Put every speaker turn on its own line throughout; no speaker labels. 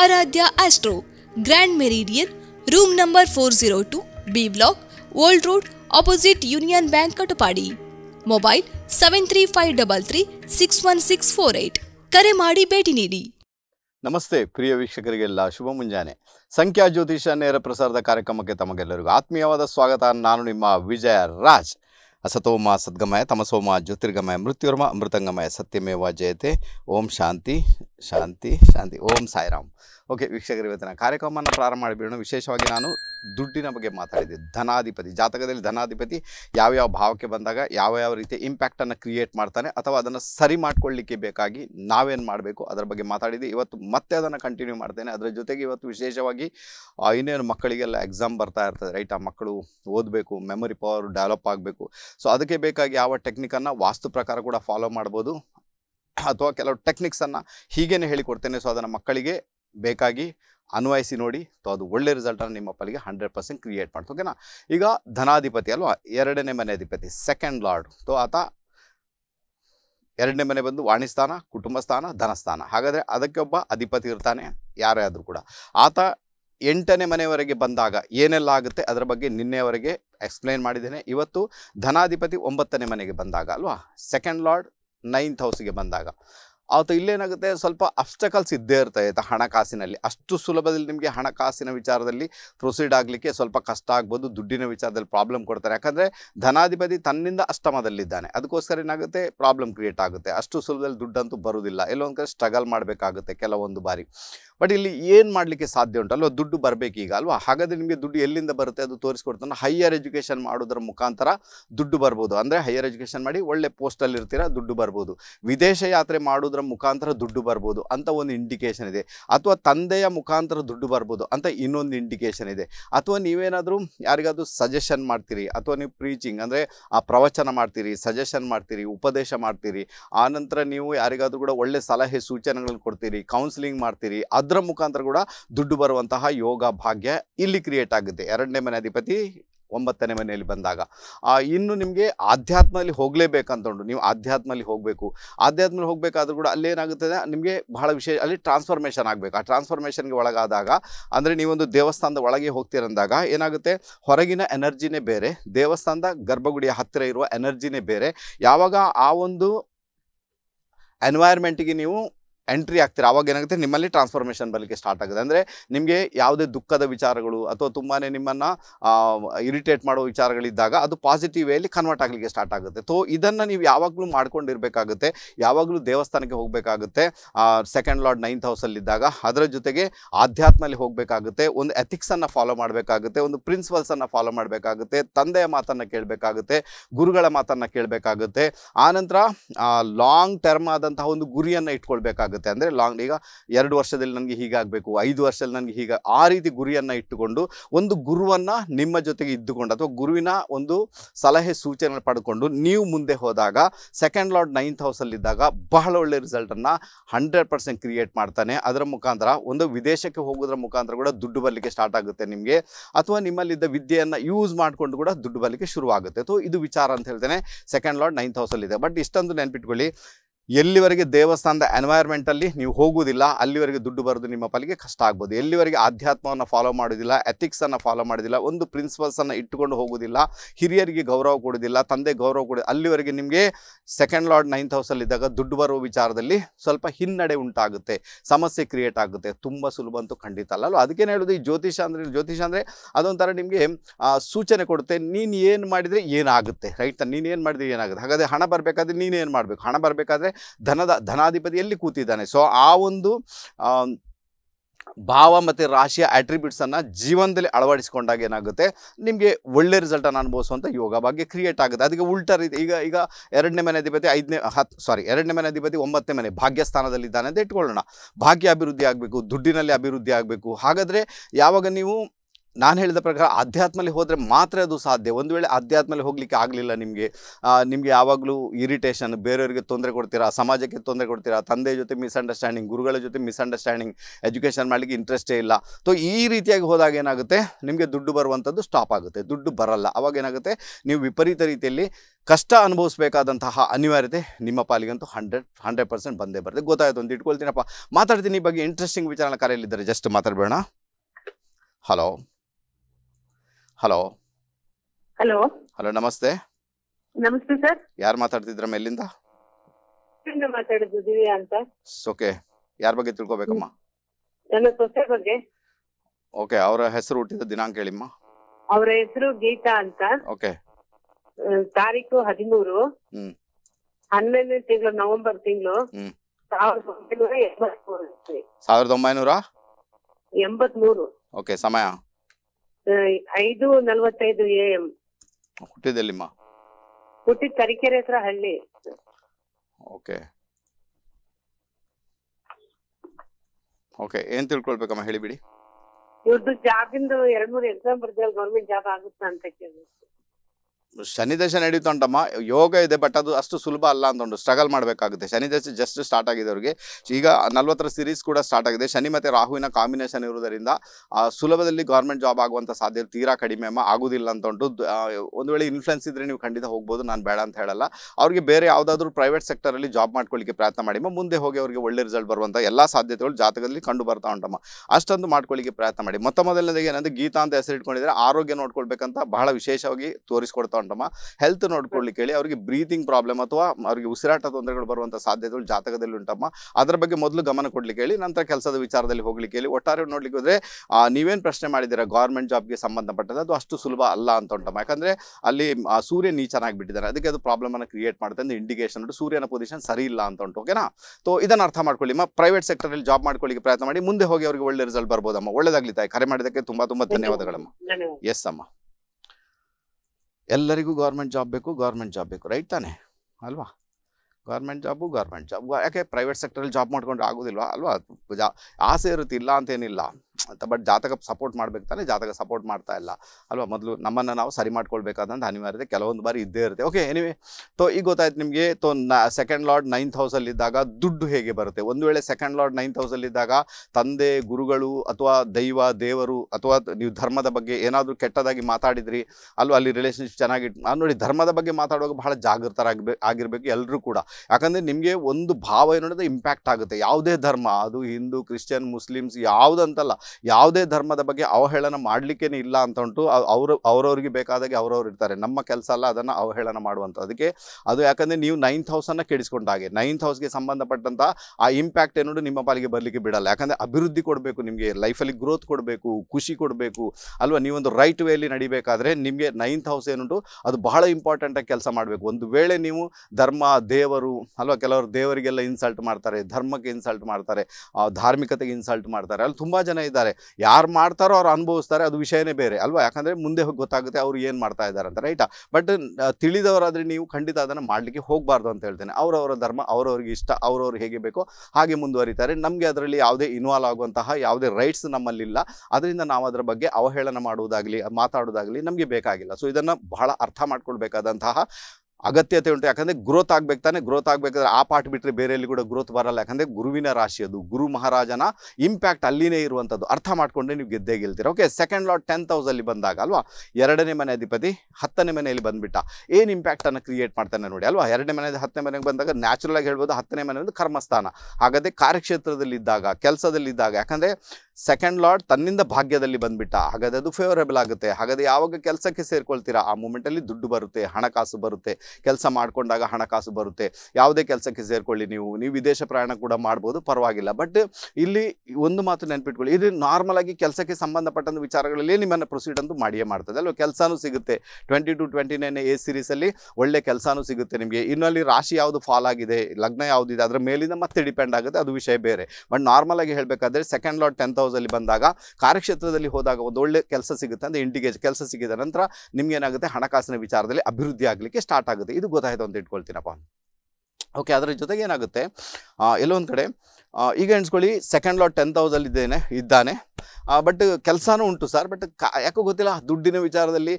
ಆರಾಧ್ಯ astro grand meridian room number four zero two B block old road opposite union bank Katapadi mobile seven three five double three six one six four eight ಕರೆ ಮಾಡಿ ಭೇಟಿ ನೀಡಿ
ನಮಸ್ತೆ ಪ್ರಿಯ ವೀಕ್ಷಕರಿಗೆಲ್ಲ ಶುಭ ಮುಂಜಾನೆ ಸಂಖ್ಯಾ ಜ್ಯೋತಿಷ ನೇರ ಪ್ರಸಾರದ ಕಾರ್ಯಕ್ರಮಕ್ಕೆ ತಮಗೆಲ್ಲರಿಗೂ ಆತ್ಮೀಯವಾದ ಸ್ವಾಗತ ನಾನು ನಿಮ್ಮ ವಿಜಯ ರಾಜ್ ಅಸತೋಮ ಸದ್ಗಮಯ ತಮಸೋಮ ಜ್ಯೋತಿರ್ಗಮಯ ಮೃತ್ಯುರ್ಮ ಅಮೃತಂಗಮಯ ಸತ್ಯಮೇವ ಜಯತೆ ಓಂ ಶಾಂತಿ ಶಾಂತಿ ಶಾಂತಿ ಓಂ ಸಾಯಿರಾಮ್ ಓಕೆ ವೀಕ್ಷಕರು ಇವತ್ತಿನ ಕಾರ್ಯಕ್ರಮವನ್ನು ಪ್ರಾರಂಭ ಮಾಡಿಬಿಡೋಣ ವಿಶೇಷವಾಗಿ ನಾನು ದುಡ್ಡಿನ ಬಗ್ಗೆ ಮಾತಾಡಿದ್ದೆ ಧನಾಧಿಪತಿ ಜಾತಕದಲ್ಲಿ ಧನಾಧಿಪತಿ ಯಾವ್ಯಾವ ಭಾವಕ್ಕೆ ಬಂದಾಗ ಯಾವ ಯಾವ ರೀತಿಯ ಇಂಪ್ಯಾಕ್ಟನ್ನು ಕ್ರಿಯೇಟ್ ಮಾಡ್ತಾನೆ ಅಥವಾ ಅದನ್ನು ಸರಿ ಮಾಡ್ಕೊಳ್ಳಿಕ್ಕೆ ಬೇಕಾಗಿ ನಾವೇನು ಮಾಡಬೇಕು ಅದರ ಬಗ್ಗೆ ಮಾತಾಡಿದ್ದೆ ಇವತ್ತು ಮತ್ತೆ ಅದನ್ನು ಕಂಟಿನ್ಯೂ ಮಾಡ್ತೇನೆ ಅದರ ಜೊತೆಗೆ ಇವತ್ತು ವಿಶೇಷವಾಗಿ ಇನ್ನೇನು ಮಕ್ಕಳಿಗೆಲ್ಲ ಎಕ್ಸಾಮ್ ಬರ್ತಾ ಇರ್ತದೆ ರೈಟ್ ಆ ಮಕ್ಕಳು ಓದಬೇಕು ಮೆಮೊರಿ ಪವರ್ ಡೆವಲಪ್ ಆಗಬೇಕು ಸೊ ಅದಕ್ಕೆ ಬೇಕಾಗಿ ಯಾವ ಟೆಕ್ನಿಕನ್ನು ವಾಸ್ತು ಪ್ರಕಾರ ಕೂಡ ಫಾಲೋ ಮಾಡ್ಬೋದು ಅಥವಾ ಕೆಲವು ಟೆಕ್ನಿಕ್ಸನ್ನು ಹೀಗೇನೆ ಹೇಳಿಕೊಡ್ತೇನೆ ಸೊ ಅದನ್ನು ಮಕ್ಕಳಿಗೆ ಬೇಕಾಗಿ ಅನ್ವಯಿಸಿ ನೋಡಿ ಸೊ ಅದು ಒಳ್ಳೆ ರಿಸಲ್ಟನ್ನು ನಿಮ್ಮ ಪಲ್ಲಿಗೆ ಹಂಡ್ರೆಡ್ ಪರ್ಸೆಂಟ್ ಕ್ರಿಯೇಟ್ ಮಾಡ್ತು ಓಕೆನಾ ಈಗ ಧನಾಧಿಪತಿ ಅಲ್ವಾ ಎರಡನೇ ಮನೆ ಅಧಿಪತಿ ಸೆಕೆಂಡ್ ಲಾರ್ಡ್ ಸೊ ಆತ ಎರಡನೇ ಮನೆ ಬಂದು ವಾಣಿಸ್ಥಾನ ಕುಟುಂಬ ಸ್ಥಾನ ಧನಸ್ಥಾನ ಹಾಗಾದರೆ ಅದಕ್ಕೆ ಒಬ್ಬ ಅಧಿಪತಿ ಇರ್ತಾನೆ ಯಾರೇ ಆದರೂ ಕೂಡ ಆತ ಎಂಟನೇ ಮನೆಯವರೆಗೆ ಬಂದಾಗ ಏನೆಲ್ಲ ಆಗುತ್ತೆ ಅದರ ಬಗ್ಗೆ ನಿನ್ನೆವರೆಗೆ ಎಕ್ಸ್ಪ್ಲೇನ್ ಮಾಡಿದ್ದೇನೆ ಇವತ್ತು ಧನಾಧಿಪತಿ ಒಂಬತ್ತನೇ ಮನೆಗೆ ಬಂದಾಗ ಅಲ್ವಾ ಸೆಕೆಂಡ್ ಲಾರ್ಡ್ ನೈನ್ತ್ ಹೌಸ್ಗೆ ಬಂದಾಗ ಅವತ್ತು ಇಲ್ಲೇನಾಗುತ್ತೆ ಸ್ವಲ್ಪ ಅಬ್ಸ್ಟಕಲ್ಸ್ ಇದ್ದೇ ಇರ್ತಾ ಇತ್ತು ಹಣಕಾಸಿನಲ್ಲಿ ಅಷ್ಟು ಸುಲಭದಲ್ಲಿ ನಿಮಗೆ ಹಣಕಾಸಿನ ವಿಚಾರದಲ್ಲಿ ಪ್ರೊಸೀಡ್ ಆಗಲಿಕ್ಕೆ ಸ್ವಲ್ಪ ಕಷ್ಟ ಆಗ್ಬೋದು ದುಡ್ಡಿನ ವಿಚಾರದಲ್ಲಿ ಪ್ರಾಬ್ಲಮ್ ಕೊಡ್ತಾರೆ ಯಾಕಂದರೆ ಧನಾಧಿಪತಿ ತನ್ನಿಂದ ಅಷ್ಟಮದಲ್ಲಿದ್ದಾನೆ ಅದಕ್ಕೋಸ್ಕರ ಏನಾಗುತ್ತೆ ಪ್ರಾಬ್ಲಮ್ ಕ್ರಿಯೇಟ್ ಆಗುತ್ತೆ ಅಷ್ಟು ಸುಲಭದಲ್ಲಿ ದುಡ್ಡಂತೂ ಬರುವುದಿಲ್ಲ ಎಲ್ಲೊಂದು ಕಡೆ ಸ್ಟ್ರಗಲ್ ಮಾಡಬೇಕಾಗುತ್ತೆ ಕೆಲವೊಂದು ಬಾರಿ ಬಟ್ ಇಲ್ಲಿ ಏನು ಮಾಡಲಿಕ್ಕೆ ಸಾಧ್ಯ ಉಂಟು ಅಲ್ವಾ ದುಡ್ಡು ಬರಬೇಕೀಗ ಅಲ್ವಾ ಹಾಗಾದರೆ ನಿಮಗೆ ದುಡ್ಡು ಎಲ್ಲಿಂದ ಬರುತ್ತೆ ಅದು ತೋರಿಸ್ಕೊಡ್ತಾನೆ ಹೈಯರ್ ಎಜುಕೇಷನ್ ಮಾಡೋದ್ರ ಮುಖಾಂತರ ದುಡ್ಡು ಬರ್ಬೋದು ಅಂದರೆ ಹೈಯರ್ ಎಜುಕೇಷನ್ ಮಾಡಿ ಒಳ್ಳೆ ಪೋಸ್ಟಲ್ಲಿ ಇರ್ತೀರಾ ದುಡ್ಡು ಬರ್ಬೋದು ವಿದೇಶ ಯಾತ್ರೆ ಮಾಡೋದ್ರ ಮುಖಾಂತರ ದುಡ್ಡು ಬರ್ಬೋದು ಅಂತ ಒಂದು ಇಂಡಿಕೇಷನ್ ಇದೆ ಅಥವಾ ತಂದೆಯ ಮುಖಾಂತರ ದುಡ್ಡು ಬರ್ಬೋದು ಅಂತ ಇನ್ನೊಂದು ಇಂಡಿಕೇಷನ್ ಇದೆ ಅಥವಾ ನೀವೇನಾದರೂ ಯಾರಿಗಾದರೂ ಸಜೆಷನ್ ಮಾಡ್ತೀರಿ ಅಥವಾ ನೀವು ಪ್ರೀಚಿಂಗ್ ಅಂದರೆ ಆ ಪ್ರವಚನ ಮಾಡ್ತೀರಿ ಸಜೆಷನ್ ಮಾಡ್ತೀರಿ ಉಪದೇಶ ಮಾಡ್ತೀರಿ ಆನಂತರ ನೀವು ಯಾರಿಗಾದರೂ ಕೂಡ ಒಳ್ಳೆ ಸಲಹೆ ಸೂಚನೆಗಳನ್ನು ಕೊಡ್ತೀರಿ ಕೌನ್ಸಿಲಿಂಗ್ ಮಾಡ್ತೀರಿ ಅದರ ಮುಖಾಂತರ ಕೂಡ ದುಡ್ಡು ಬರುವಂತಹ ಯೋಗ ಭಾಗ್ಯ ಇಲ್ಲಿ ಕ್ರಿಯೇಟ್ ಆಗುತ್ತೆ ಎರಡನೇ ಮನೆ ಅಧಿಪತಿ ಒಂಬತ್ತನೇ ಮನೆಯಲ್ಲಿ ಬಂದಾಗ ಇನ್ನು ನಿಮಗೆ ಆಧ್ಯಾತ್ಮದಲ್ಲಿ ಹೋಗಲೇಬೇಕಂತ ಉಂಟು ನೀವು ಆಧ್ಯಾತ್ಮದಲ್ಲಿ ಹೋಗಬೇಕು ಆಧ್ಯಾತ್ಮದಲ್ಲಿ ಹೋಗಬೇಕಾದ್ರೂ ಕೂಡ ಏನಾಗುತ್ತೆ ನಿಮಗೆ ಬಹಳ ವಿಶೇಷ ಅಲ್ಲಿ ಟ್ರಾನ್ಸ್ಫಾರ್ಮೇಷನ್ ಆಗಬೇಕು ಆ ಟ್ರಾನ್ಸ್ಫಾರ್ಮೇಷನ್ಗೆ ಒಳಗಾದಾಗ ಅಂದರೆ ನೀವೊಂದು ದೇವಸ್ಥಾನದ ಒಳಗೆ ಹೋಗ್ತೀರಂದಾಗ ಏನಾಗುತ್ತೆ ಹೊರಗಿನ ಎನರ್ಜಿನೇ ಬೇರೆ ದೇವಸ್ಥಾನದ ಗರ್ಭಗುಡಿಯ ಹತ್ತಿರ ಇರುವ ಎನರ್ಜಿನೇ ಬೇರೆ ಯಾವಾಗ ಆ ಒಂದು ಎನ್ವೈರ್ಮೆಂಟಿಗೆ ನೀವು ಎಂಟ್ರಿ ಆಗ್ತೀರ ಅವಾಗ ಏನಾಗುತ್ತೆ ನಿಮ್ಮಲ್ಲಿ ಟ್ರಾನ್ಸ್ಫಾರ್ಮೇಷನ್ ಬರಲಿಕ್ಕೆ ಸ್ಟಾರ್ಟ್ ಆಗುತ್ತೆ ಅಂದರೆ ನಿಮಗೆ ಯಾವುದೇ ದುಃಖದ ವಿಚಾರಗಳು ಅಥವಾ ತುಂಬಾ ನಿಮ್ಮನ್ನು ಇರಿಟೇಟ್ ಮಾಡೋ ವಿಚಾರಗಳಿದ್ದಾಗ ಅದು ಪಾಸಿಟಿವ್ ವೇಲಿ ಕನ್ವರ್ಟ್ ಆಗಲಿಕ್ಕೆ ಸ್ಟಾರ್ಟ್ ಆಗುತ್ತೆ ಸೊ ಇದನ್ನು ನೀವು ಯಾವಾಗಲೂ ಮಾಡ್ಕೊಂಡಿರಬೇಕಾಗುತ್ತೆ ಯಾವಾಗಲೂ ದೇವಸ್ಥಾನಕ್ಕೆ ಹೋಗಬೇಕಾಗುತ್ತೆ ಸೆಕೆಂಡ್ ಲಾರ್ಡ್ ನೈನ್ತ್ ಹೌಸಲ್ಲಿದ್ದಾಗ ಅದರ ಜೊತೆಗೆ ಆಧ್ಯಾತ್ಮಲ್ಲಿ ಹೋಗಬೇಕಾಗುತ್ತೆ ಒಂದು ಎಥಿಕ್ಸನ್ನು ಫಾಲೋ ಮಾಡಬೇಕಾಗುತ್ತೆ ಒಂದು ಪ್ರಿನ್ಸಿಪಲ್ಸನ್ನು ಫಾಲೋ ಮಾಡಬೇಕಾಗುತ್ತೆ ತಂದೆಯ ಮಾತನ್ನು ಕೇಳಬೇಕಾಗುತ್ತೆ ಗುರುಗಳ ಮಾತನ್ನು ಕೇಳಬೇಕಾಗುತ್ತೆ ಆನಂತರ ಲಾಂಗ್ ಟರ್ಮ್ ಆದಂತಹ ಒಂದು ಗುರಿಯನ್ನು ಇಟ್ಕೊಳ್ಬೇಕಾಗುತ್ತೆ ಆಗುತ್ತೆ ಅಂದರೆ ಲಾಂಗ್ ಈಗ ಎರಡು ವರ್ಷದಲ್ಲಿ ನನಗೆ ಹೀಗಾಗಬೇಕು ಐದು ವರ್ಷದಲ್ಲಿ ನನಗೆ ಹೀಗ ಆ ರೀತಿ ಗುರಿಯನ್ನು ಇಟ್ಟುಕೊಂಡು ಒಂದು ಗುರುವನ್ನು ನಿಮ್ಮ ಜೊತೆಗೆ ಇದ್ದುಕೊಂಡು ಅಥವಾ ಗುರುವಿನ ಒಂದು ಸಲಹೆ ಸೂಚನೆ ಪಡ್ಕೊಂಡು ನೀವು ಮುಂದೆ ಹೋದಾಗ ಸೆಕೆಂಡ್ ಲಾರ್ಡ್ ನೈನ್ತ್ ಹೌಸಲ್ಲಿದ್ದಾಗ ಬಹಳ ಒಳ್ಳೆ ರಿಸಲ್ಟನ್ನು ಹಂಡ್ರೆಡ್ ಪರ್ಸೆಂಟ್ ಕ್ರಿಯೇಟ್ ಮಾಡ್ತಾನೆ ಅದರ ಮುಖಾಂತರ ಒಂದು ವಿದೇಶಕ್ಕೆ ಹೋಗೋದ್ರ ಮುಖಾಂತರ ಕೂಡ ದುಡ್ಡು ಬರಲಿಕ್ಕೆ ಸ್ಟಾರ್ಟ್ ಆಗುತ್ತೆ ನಿಮಗೆ ಅಥವಾ ನಿಮ್ಮಲ್ಲಿದ್ದ ವಿದ್ಯೆಯನ್ನು ಯೂಸ್ ಮಾಡಿಕೊಂಡು ಕೂಡ ದುಡ್ಡು ಬರಲಿಕ್ಕೆ ಶುರುವಾಗುತ್ತೆ ಅಥವಾ ಇದು ವಿಚಾರ ಅಂತ ಹೇಳ್ತೇನೆ ಸೆಕೆಂಡ್ ಲಾರ್ಡ್ ನೈನ್ತ್ ಹೌಸಲ್ಲಿದೆ ಬಟ್ ಇಷ್ಟೊಂದು ನೆನಪಿಟ್ಕೊಳ್ಳಿ ಎಲ್ಲಿವರೆಗೆ ದೇವಸ್ಥಾನದ ಎನ್ವೈರ್ಮೆಂಟಲ್ಲಿ ನೀವು ಹೋಗುವುದಿಲ್ಲ ಅಲ್ಲಿವರೆಗೆ ದುಡ್ಡು ಬರೋದು ನಿಮ್ಮ ಪಾಲಿಗೆ ಕಷ್ಟ ಆಗ್ಬೋದು ಎಲ್ಲಿವರೆಗೆ ಆಧ್ಯಾತ್ಮವನ್ನು ಫಾಲೋ ಮಾಡೋದಿಲ್ಲ ಎಥಿಕ್ಸನ್ನು ಫಾಲೋ ಮಾಡೋದಿಲ್ಲ ಒಂದು ಪ್ರಿನ್ಸಿಪಲ್ಸನ್ನು ಇಟ್ಟುಕೊಂಡು ಹೋಗೋದಿಲ್ಲ ಹಿರಿಯರಿಗೆ ಗೌರವ ಕೊಡೋದಿಲ್ಲ ತಂದೆ ಗೌರವ ಕೊಡೋದು ಅಲ್ಲಿವರೆಗೆ ನಿಮಗೆ ಸೆಕೆಂಡ್ ಲಾರ್ಡ್ ನೈನ್ತ್ ಹೌಸಲ್ಲಿದ್ದಾಗ ದುಡ್ಡು ಬರುವ ವಿಚಾರದಲ್ಲಿ ಸ್ವಲ್ಪ ಹಿನ್ನಡೆ ಉಂಟಾಗುತ್ತೆ ಸಮಸ್ಯೆ ಕ್ರಿಯೇಟ್ ಆಗುತ್ತೆ ತುಂಬ ಸುಲಭ ಅಂತೂ ಖಂಡಿತ ಅಲ್ಲ ಅದಕ್ಕೇನು ಹೇಳೋದು ಈ ಜ್ಯೋತಿಷ ಅಂದರೆ ಜ್ಯೋತಿಷ ಅಂದರೆ ಅದೊಂಥರ ನಿಮಗೆ ಸೂಚನೆ ಕೊಡುತ್ತೆ ನೀನು ಏನು ಮಾಡಿದರೆ ಏನಾಗುತ್ತೆ ರೈಟ್ ನೀನು ಏನು ಮಾಡಿದರೆ ಏನಾಗುತ್ತೆ ಹಾಗಾದರೆ ಹಣ ಬರಬೇಕಾದ್ರೆ ನೀನು ಏನು ಮಾಡಬೇಕು ಹಣ ಬರಬೇಕಾದ್ರೆ ಧನದ ಧನಾಧಿಪತಿಯಲ್ಲಿ ಕೂತಿದ್ದಾನೆ ಸೊ ಆ ಒಂದು ಭಾವ ಮತ್ತು ರಾಶಿಯ ಆಟ್ರಿಬ್ಯೂಟ್ಸನ್ನು ಜೀವನದಲ್ಲಿ ಅಳವಡಿಸಿಕೊಂಡಾಗ ಏನಾಗುತ್ತೆ ನಿಮಗೆ ಒಳ್ಳೆ ರಿಸಲ್ಟನ್ನು ಅನುಭವಿಸುವಂಥ ಯೋಗ ಭಾಗ್ಯ ಕ್ರಿಯೇಟ್ ಆಗುತ್ತೆ ಅದಕ್ಕೆ ಉಲ್ಟ ರೀತಿ ಈಗ ಈಗ ಎರಡನೇ ಮನೆ ಅಧಿಪತಿ ಐದನೇ ಹತ್ತು ಸಾರಿ ಎರಡನೇ ಮನೆ ಅಧಿಪತಿ ಒಂಬತ್ತನೇ ಮನೆ ಭಾಗ್ಯ ಸ್ಥಾನದಲ್ಲಿದ್ದಾನೆ ಅಂತ ಇಟ್ಕೊಳ್ಳೋಣ ಭಾಗ್ಯ ಅಭಿವೃದ್ಧಿ ಆಗಬೇಕು ದುಡ್ಡಿನಲ್ಲಿ ಅಭಿವೃದ್ಧಿ ಆಗಬೇಕು ಹಾಗಾದರೆ ಯಾವಾಗ ನೀವು ನಾನು ಹೇಳಿದ ಪ್ರಕಾರ ಅಧ್ಯಾತ್ಮಲ್ಲಿ ಹೋದರೆ ಮಾತ್ರ ಅದು ಸಾಧ್ಯ ಒಂದು ವೇಳೆ ಅಧ್ಯಾತ್ಮಲ್ಲಿ ಹೋಗ್ಲಿಕ್ಕೆ ಆಗಲಿಲ್ಲ ನಿಮಗೆ ನಿಮಗೆ ಯಾವಾಗಲೂ ಇರಿಟೇಷನ್ ಬೇರೆಯವರಿಗೆ ತೊಂದರೆ ಕೊಡ್ತೀರಾ ಸಮಾಜಕ್ಕೆ ತೊಂದರೆ ಕೊಡ್ತೀರಾ ತಂದೆ ಜೊತೆ ಮಿಸ್ಅಂಡರ್ಸ್ಟ್ಯಾಂಡಿಂಗ್ ಗುರುಗಳ ಜೊತೆ ಮಿಸ್ಅಂಡರ್ಸ್ಟ್ಯಾಂಡಿಂಗ್ ಎಜುಕೇಷನ್ ಮಾಡಲಿಕ್ಕೆ ಇಂಟ್ರೆಸ್ಟೇ ಇಲ್ಲ ಸೊ ಈ ರೀತಿಯಾಗಿ ಹೋದಾಗ ಏನಾಗುತ್ತೆ ನಿಮಗೆ ದುಡ್ಡು ಬರುವಂಥದ್ದು ಸ್ಟಾಪ್ ಆಗುತ್ತೆ ದುಡ್ಡು ಬರಲ್ಲ ಅವಾಗ ಏನಾಗುತ್ತೆ ನೀವು ವಿಪರೀತ ರೀತಿಯಲ್ಲಿ ಕಷ್ಟ ಅನುಭವಿಸಬೇಕಾದಂತಹ ಅನಿವಾರ್ಯತೆ ನಿಮ್ಮ ಪಾಲಿಗಂತೂ ಹಂಡ್ರೆಡ್ ಹಂಡ್ರೆಡ್ ಪರ್ಸೆಂಟ್ ಬಂದೇ ಬರುತ್ತೆ ಗೊತ್ತಾಯ್ತು ಅಂತ ಇಟ್ಕೊಳ್ತೀನಪ್ಪ ಮಾತಾಡ್ತೀನಿ ಈ ಬಗ್ಗೆ ಇಂಟ್ರೆಸ್ಟಿಂಗ್ ವಿಚಾರಣ ಕಾರ್ಯಲ್ಲಿದ್ದಾರೆ ಜಸ್ಟ್ ಮಾತಾಡಬೇಡ ಹಲೋ ಹಲೋ ಹಲೋ ಹಲೋ ನಮಸ್ತೆ ನಮಸ್ತೆ ಸರ್ ಯಾರು ಮಾತಾಡ್ತಿದ್ರ ಮೇಲಿಂದ
ನಿಮ್ಮ ದಿವ್ಯಾ ಅಂತ
ಓಕೆ ಯಾರ ಬಗ್ಗೆ ತಿಳ್ಕೊಬೇಕಮ್ಮ
ನನ್ನ ಸೊಸೆ ಬಗ್ಗೆ
ಓಕೆ ಅವರ ಹೆಸರು ಹುಟ್ಟಿದ ದಿನಾಂಕ ಹೇಳಿಮ್ಮ
ಅವರ ಹೆಸರು ಗೀತಾ ಅಂತ ಓಕೆ ತಾರೀಕು ಹದಿಮೂರು ಹ್ಮ್ ಹನ್ನೊಂದನೇ ತಿಂಗಳು ನವೆಂಬರ್ ತಿಂಗಳು ಹ್ಮ್ ಸಾವಿರದ ಒಂಬೈನೂರ ಎಂಬತ್ಮೂರು
ಸಾವಿರದ ಒಂಬೈನೂರ ಎಂಬತ್ಮೂರು ಓಕೆ ಸಮಯ
ಐದು ನಲವತ್ತೈದು ಎ ಎಂ ಹುಟ್ಟಿದೆಲ್ಲಿಮ್ಮ ಹುಟ್ಟಿದ ತರೀಕೆರೆ ಹತ್ರ ಹಳ್ಳಿ
ಓಕೆ ಓಕೆ ಏನ್ ತಿಳ್ಕೊಳ್ಬೇಕಮ್ಮ ಹೇಳಿಬಿಡಿ
ಇವ್ರದ್ದು ಜಾಬಿಂದು ಎರಡ್ ಮೂರ್ ಎಕ್ಸಾಮ್ ಬರ್ದಲ್ಲ ಗೌರ್ಮೆಂಟ್ ಜಾಬ್ ಆಗುತ್ತಾ ಅಂತ ಕೇಳಿ
ಶನಿ ದಶೆ ಉಂಟಮ್ಮ ಯೋಗ ಇದೆ ಬಟ್ ಅದು ಅಷ್ಟು ಸುಲಭ ಅಲ್ಲ ಅಂತ ಉಂಟು ಸ್ಟ್ರಗಲ್ ಮಾಡಬೇಕಾಗುತ್ತೆ ಶನಿ ಜಸ್ಟ್ ಸ್ಟಾರ್ಟ್ ಆಗಿದೆ ಅವರಿಗೆ ಈಗ ನಲ್ವತ್ತರ ಸಿರೀಸ್ ಕೂಡ ಸ್ಟಾರ್ಟ್ ಆಗಿದೆ ಶನಿ ಮತ್ತು ರಾಹುವಿನ ಕಾಂಬಿನೇಷನ್ ಇರುವುದರಿಂದ ಸುಲಭದಲ್ಲಿ ಗೌರ್ಮೆಂಟ್ ಜಾಬ್ ಆಗುವಂಥ ಸಾಧ್ಯತೆ ತೀರಾ ಕಡಿಮೆ ಅಮ್ಮ ಆಗೋದಿಲ್ಲ ಅಂತ ಉಂಟು ಒಂದು ವೇಳೆ ಇನ್ಫ್ಲುಯೆನ್ಸ್ ಇದ್ದರೆ ನೀವು ಖಂಡಿತ ಹೋಗ್ಬೋದು ನಾನು ಬೇಡ ಅಂತ ಹೇಳಲ್ಲ ಅವ್ರಿಗೆ ಬೇರೆ ಯಾವುದಾದ್ರೂ ಪ್ರೈವೇಟ್ ಸೆಕ್ಟರಲ್ಲಿ ಜಾಬ್ ಮಾಡ್ಕೊಳ್ಳಿಕ್ಕೆ ಪ್ರಯತ್ನ ಮಾಡಿಮ್ಮ ಮುಂದೆ ಹೋಗಿ ಅವರಿಗೆ ಒಳ್ಳೆ ರಿಸಲ್ಟ್ ಬರುವಂಥ ಎಲ್ಲ ಸಾಧ್ಯತೆಗಳು ಜಾತಕದಲ್ಲಿ ಕಂಡು ಬರ್ತಾ ಉಂಟಮ್ಮ ಅಷ್ಟೊಂದು ಮಾಡ್ಕೊಳ್ಳಿಕ್ಕೆ ಪ್ರಯತ್ನ ಮಾಡಿ ಮೊತ್ತ ಮೊದಲನೇದಾಗಿ ಏನಂದ್ರೆ ಗೀತಾ ಅಂತ ಹೆಸರಿಟ್ಕೊಂಡಿದ್ರೆ ಆರೋಗ್ಯ ನೋಡ್ಕೊಳ್ಬೇಕಂತ ಬಹಳ ವಿಶೇಷವಾಗಿ ತೋರಿಸ್ಕೊಡ್ತಾ ಉಂಟಮ್ಮ ಹೆಲ್ತ್ ನೋಡ್ಕೊಳ್ಳಿ ಹೇಳಿ ಅವರಿಗೆ ಬ್ರೀತಿಂಗ್ ಪ್ರಾಬ್ಲಮ್ ಅಥವಾ ಅವರಿಗೆ ಉಸಿರಾಟ ತೊಂದರೆಗಳು ಬರುವಂತ ಸಾಧ್ಯತೆಗಳು ಜಾತಕದಲ್ಲಿ ಉಂಟಮ್ಮ ಅದರ ಬಗ್ಗೆ ಮೊದಲು ಗಮನ ಕೊಡ್ಲಿಕ್ಕೆ ಹೇಳಿ ನಂತರ ಕೆಲಸದ ವಿಚಾರದಲ್ಲಿ ಹೋಗ್ಲಿಕ್ಕೆ ಹೇಳಿ ಒಟ್ಟಾರೆ ನೋಡ್ಲಿಕ್ಕೆ ಹೋದ್ರೆ ನೀವೇನು ಪ್ರಶ್ನೆ ಮಾಡಿದ್ದೀರಾ ಗೌರ್ಮೆಂಟ್ ಜಾಬ್ಗೆ ಸಂಬಂಧಪಟ್ಟದ್ದು ಅದು ಅಷ್ಟು ಸುಲಭ ಅಲ್ಲ ಅಂತ ಉಂಟಮ್ಮ ಯಾಕಂದ್ರೆ ಅಲ್ಲಿ ಸೂರ್ಯ ಬಿಟ್ಟಿದ್ದಾರೆ ಅದಕ್ಕೆ ಅದು ಪ್ರಾಬ್ಲಮ್ ಅನ್ನು ಕ್ರಿಯೇಟ್ ಮಾಡುತ್ತೆ ಇಂಡಿಕೇಶನ್ ಉಂಟು ಸೂರ್ಯನ ಪೊಸಿಷನ್ ಸರಿ ಇಲ್ಲ ಅಂತ ಉಂಟು ಓಕೆನಾ ತೊ ಇದನ್ನು ಅರ್ಥ ಮಾಡ್ಕೊಳ್ಳಿ ಪ್ರೈವೇಟ್ ಸೆಕ್ಟರಲ್ಲಿ ಜಾಬ್ ಮಾಡ್ಕೊಳ್ಳಿ ಪ್ರಯತ್ನ ಮಾಡಿ ಮುಂದೆ ಹೋಗಿ ಅವರಿಗೆ ಒಳ್ಳೆ ರಿಸಲ್ಟ್ ಬರ್ಬೋದಮ್ಮ ಒಳ್ಳೇದಾಗ್ಲಿ ತಾಯಿ ಕರೆ ಮಾಡಿದಕ್ಕೆ ತುಂಬಾ ತುಂಬಾ ಧನ್ಯವಾದಗಳಮ್ಮ ಎಸ್ ಅಮ್ಮ ಎಲ್ಲರಿಗೂ ಗೌರ್ಮೆಂಟ್ ಜಾಬ್ ಬೇಕು ಗೌರ್ಮೆಂಟ್ ಜಾಬ್ ಬೇಕು ರೈಟ್ ತಾನೆ ಅಲ್ವಾ ಗೌರ್ಮೆಂಟ್ ಜಾಬು ಗೌರ್ಮೆಂಟ್ ಜಾಬ್ ಯಾಕೆ ಪ್ರೈವೇಟ್ ಸೆಕ್ಟರಲ್ಲಿ ಜಾಬ್ ಮಾಡ್ಕೊಂಡು ಆಗೋದಿಲ್ವಾ ಅಲ್ವಾ ಜಾ ಆಸೆ ಇರುತ್ತಿಲ್ಲ ಇಲ್ಲ ಅಂತೇನಿಲ್ಲ ಬಟ್ ಜಾತಕ ಸಪೋರ್ಟ್ ಮಾಡ್ಬೇಕು ತಾನೆ ಜಾತಕ ಸಪೋರ್ಟ್ ಮಾಡ್ತಾ ಇಲ್ಲ ಅಲ್ವಾ ಮೊದಲು ನಮ್ಮನ್ನು ನಾವು ಸರಿ ಮಾಡ್ಕೊಳ್ಬೇಕಾದಂಥ ಅನಿವಾರ್ಯತೆ ಕೆಲವೊಂದು ಬಾರಿ ಇದ್ದೇ ಇರುತ್ತೆ ಓಕೆ ಎನಿವೆ ತೊ ಈಗ ಗೊತ್ತಾಯ್ತು ನಿಮಗೆ ತೋ ನ ಸೆಕೆಂಡ್ ಲಾರ್ಡ್ ನೈನ್ ಹೌಸಲ್ಲಿದ್ದಾಗ ಇದ್ದಾಗ ದುಡ್ಡು ಹೇಗೆ ಬರುತ್ತೆ ಒಂದು ವೇಳೆ ಸೆಕೆಂಡ್ ಲಾರ್ಡ್ ನೈನ್ ಹೌಸಲ್ಲಿದ್ದಾಗ ಇದ್ದಾಗ ತಂದೆ ಗುರುಗಳು ಅಥವಾ ದೈವ ದೇವರು ಅಥವಾ ನೀವು ಧರ್ಮದ ಬಗ್ಗೆ ಏನಾದರೂ ಕೆಟ್ಟದಾಗಿ ಮಾತಾಡಿದ್ರಿ ಅಲ್ವಾ ಅಲ್ಲಿ ರಿಲೇಷನ್ಶಿಪ್ ಚೆನ್ನಾಗಿ ನೋಡಿ ಧರ್ಮದ ಬಗ್ಗೆ ಮಾತಾಡುವಾಗ ಬಹಳ ಜಾಗೃತರಾಗಬೇಕು ಆಗಿರಬೇಕು ಎಲ್ಲರೂ ಕೂಡ ಯಾಕಂದರೆ ನಿಮಗೆ ಒಂದು ಭಾವ ಏನೋ ಇಂಪ್ಯಾಕ್ಟ್ ಆಗುತ್ತೆ ಯಾವುದೇ ಧರ್ಮ ಅದು ಹಿಂದೂ ಕ್ರಿಶ್ಚಿಯನ್ ಮುಸ್ಲಿಮ್ಸ್ ಯಾವುದಂತಲ್ಲ ಯಾವುದೇ ಧರ್ಮದ ಬಗ್ಗೆ ಅವಹೇಳನ ಮಾಡಲಿಕ್ಕೇನೆ ಇಲ್ಲ ಅಂತ ಉಂಟು ಅವರು ಅವ್ರವ್ರಿಗೆ ಬೇಕಾದಾಗೆ ಅವ್ರವ್ರು ಇರ್ತಾರೆ ನಮ್ಮ ಕೆಲಸ ಅಲ್ಲ ಅದನ್ನು ಅವಹೇಳನ ಅದಕ್ಕೆ ಅದು ಯಾಕಂದರೆ ನೀವು ನೈನ್ತ್ ಹೌಸನ್ನು ಕೆಡಿಸ್ಕೊಂಡಾಗೆ ನೈನ್ತ್ ಹೌಸ್ಗೆ ಸಂಬಂಧಪಟ್ಟಂಥ ಆ ಇಂಪ್ಯಾಕ್ಟ್ ಏನೋ ನಿಮ್ಮ ಪಾಲಿಗೆ ಬರಲಿಕ್ಕೆ ಬಿಡಲ್ಲ ಯಾಕಂದರೆ ಅಭಿವೃದ್ಧಿ ಕೊಡಬೇಕು ನಿಮಗೆ ಲೈಫಲ್ಲಿ ಗ್ರೋತ್ ಕೊಡಬೇಕು ಖುಷಿ ಕೊಡಬೇಕು ಅಲ್ವಾ ನೀವೊಂದು ರೈಟ್ ವೇಲಿ ನಡಿಬೇಕಾದ್ರೆ ನಿಮಗೆ ನೈನ್ತ್ ಹೌಸ್ ಏನುಂಟು ಅದು ಬಹಳ ಇಂಪಾರ್ಟೆಂಟಾಗಿ ಕೆಲಸ ಮಾಡಬೇಕು ಒಂದು ವೇಳೆ ನೀವು ಧರ್ಮ ದೇವರು ಅಲ್ವಾ ಕೆಲವರು ದೇವರಿಗೆಲ್ಲ ಇನ್ಸಲ್ಟ್ ಮಾಡ್ತಾರೆ ಧರ್ಮಕ್ಕೆ ಇನ್ಸಲ್ಟ್ ಮಾಡ್ತಾರೆ ಧಾರ್ಮಿಕತೆಗೆ ಇನ್ಸಲ್ಟ್ ಮಾಡ್ತಾರೆ ಅಲ್ಲಿ ತುಂಬ ಜನ ಇದ್ದಾರೆ ಯಾರು ಮಾಡ್ತಾರೋ ಅವ್ರು ಅನುಭವಿಸ್ತಾರೆ ಅದು ವಿಷಯನೇ ಬೇರೆ ಅಲ್ವಾ ಯಾಕಂದರೆ ಮುಂದೆ ಹೋಗಿ ಗೊತ್ತಾಗುತ್ತೆ ಅವರು ಏನು ಮಾಡ್ತಾ ಇದ್ದಾರೆ ಅಂತ ರೈಟಾ ಬಟ್ ತಿಳಿದವರಾದರೆ ನೀವು ಖಂಡಿತ ಅದನ್ನು ಮಾಡಲಿಕ್ಕೆ ಹೋಗಬಾರ್ದು ಅಂತ ಹೇಳ್ತೇನೆ ಅವರವರ ಧರ್ಮ ಅವರವ್ರಿಗೆ ಇಷ್ಟ ಅವ್ರವ್ರು ಹೇಗೆ ಬೇಕೋ ಹಾಗೆ ಮುಂದುವರಿತಾರೆ ನಮಗೆ ಅದರಲ್ಲಿ ಯಾವುದೇ ಇನ್ವಾಲ್ವ್ ಆಗುವಂತಹ ಯಾವುದೇ ರೈಟ್ಸ್ ನಮ್ಮಲ್ಲಿಲ್ಲ ಅದರಿಂದ ನಾವು ಅದರ ಬಗ್ಗೆ ಅವಹೇಳನ ಮಾಡುವುದಾಗಲಿ ಮಾತಾಡೋದಾಗಲಿ ನಮಗೆ ಬೇಕಾಗಿಲ್ಲ ಸೊ ಇದನ್ನು ಬಹಳ ಅರ್ಥ ಮಾಡ್ಕೊಳ್ಬೇಕಾದಂತಹ ಅಗತ್ಯತೆ ಉಂಟು ಯಾಕಂದರೆ ಗ್ರೋತ್ ಆಗಬೇಕು ತಾನೆ ಗ್ರೋತ್ ಆಗಬೇಕಾದ್ರೆ ಆ ಪಾಠ ಬಿಟ್ಟರೆ ಬೇರೆಯಲ್ಲಿ ಕೂಡ ಗ್ರೋತ್ ಬರಲ್ಲ ಯಾಕಂದರೆ ಗುರುವಿನ ರಾಶಿ ಅದು ಗುರು ಮಹಾರಾಜನ ಇಂಪ್ಯಾಕ್ಟ್ ಅಲ್ಲಿನೇ ಇರುವಂಥದ್ದು ಅರ್ಥ ಮಾಡ್ಕೊಂಡ್ರೆ ನೀವು ಗೆದ್ದೇ ಗೆಲ್ತೀರ ಓಕೆ ಸೆಕೆಂಡ್ ಲಾಟ್ ಟೆಂತ್ ಹೌಸಲ್ಲಿ ಬಂದಾಗ ಅಲ್ವಾ ಎರಡನೇ ಮನೆ ಅಧಿಪತಿ ಹತ್ತನೇ ಮನೆಯಲ್ಲಿ ಬಂದುಬಿಟ್ಟ ಏನು ಇಂಪ್ಯಾಕ್ಟನ್ನು ಕ್ರಿಯೇಟ್ ಮಾಡ್ತಾನೆ ನೋಡಿ ಅಲ್ವಾ ಎರಡನೇ ಮನೆ ಹತ್ತನೇ ಮನೆಗೆ ಬಂದಾಗ ನ್ಯಾಚುರಲ್ ಆಗಿ ಹೇಳ್ಬೋದು ಹತ್ತನೇ ಮನೆ ಒಂದು ಕರ್ಮಸ್ಥಾನ ಹಾಗಾದರೆ ಕಾರ್ಯಕ್ಷೇತ್ರದಲ್ಲಿದ್ದಾಗ ಕೆಲಸದಲ್ಲಿದ್ದಾಗ ಯಾಕಂದರೆ ಸೆಕೆಂಡ್ ಲಾರ್ಡ್ ತನ್ನಿಂದ ಭಾಗ್ಯದಲ್ಲಿ ಬಂದ್ಬಿಟ್ಟ ಹಾಗಾದ್ರೆ ಅದು ಫೇವರೇಬಲ್ ಆಗುತ್ತೆ ಹಾಗಾದ್ರೆ ಯಾವಾಗ ಕೆಲಸಕ್ಕೆ ಸೇರ್ಕೊಳ್ತೀರಾ ಆ ಮೂಮೆಂಟಲ್ಲಿ ದುಡ್ಡು ಬರುತ್ತೆ ಹಣಕಾಸು ಬರುತ್ತೆ ಕೆಲಸ ಮಾಡ್ಕೊಂಡಾಗ ಹಣಕಾಸು ಬರುತ್ತೆ ಯಾವುದೇ ಕೆಲಸಕ್ಕೆ ಸೇರ್ಕೊಳ್ಳಿ ನೀವು ನೀವು ವಿದೇಶ ಪ್ರಯಾಣ ಕೂಡ ಮಾಡ್ಬೋದು ಪರವಾಗಿಲ್ಲ ಬಟ್ ಇಲ್ಲಿ ಒಂದು ಮಾತು ನೆನ್ಪಿಟ್ಕೊಳ್ಳಿ ಇದು ನಾರ್ಮಲ್ ಆಗಿ ಕೆಲಸಕ್ಕೆ ಸಂಬಂಧಪಟ್ಟಂತ ವಿಚಾರಗಳಲ್ಲಿ ನಿಮ್ಮನ್ನು ಪ್ರೊಸೀಡ್ ಅಂತೂ ಮಾಡಿಯೇ ಮಾಡ್ತದೆ ಅಲ್ವಾ ಕೆಲಸನೂ ಸಿಗುತ್ತೆ twenty two twenty nine A ಸೀರೀಸಲ್ಲಿ ಒಳ್ಳೆ ಕೆಲಸನೂ ಸಿಗುತ್ತೆ ನಿಮಗೆ ಇನ್ನಲ್ಲಿ ರಾಶಿ ಯಾವುದು ಫಾಲ್ ಆಗಿದೆ ಲಗ್ನ ಯಾವುದಿದೆ ಅದರ ಮೇಲಿಂದ ಮತ್ತೆ ಡಿಪೆಂಡ್ ಆಗುತ್ತೆ ಅದು ವಿಷಯ ಬೇರೆ ಬಟ್ ನಾರ್ಮಲ್ ಆಗಿ ಹೇಳಬೇಕಾದ್ರೆ ಸೆಕೆಂಡ್ ಲಾಟ್ ಟೆನ್ ಅಲ್ಲಿ ಬಂದಾಗ ಕಾರ್ಯಕ್ಷೇತ್ರದಲ್ಲಿ ಹೋದಾಗ ಒಂದು ಒಳ್ಳೆ ಕೆಲಸ ಸಿಗುತ್ತೆ ಅಂದರೆ ಇಂಟಿಗೇಜ್ ಕೆಲಸ ಸಿಗಿದ ನಂತರ ಏನಾಗುತ್ತೆ ಹಣಕಾಸಿನ ವಿಚಾರದಲ್ಲಿ ಅಭಿವೃದ್ಧಿ ಆಗಲಿಕ್ಕೆ ಸ್ಟಾರ್ಟ್ ಆಗುತ್ತೆ ಇದು ಗೊತ್ತಾಯಿತು ಅಂತ ಇಟ್ಕೊಳ್ತೀನಪ್ಪ ಓಕೆ ಅದರ ಜೊತೆಗೆ ಏನಾಗುತ್ತೆ ಎಲ್ಲೊಂದು ಕಡೆ ಈಗ ಎಣಿಸ್ಕೊಳ್ಳಿ ಸೆಕೆಂಡ್ ಲಾಟ್ ಟೆನ್ ತೌಸಲ್ಲಿ ಇದ್ದೇನೆ ಇದ್ದಾನೆ ಬಟ್ ಕೆಲಸನೂ ಉಂಟು ಸರ್ ಬಟ್ ಯಾಕೋ ಗೊತ್ತಿಲ್ಲ ದುಡ್ಡಿನ ವಿಚಾರದಲ್ಲಿ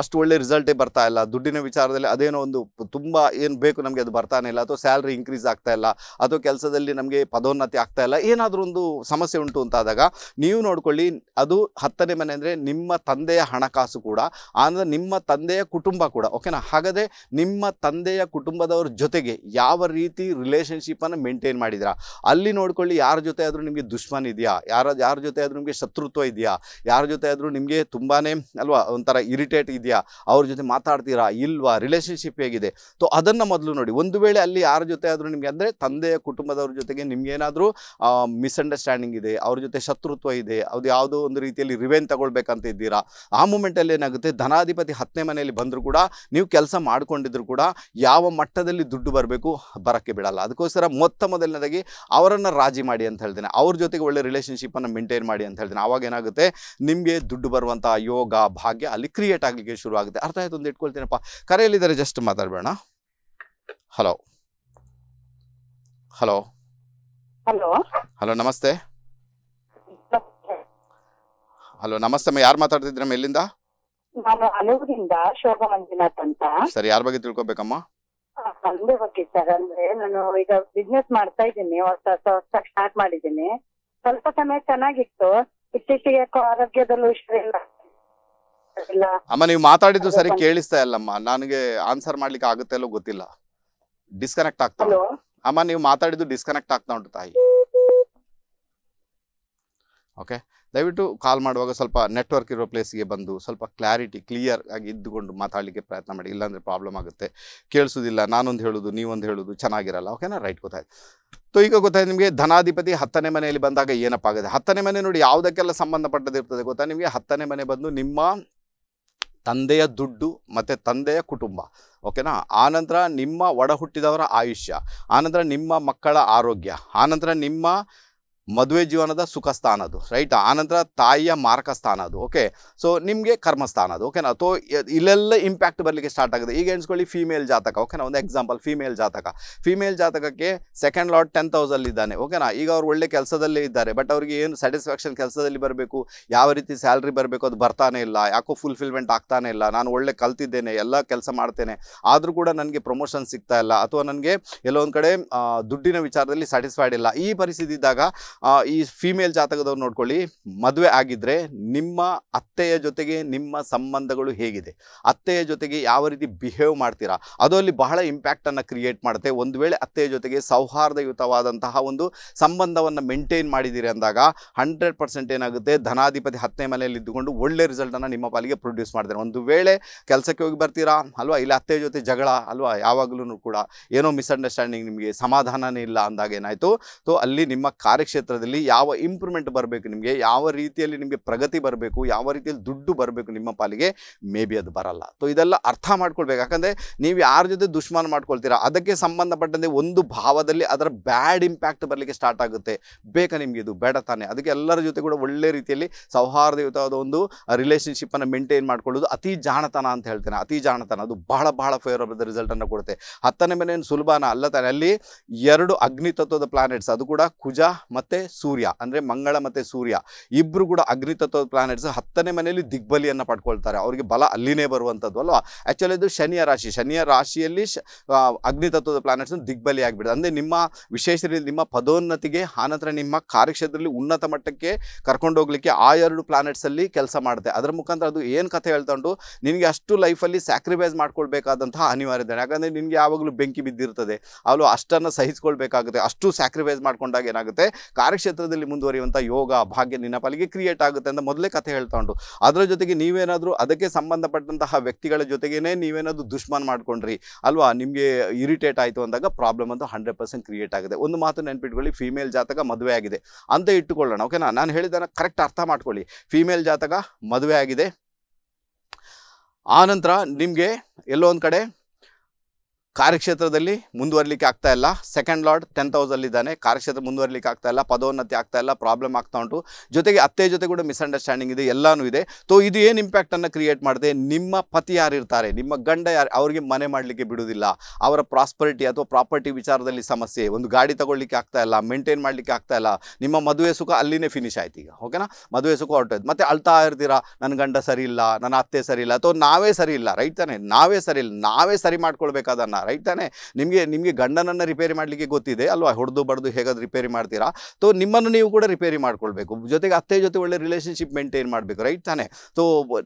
ಅಷ್ಟು ಒಳ್ಳೆ ರಿಸಲ್ಟೇ ಬರ್ತಾ ಇಲ್ಲ ದುಡ್ಡಿನ ವಿಚಾರದಲ್ಲಿ ಅದೇನೋ ಒಂದು ತುಂಬ ಏನು ಬೇಕು ನಮಗೆ ಅದು ಬರ್ತಾನೆ ಇಲ್ಲ ಅಥವಾ ಸ್ಯಾಲ್ರಿ ಇನ್ಕ್ರೀಸ್ ಆಗ್ತಾ ಇಲ್ಲ ಅಥವಾ ಕೆಲಸದಲ್ಲಿ ನಮಗೆ ಪದೋನ್ನತಿ ಆಗ್ತಾ ಇಲ್ಲ ಏನಾದರೂ ಒಂದು ಸಮಸ್ಯೆ ಉಂಟು ಅಂತಾದಾಗ ನೀವು ನೋಡ್ಕೊಳ್ಳಿ ಅದು ಹತ್ತನೇ ಮನೆ ಅಂದರೆ ನಿಮ್ಮ ತಂದೆಯ ಹಣಕಾಸು ಕೂಡ ಅಂದರೆ ನಿಮ್ಮ ತಂದೆಯ ಕುಟುಂಬ ಕೂಡ ಓಕೆನಾ ಹಾಗಾದರೆ ನಿಮ್ಮ ತಂದೆಯ ಕುಟುಂಬದವ್ರ ಜೊತೆಗೆ ಯಾವ ರೀತಿ ರಿಲೇಷನ್ಶಿಪ್ಪನ್ನು ಮೇಂಟೈನ್ ಮಾಡಿದ್ರ ಅಲ್ಲಿ ನೋಡ್ಕೊಳ್ಳಿ ಯಾರ ಜೊತೆ ಆದರೂ ನಿಮಗೆ ದುಶ್ಮನ್ ಇದೆಯಾ ಯಾರ ಯಾರ ಜೊತೆ ಆದರೂ ನಿಮಗೆ ಶತ್ರುತ್ವ ಇದೆಯಾ ಯಾರ ಜೊತೆ ಆದರೂ ನಿಮಗೆ ತುಂಬಾ ಅಲ್ವಾ ಒಂಥರ ಇರಿಟೇಟ್ ಇದೆಯಾ ಅವ್ರ ಜೊತೆ ಮಾತಾಡ್ತೀರಾ ಇಲ್ವಾ ರಿಲೇಷನ್ಶಿಪ್ ಹೇಗಿದೆ ಸೊ ಅದನ್ನು ಮೊದಲು ನೋಡಿ ಒಂದು ವೇಳೆ ಅಲ್ಲಿ ಯಾರ ಜೊತೆ ಆದರೂ ನಿಮಗೆ ಅಂದರೆ ತಂದೆಯ ಕುಟುಂಬದವ್ರ ಜೊತೆಗೆ ಏನಾದರೂ ಮಿಸ್ಅಂಡರ್ಸ್ಟ್ಯಾಂಡಿಂಗ್ ಇದೆ ಅವ್ರ ಜೊತೆ ಶತ್ರುತ್ವ ಇದೆ ಅದು ಯಾವುದೋ ಒಂದು ರೀತಿಯಲ್ಲಿ ರಿವೆನ್ ತಗೊಳ್ಬೇಕಂತ ಇದ್ದೀರಾ ಆ ಮೂಮೆಂಟಲ್ಲಿ ಏನಾಗುತ್ತೆ ಧನಾಧಿಪತಿ ಹತ್ತನೇ ಮನೆಯಲ್ಲಿ ಬಂದರೂ ಕೂಡ ನೀವು ಕೆಲಸ ಮಾಡ್ಕೊಂಡಿದ್ರು ಕೂಡ ಯಾವ ಮಟ್ಟದಲ್ಲಿ ದುಡ್ಡು ಬರಬೇಕು ಬರೋಕ್ಕೆ ಬಿಡಲ್ಲ ಅದಕ್ಕೋಸ್ಕರ ಮೊತ್ತ ಮೊದಲನೇದಾಗಿ ಅವರನ್ನು ಅವ್ರನ್ನ ರಾಜಿ ಮಾಡಿ ಅಂತ ಹೇಳ್ತೀನಿ ಅವ್ರ ಜೊತೆಗೆ ಒಳ್ಳೆ ರಿಲೇಷನ್ಶಿಪ್ಪನ್ನು ಮೇಂಟೈನ್ ಮಾಡಿ ಅಂತ ಹೇಳ್ತೀನಿ ಆವಾಗ ಏನಾಗುತ್ತೆ ನಿಮಗೆ ದುಡ್ಡು ಬರುವಂಥ ಯೋಗ ಭಾಗ್ಯ ಅಲ್ಲಿ ಕ್ರಿಯೇಟ್ ಆಗಲಿಕ್ಕೆ ಶುರು ಆಗುತ್ತೆ ಅರ್ಥ ಆಯ್ತು ಒಂದು ಇಟ್ಕೊಳ್ತೀನಪ್ಪ ಕರೆಯಲ್ಲಿದ್ದಾರೆ ಜಸ್ಟ್ ಮಾತಾಡಬೇಡ ಹಲೋ ಹಲೋ ಹಲೋ ಹಲೋ ನಮಸ್ತೆ ಹಲೋ ನಮಸ್ತೆ ಯಾರು ಮಾತಾಡ್ತಿದ್ರಮ್ಮ ಎಲ್ಲಿಂದ
ನಾನು ಅನೂರಿಂದ ಶೋಭಾ ಮಂಜುನಾಥ್ ಅಂತ
ಸರಿ ಯಾರ ಬಗ್ಗೆ ತಿಳ್ಕೊಬೇಕಮ್ಮ
ಬಂದು ಬಗ್ಗೆ ಅಂದ್ರೆ ನಾನು ಈಗ ಬಿಸ್ನೆಸ್ ಮಾಡ್ತಾ ಇದ್ದೀನಿ ಹೊಸ ಹೊಸ ಹೊಸ ಸ್ಟಾರ್ಟ್ ಮಾಡಿದ್ದೀನಿ ಸ್ವಲ್ಪ ಸಮಯ ಚೆನ್ನಾಗಿತ್ತು ಇತ್ತೀಚೆಗೆ ಆರೋಗ್ಯದಲ್ಲೂ ಇಷ್ಟ ಇಲ್ಲ
ಅಮ್ಮ ನೀವು ಮಾತಾಡಿದ್ದು ಸರಿ ಕೇಳಿಸ್ತಾ ಇಲ್ಲಮ್ಮ ನನಗೆ ಆನ್ಸರ್ ಮಾಡ್ಲಿಕ್ಕೆ ಆಗುತ್ತೆ ಅಲ್ಲೋ ಗೊತ್ತಿಲ್ಲ ಡಿಸ್ಕನೆಕ್ಟ್ ಆಗ್ತಾ ಅಮ್ಮ ನೀವು ಮಾತಾಡಿದ್ದು ಡಿಸ್ಕನೆಕ್ಟ್ ಆಗ್ತಾ ಉಂಟು ತಾಯಿ ಓಕೆ ದಯವಿಟ್ಟು ಕಾಲ್ ಮಾಡುವಾಗ ಸ್ವಲ್ಪ ನೆಟ್ವರ್ಕ್ ಇರೋ ಪ್ಲೇಸ್ಗೆ ಬಂದು ಸ್ವಲ್ಪ ಕ್ಲಾರಿಟಿ ಕ್ಲಿಯರ್ ಆಗಿ ಇದ್ದುಕೊಂಡು ಮಾತಾಡಲಿಕ್ಕೆ ಪ್ರಯತ್ನ ಮಾಡಿ ಇಲ್ಲಾಂದರೆ ಪ್ರಾಬ್ಲಮ್ ಆಗುತ್ತೆ ಕೇಳಿಸೋದಿಲ್ಲ ನಾನೊಂದು ಹೇಳೋದು ನೀವೊಂದು ಹೇಳೋದು ಚೆನ್ನಾಗಿರಲ್ಲ ಓಕೆನಾ ರೈಟ್ ಗೊತ್ತಾಯ್ತು ತೊ ಈಗ ಗೊತ್ತಾಯ್ತು ನಿಮಗೆ ಧನಾಧಿಪತಿ ಹತ್ತನೇ ಮನೆಯಲ್ಲಿ ಬಂದಾಗ ಏನಪ್ಪಾಗುತ್ತೆ ಹತ್ತನೇ ಮನೆ ನೋಡಿ ಯಾವುದಕ್ಕೆಲ್ಲ ಸಂಬಂಧಪಟ್ಟದಿರ್ತದೆ ಗೊತ್ತಾ ನಿಮಗೆ ಹತ್ತನೇ ಮನೆ ಬಂದು ನಿಮ್ಮ ತಂದೆಯ ದುಡ್ಡು ಮತ್ತು ತಂದೆಯ ಕುಟುಂಬ ಓಕೆನಾ ಆನಂತರ ನಿಮ್ಮ ಒಡ ಹುಟ್ಟಿದವರ ಆಯುಷ್ಯ ಆನಂತರ ನಿಮ್ಮ ಮಕ್ಕಳ ಆರೋಗ್ಯ ಆನಂತರ ನಿಮ್ಮ ಮದುವೆ ಜೀವನದ ಸುಖ ಸ್ಥಾನ ಅದು ರೈಟ್ ಆನಂತರ ತಾಯಿಯ ಮಾರಕ ಸ್ಥಾನ ಅದು ಓಕೆ ಸೊ ನಿಮಗೆ ಕರ್ಮಸ್ಥಾನ ಅದು ಓಕೆನಾ ಅಥವಾ ಇಲ್ಲೆಲ್ಲ ಇಂಪ್ಯಾಕ್ಟ್ ಬರಲಿಕ್ಕೆ ಸ್ಟಾರ್ಟ್ ಆಗುತ್ತೆ ಈಗ ಎಣಿಸ್ಕೊಳ್ಳಿ ಫೀಮೇಲ್ ಜಾತಕ ಓಕೆನಾ ಒಂದು ಎಕ್ಸಾಂಪಲ್ ಫೀಮೇಲ್ ಜಾತಕ ಫೀಮೇಲ್ ಜಾತಕಕ್ಕೆ ಸೆಕೆಂಡ್ ಲಾಟ್ ಟೆನ್ ತೌಸಂಡ್ ಇದ್ದಾನೆ ಓಕೆನಾ ಈಗ ಅವ್ರು ಒಳ್ಳೆ ಕೆಲಸದಲ್ಲೇ ಇದ್ದಾರೆ ಬಟ್ ಅವ್ರಿಗೆ ಏನು ಸ್ಯಾಟಿಸ್ಫ್ಯಾಕ್ಷನ್ ಕೆಲಸದಲ್ಲಿ ಬರಬೇಕು ಯಾವ ರೀತಿ ಸ್ಯಾಲ್ರಿ ಬರಬೇಕು ಅದು ಬರ್ತಾನೆ ಇಲ್ಲ ಯಾಕೋ ಫುಲ್ಫಿಲ್ಮೆಂಟ್ ಆಗ್ತಾನೆ ಇಲ್ಲ ನಾನು ಒಳ್ಳೆ ಕಲ್ತಿದ್ದೇನೆ ಎಲ್ಲ ಕೆಲಸ ಮಾಡ್ತೇನೆ ಆದರೂ ಕೂಡ ನನಗೆ ಪ್ರಮೋಷನ್ ಸಿಗ್ತಾ ಇಲ್ಲ ಅಥವಾ ನನಗೆ ಎಲ್ಲೊಂದು ಕಡೆ ದುಡ್ಡಿನ ವಿಚಾರದಲ್ಲಿ ಸ್ಯಾಟಿಸ್ಫೈಡ್ ಇಲ್ಲ ಈ ಪರಿಸ್ಥಿತಿ ಇದ್ದಾಗ ಈ ಫೀಮೇಲ್ ಜಾತಕದವ್ರು ನೋಡ್ಕೊಳ್ಳಿ ಮದುವೆ ಆಗಿದ್ದರೆ ನಿಮ್ಮ ಅತ್ತೆಯ ಜೊತೆಗೆ ನಿಮ್ಮ ಸಂಬಂಧಗಳು ಹೇಗಿದೆ ಅತ್ತೆಯ ಜೊತೆಗೆ ಯಾವ ರೀತಿ ಬಿಹೇವ್ ಮಾಡ್ತೀರಾ ಅದು ಅಲ್ಲಿ ಬಹಳ ಇಂಪ್ಯಾಕ್ಟನ್ನು ಕ್ರಿಯೇಟ್ ಮಾಡುತ್ತೆ ಒಂದು ವೇಳೆ ಅತ್ತೆಯ ಜೊತೆಗೆ ಸೌಹಾರ್ದಯುತವಾದಂತಹ ಒಂದು ಸಂಬಂಧವನ್ನು ಮೇಂಟೈನ್ ಮಾಡಿದ್ದೀರಿ ಅಂದಾಗ ಹಂಡ್ರೆಡ್ ಪರ್ಸೆಂಟ್ ಏನಾಗುತ್ತೆ ಧನಾಧಿಪತಿ ಹತ್ತನೇ ಮನೆಯಲ್ಲಿ ಇದ್ದುಕೊಂಡು ಒಳ್ಳೆ ರಿಸಲ್ಟನ್ನು ನಿಮ್ಮ ಪಾಲಿಗೆ ಪ್ರೊಡ್ಯೂಸ್ ಮಾಡ್ತಾರೆ ಒಂದು ವೇಳೆ ಕೆಲಸಕ್ಕೆ ಹೋಗಿ ಬರ್ತೀರಾ ಅಲ್ವಾ ಇಲ್ಲಿ ಅತ್ತೆಯ ಜೊತೆ ಜಗಳ ಅಲ್ವಾ ಯಾವಾಗಲೂ ಕೂಡ ಏನೋ ಮಿಸ್ಅಂಡರ್ಸ್ಟ್ಯಾಂಡಿಂಗ್ ನಿಮಗೆ ಸಮಾಧಾನನೇ ಇಲ್ಲ ಅಂದಾಗ ಏನಾಯಿತು ಸೊ ಅಲ್ಲಿ ನಿಮ್ಮ ಕಾರ್ಯಕ್ಷೇತ್ರ ಕ್ಷೇತ್ರದಲ್ಲಿ ಯಾವ ಇಂಪ್ರೂವ್ಮೆಂಟ್ ಬರಬೇಕು ನಿಮಗೆ ಯಾವ ರೀತಿಯಲ್ಲಿ ನಿಮಗೆ ಪ್ರಗತಿ ಬರಬೇಕು ಯಾವ ರೀತಿಯಲ್ಲಿ ದುಡ್ಡು ಬರಬೇಕು ನಿಮ್ಮ ಪಾಲಿಗೆ ಮೇ ಬಿ ಅದು ಬರಲ್ಲ ಸೊ ಇದೆಲ್ಲ ಅರ್ಥ ಮಾಡ್ಕೊಳ್ಬೇಕು ಯಾಕಂದರೆ ನೀವು ಯಾರ ಜೊತೆ ದುಷ್ಮಾನ ಮಾಡ್ಕೊಳ್ತೀರಾ ಅದಕ್ಕೆ ಸಂಬಂಧಪಟ್ಟಂತೆ ಒಂದು ಭಾವದಲ್ಲಿ ಅದರ ಬ್ಯಾಡ್ ಇಂಪ್ಯಾಕ್ಟ್ ಬರಲಿಕ್ಕೆ ಸ್ಟಾರ್ಟ್ ಆಗುತ್ತೆ ಬೇಕಾ ನಿಮಗೆ ಇದು ಬೇಡ ತಾನೆ ಅದಕ್ಕೆ ಎಲ್ಲರ ಜೊತೆ ಕೂಡ ಒಳ್ಳೆ ರೀತಿಯಲ್ಲಿ ಸೌಹಾರ್ದಯುತವಾದ ಒಂದು ರಿಲೇಷನ್ಶಿಪ್ಪನ್ನು ಮೇಂಟೈನ್ ಮಾಡ್ಕೊಳ್ಳೋದು ಅತಿ ಜಾಣತನ ಅಂತ ಹೇಳ್ತೇನೆ ಅತಿ ಜಾಣತನ ಅದು ಬಹಳ ಬಹಳ ಫೇವರಬಲ್ ರಿಸಲ್ಟನ್ನು ಕೊಡುತ್ತೆ ಹತ್ತನೇ ಮನೆಯನ್ನು ಸುಲಭನ ಅಲ್ಲ ತಾನೆ ಅಲ್ಲಿ ಎರಡು ಅಗ್ನಿ ತತ್ವದ ಪ್ಲಾನೆಟ್ಸ್ ಅದು ಕೂಡ ಕುಜ ಮತ್ತು ಸೂರ್ಯ ಅಂದ್ರೆ ಮಂಗಳ ಮತ್ತು ಸೂರ್ಯ ಇಬ್ರು ಕೂಡ ಅಗ್ನಿ ತತ್ವದ ಪ್ಲಾನೆಟ್ಸ್ ಹತ್ತನೇ ಮನೆಯಲ್ಲಿ ದಿಗ್ಬಲಿಯನ್ನು ಪಡ್ಕೊಳ್ತಾರೆ ಅವರಿಗೆ ಬಲ ಅಲ್ಲಿನೇ ಬರುವಂಥದ್ದು ಅಲ್ವಾ ಆ್ಯಕ್ಚುಲಿ ಇದು ಶನಿಯ ರಾಶಿ ಶನಿಯ ರಾಶಿಯಲ್ಲಿ ಅಗ್ನಿ ತತ್ವದ ಪ್ಲಾನೆಟ್ಸ್ ದಿಗ್ಬಲಿ ಆಗಿಬಿಡುತ್ತೆ ಅಂದ್ರೆ ನಿಮ್ಮ ವಿಶೇಷ ನಿಮ್ಮ ಪದೋನ್ನತಿಗೆ ಆನಂತರ ನಿಮ್ಮ ಕಾರ್ಯಕ್ಷೇತ್ರದಲ್ಲಿ ಉನ್ನತ ಮಟ್ಟಕ್ಕೆ ಕರ್ಕೊಂಡು ಹೋಗ್ಲಿಕ್ಕೆ ಆ ಎರಡು ಅಲ್ಲಿ ಕೆಲಸ ಮಾಡುತ್ತೆ ಅದರ ಮುಖಾಂತರ ಅದು ಏನು ಕಥೆ ಹೇಳ್ತಾಂಡು ನಿಮಗೆ ಅಷ್ಟು ಲೈಫಲ್ಲಿ ಸ್ಯಾಕ್ರಿಫೈಸ್ ಮಾಡ್ಕೊಳ್ಬೇಕಾದಂತಹ ಅನಿವಾರ್ಯತೆ ಯಾಕಂದ್ರೆ ನಿನಗೆ ಯಾವಾಗಲೂ ಬೆಂಕಿ ಬಿದ್ದಿರ್ತದೆ ಅವಳು ಅಷ್ಟನ್ನು ಸಹಿಸಿಕೊಳ್ಬೇಕಾಗುತ್ತೆ ಅಷ್ಟು ಸ್ಯಾಕ್ರಿಫೈಸ್ ಮಾಡ್ಕೊಂಡಾಗ ಏನಾಗುತ್ತೆ ಕಾರ್ಯಕ್ಷೇತ್ರದಲ್ಲಿ ಮುಂದುವರಿಯುವಂಥ ಯೋಗ ಭಾಗ್ಯ ನಿನ್ನ ಪಾಲಿಗೆ ಕ್ರಿಯೇಟ್ ಆಗುತ್ತೆ ಅಂತ ಮೊದಲೇ ಕಥೆ ಹೇಳ್ತಾ ಉಂಟು ಅದರ ಜೊತೆಗೆ ನೀವೇನಾದರೂ ಅದಕ್ಕೆ ಸಂಬಂಧಪಟ್ಟಂತಹ ವ್ಯಕ್ತಿಗಳ ಜೊತೆಗೇನೆ ನೀವೇನಾದರೂ ದುಷ್ಮಾನ ಮಾಡ್ಕೊಂಡ್ರಿ ಅಲ್ವಾ ನಿಮಗೆ ಇರಿಟೇಟ್ ಆಯಿತು ಅಂದಾಗ ಪ್ರಾಬ್ಲಮ್ ಅಂತೂ ಹಂಡ್ರೆಡ್ ಪರ್ಸೆಂಟ್ ಕ್ರಿಯೇಟ್ ಆಗಿದೆ ಒಂದು ಮಾತು ನೆನ್ಪಿಟ್ಕೊಳ್ಳಿ ಫೀಮೇಲ್ ಜಾತಕ ಮದುವೆ ಆಗಿದೆ ಅಂತ ಇಟ್ಟುಕೊಳ್ಳೋಣ ಓಕೆನಾ ನಾನು ಹೇಳಿದ್ದನ್ನು ಕರೆಕ್ಟ್ ಅರ್ಥ ಮಾಡ್ಕೊಳ್ಳಿ ಫೀಮೇಲ್ ಜಾತಕ ಮದುವೆ ಆಗಿದೆ ಆನಂತರ ನಿಮಗೆ ಎಲ್ಲೋ ಒಂದು ಕಡೆ ಕಾರ್ಯಕ್ಷೇತ್ರದಲ್ಲಿ ಮುಂದುವರಲಿಕ್ಕೆ ಆಗ್ತಾ ಇಲ್ಲ ಸೆಕೆಂಡ್ ಲಾರ್ಡ್ ಟೆಂತ್ ಹೌಸಲ್ಲಿದ್ದಾನೆ ಕಾರ್ಯಕ್ಷೇತ್ರ ಮುಂದುವರಲಿಕ್ಕೆ ಆಗ್ತಾ ಇಲ್ಲ ಪದೋನ್ನತಿ ಆಗ್ತಾ ಇಲ್ಲ ಪ್ರಾಬ್ಲಮ್ ಆಗ್ತಾ ಉಂಟು ಜೊತೆಗೆ ಅತ್ತೆ ಜೊತೆ ಕೂಡ ಮಿಸ್ಅಂಡರ್ಸ್ಟ್ಯಾಂಡಿಂಗ್ ಇದೆ ಎಲ್ಲನೂ ಇದೆ ಸೊ ಇದು ಏನು ಇಂಪ್ಯಾಕ್ಟನ್ನು ಕ್ರಿಯೇಟ್ ಮಾಡಿದೆ ನಿಮ್ಮ ಪತಿ ಯಾರಿರ್ತಾರೆ ನಿಮ್ಮ ಗಂಡ ಯಾರು ಅವರಿಗೆ ಮನೆ ಮಾಡಲಿಕ್ಕೆ ಬಿಡುವುದಿಲ್ಲ ಅವರ ಪ್ರಾಸ್ಪರಿಟಿ ಅಥವಾ ಪ್ರಾಪರ್ಟಿ ವಿಚಾರದಲ್ಲಿ ಸಮಸ್ಯೆ ಒಂದು ಗಾಡಿ ತಗೊಳ್ಳಿಕ್ಕೆ ಆಗ್ತಾ ಇಲ್ಲ ಮೇಂಟೈನ್ ಮಾಡಲಿಕ್ಕೆ ಆಗ್ತಾ ಇಲ್ಲ ನಿಮ್ಮ ಮದುವೆ ಸುಖ ಅಲ್ಲಿನೇ ಫಿನಿಶ್ ಆಯ್ತು ಈಗ ಓಕೆನಾ ಮದುವೆ ಸುಖ ಹೊರಟೋಯ್ತು ಮತ್ತೆ ಅಳ್ತಾ ಇರ್ತೀರಾ ನನ್ನ ಗಂಡ ಸರಿ ಇಲ್ಲ ನನ್ನ ಅತ್ತೆ ಸರಿ ಇಲ್ಲ ಅಥವಾ ನಾವೇ ಸರಿ ಇಲ್ಲ ರೈಟ್ ತಾನೆ ನಾವೇ ಸರಿ ಇಲ್ಲ ನಾವೇ ಸರಿ ಮಾಡ್ಕೊಳ್ಬೇಕಾದನ್ನ ರೈಟ್ ತಾನೇ ನಿಮಗೆ ನಿಮಗೆ ಗಂಡನನ್ನು ರಿಪೇರಿ ಮಾಡಲಿಕ್ಕೆ ಗೊತ್ತಿದೆ ಅಲ್ವಾ ಹೊಡೆದು ಬಡ್ದು ಹೇಗಾದ್ರು ರಿಪೇರಿ ಮಾಡ್ತೀರಾ ಸೊ ನಿಮ್ಮನ್ನು ನೀವು ಕೂಡ ರಿಪೇರಿ ಮಾಡ್ಕೊಳ್ಬೇಕು ಜೊತೆಗೆ ಅತ್ತೆ ಜೊತೆ ಒಳ್ಳೆ ರಿಲೇಷನ್ಶಿಪ್ ಮೇಂಟೈನ್ ಮಾಡಬೇಕು ರೈಟ್ ತಾನೇ ಸೊ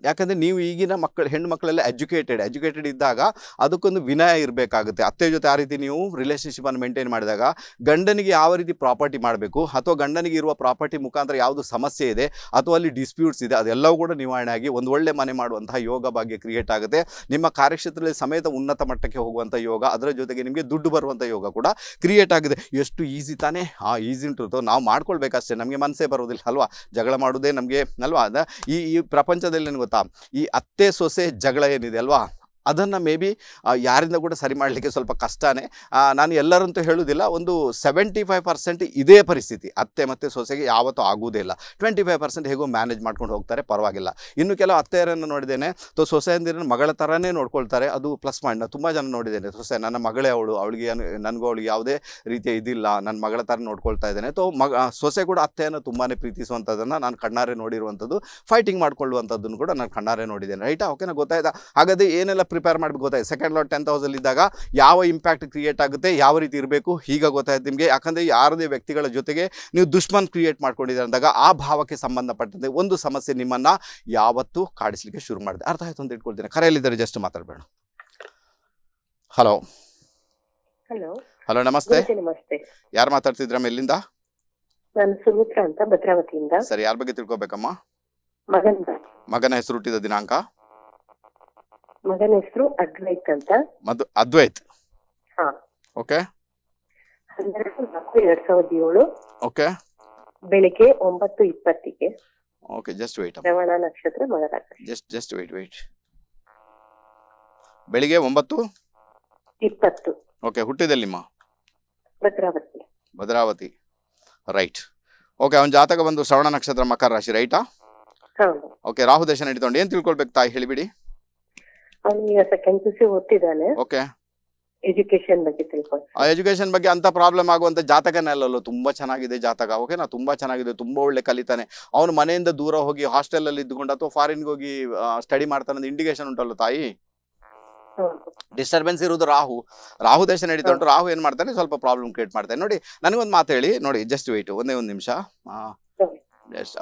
ಯಾಕಂದರೆ ನೀವು ಈಗಿನ ಮಕ್ಕಳು ಹೆಣ್ಣು ಎಜುಕೇಟೆಡ್ ಎಜುಕೇಟೆಡ್ ಇದ್ದಾಗ ಅದಕ್ಕೊಂದು ವಿನಯ ಇರಬೇಕಾಗುತ್ತೆ ಅತ್ತೆ ಜೊತೆ ಆ ರೀತಿ ನೀವು ರಿಲೇಷನ್ಶಿಪ್ಪನ್ನು ಮೇಂಟೈನ್ ಮಾಡಿದಾಗ ಗಂಡನಿಗೆ ಯಾವ ರೀತಿ ಪ್ರಾಪರ್ಟಿ ಮಾಡಬೇಕು ಅಥವಾ ಗಂಡನಿಗೆ ಇರುವ ಪ್ರಾಪರ್ಟಿ ಮುಖಾಂತರ ಯಾವುದು ಸಮಸ್ಯೆ ಇದೆ ಅಥವಾ ಅಲ್ಲಿ ಡಿಸ್ಪ್ಯೂಟ್ಸ್ ಇದೆ ಅದೆಲ್ಲವೂ ಕೂಡ ನಿವಾರಣೆ ಆಗಿ ಒಂದು ಒಳ್ಳೆ ಮನೆ ಮಾಡುವಂತಹ ಯೋಗ ಭಾಗ್ಯ ಕ್ರಿಯೇಟ್ ಆಗುತ್ತೆ ನಿಮ್ಮ ಕಾರ್ಯಕ್ಷೇತ್ರದಲ್ಲಿ ಸಮೇತ ಉನ್ನತ ಮಟ್ಟಕ್ಕೆ ಹೋಗುವಂಥ ಯೋಗ ಯೋಗ ಅದರ ಜೊತೆಗೆ ನಿಮಗೆ ದುಡ್ಡು ಬರುವಂಥ ಯೋಗ ಕೂಡ ಕ್ರಿಯೇಟ್ ಆಗಿದೆ ಎಷ್ಟು ಈಸಿ ತಾನೇ ಆ ಈಸಿ ಉಂಟು ನಾವು ಮಾಡ್ಕೊಳ್ಬೇಕಷ್ಟೇ ನಮಗೆ ಮನಸ್ಸೇ ಬರೋದಿಲ್ಲ ಅಲ್ವಾ ಜಗಳ ಮಾಡೋದೇ ನಮಗೆ ಅಲ್ವಾ ಈ ಈ ಪ್ರಪಂಚದಲ್ಲಿ ನನಗೆ ಗೊತ್ತಾ ಈ ಅತ್ತೆ ಸೊಸೆ ಜಗಳ ಏನಿದೆ ಅಲ್ವಾ ಅದನ್ನು ಮೇ ಬಿ ಯಾರಿಂದ ಕೂಡ ಸರಿ ಮಾಡಲಿಕ್ಕೆ ಸ್ವಲ್ಪ ಕಷ್ಟನೇ ನಾನು ಎಲ್ಲರಂತೂ ಹೇಳುವುದಿಲ್ಲ ಒಂದು ಸೆವೆಂಟಿ ಫೈವ್ ಪರ್ಸೆಂಟ್ ಇದೇ ಪರಿಸ್ಥಿತಿ ಅತ್ತೆ ಮತ್ತು ಸೊಸೆಗೆ ಯಾವತ್ತೂ ಆಗುವುದೇ ಇಲ್ಲ ಟ್ವೆಂಟಿ ಫೈವ್ ಪರ್ಸೆಂಟ್ ಹೇಗೋ ಮ್ಯಾನೇಜ್ ಮಾಡ್ಕೊಂಡು ಹೋಗ್ತಾರೆ ಪರವಾಗಿಲ್ಲ ಇನ್ನು ಕೆಲವು ಅತ್ತೆಯರನ್ನು ನೋಡಿದ್ದೇನೆ ತೊ ಸೊಸೆಯಂದಿರ ಮಗಳ ಥರನೇ ನೋಡ್ಕೊಳ್ತಾರೆ ಅದು ಪ್ಲಸ್ ಪಾಯಿಂಟ್ ತುಂಬ ಜನ ನೋಡಿದ್ದೇನೆ ಸೊಸೆ ನನ್ನ ಮಗಳೇ ಅವಳು ಅವಳಿಗೆ ನನಗೂ ಅವಳಿಗೆ ಯಾವುದೇ ರೀತಿಯ ಇದಿಲ್ಲ ನನ್ನ ಮಗಳ ಥರ ನೋಡ್ಕೊಳ್ತಾ ಇದ್ದೇನೆ ತೋ ಮಗ ಸೊಸೆ ಕೂಡ ಅತ್ತೆಯನ್ನು ತುಂಬಾ ಪ್ರೀತಿಸುವಂಥದ್ದನ್ನು ನಾನು ಕಣ್ಣಾರೆ ನೋಡಿರುವಂಥದ್ದು ಫೈಟಿಂಗ್ ಮಾಡಿಕೊಳ್ಳುವಂಥದ್ದನ್ನು ಕೂಡ ನಾನು ಕಣ್ಣಾರೆ ನೋಡಿದ್ದೇನೆ ರೈಟಾ ಓಕೆನಾ ಗೊತ್ತಾಯ್ತಾ ಹಾಗಾದರೆ ಏನೆಲ್ಲ ಪ್ರಿಪೇರ್ ಮಾಡಬೇಕು ಗೊತ್ತಾಯ್ತು ಸೆಕೆಂಡ್ ಲಾಟ್ ಟೆನ್ ತೌಸಂಡ್ ಇದ್ದಾಗ ಯಾವ ಇಂಪ್ಯಾಕ್ಟ್ ಕ್ರಿಯೇಟ್ ಆಗುತ್ತೆ ಯಾವ ರೀತಿ ಇರಬೇಕು ಹೀಗೆ ಗೊತ್ತಾಯ್ತು ನಿಮಗೆ ಯಾಕಂದರೆ ಯಾರದೇ ವ್ಯಕ್ತಿಗಳ ಜೊತೆಗೆ ನೀವು ದುಷ್ಮನ್ ಕ್ರಿಯೇಟ್ ಮಾಡ್ಕೊಂಡಿದ್ದೀರ ಅಂದಾಗ ಆ ಭಾವಕ್ಕೆ ಸಂಬಂಧಪಟ್ಟಂತೆ ಒಂದು ಸಮಸ್ಯೆ ನಿಮ್ಮನ್ನು ಯಾವತ್ತೂ ಕಾಡಿಸ್ಲಿಕ್ಕೆ ಶುರು ಮಾಡಿದೆ ಅರ್ಥ ಆಯ್ತು ಅಂತ ಇಟ್ಕೊಳ್ತೀನಿ ಕರೆಯಲ್ಲಿದ್ದರೆ ಜಸ್ಟ್ ಮಾತಾಡಬೇಡ ಹಲೋ ಹಲೋ ನಮಸ್ತೆ ನಮಸ್ತೆ ಯಾರು ಮಾತಾಡ್ತಿದ್ರ ಮೇಲಿಂದ ನಾನು ಅಂತ ಸರಿ ಯಾರ ಬಗ್ಗೆ ತಿಳ್ಕೊಬೇಕಮ್ಮ ಮಗನ ಹೆಸರು ಹುಟ್ಟಿದ ದಿನಾಂಕ
ಮಗನ ಹೆಸರು ಅದ್ವೈತ್ ಅಂತ
ಮದ್ ಅದ್ವೈತ್ ಹಾ ಓಕೆ
ಹನ್ನೆರಡು ಎರಡ್ ಸಾವಿರದ ಏಳು ಓಕೆ ಬೆಳಿಗ್ಗೆ ಒಂಬತ್ತು ಇಪ್ಪತ್ತಿಗೆ ಓಕೆ ಜಸ್ಟ್ ವೇಟ್ ಶ್ರವಣ ನಕ್ಷತ್ರ ಮಗನ
ಜಸ್ಟ್ ಜಸ್ಟ್ ವೇಟ್ ವೇಟ್ ಬೆಳಿಗ್ಗೆ ಒಂಬತ್ತು ಇಪ್ಪತ್ತು ಓಕೆ ಹುಟ್ಟಿದೆಲ್ಲಿಮ್ಮ ಭದ್ರಾವತಿ ಭದ್ರಾವತಿ ರೈಟ್ ಓಕೆ ಅವನ ಜಾತಕ ಬಂದು ಶ್ರವಣ ನಕ್ಷತ್ರ ಮಕರ ರಾಶಿ ರೈಟಾ ಓಕೆ ರಾಹು ದೇಶ ನಡೀತೊಂಡು ಏನು ತಿಳ್ಕೊಳ್ಬೇಕು ತಾಯಿ ಹೇಳಿಬಿಡಿ
ಎಜುಕೇಶನ್ ಬಗ್ಗೆ
ಆ ಎಜುಕೇಶನ್ ಬಗ್ಗೆ ಅಂತ ಪ್ರಾಬ್ಲಮ್ ಆಗುವಂತ ಜಾತಕನೇ ಅಲ್ಲ ತುಂಬಾ ಚೆನ್ನಾಗಿದೆ ಜಾತಕ ಓಕೆನಾ ತುಂಬಾ ಚೆನ್ನಾಗಿದೆ ತುಂಬಾ ಒಳ್ಳೆ ಕಲಿತಾನೆ ಅವನು ಮನೆಯಿಂದ ದೂರ ಹೋಗಿ ಹಾಸ್ಟೆಲ್ ಅಲ್ಲಿ ಇದ್ಕೊಂಡು ಅಥವಾ ಫಾರಿನ್ ಹೋಗಿ ಸ್ಟಡಿ ಮಾಡ್ತಾನೆ ಇಂಡಿಕೇಶನ್ ಉಂಟಲ್ಲ ತಾಯಿ ಡಿಸ್ಟರ್ಬೆನ್ಸ್ ಇರುವುದು ರಾಹು ರಾಹು ದೇಶ ನಡೀತಾ ಉಂಟು ರಾಹು ಏನ್ ಮಾಡ್ತಾನೆ ಸ್ವಲ್ಪ ಪ್ರಾಬ್ಲಮ್ ಕ್ರಿಯೇಟ್ ಮಾಡ್ತಾನೆ ನೋಡಿ ನನಗೊಂದು ಮಾತು ಹೇಳಿ ನೋಡಿ ಜಸ್ಟ್ ವೇಟ್ ಒಂದೇ ಒಂದು ನಿಮಿಷ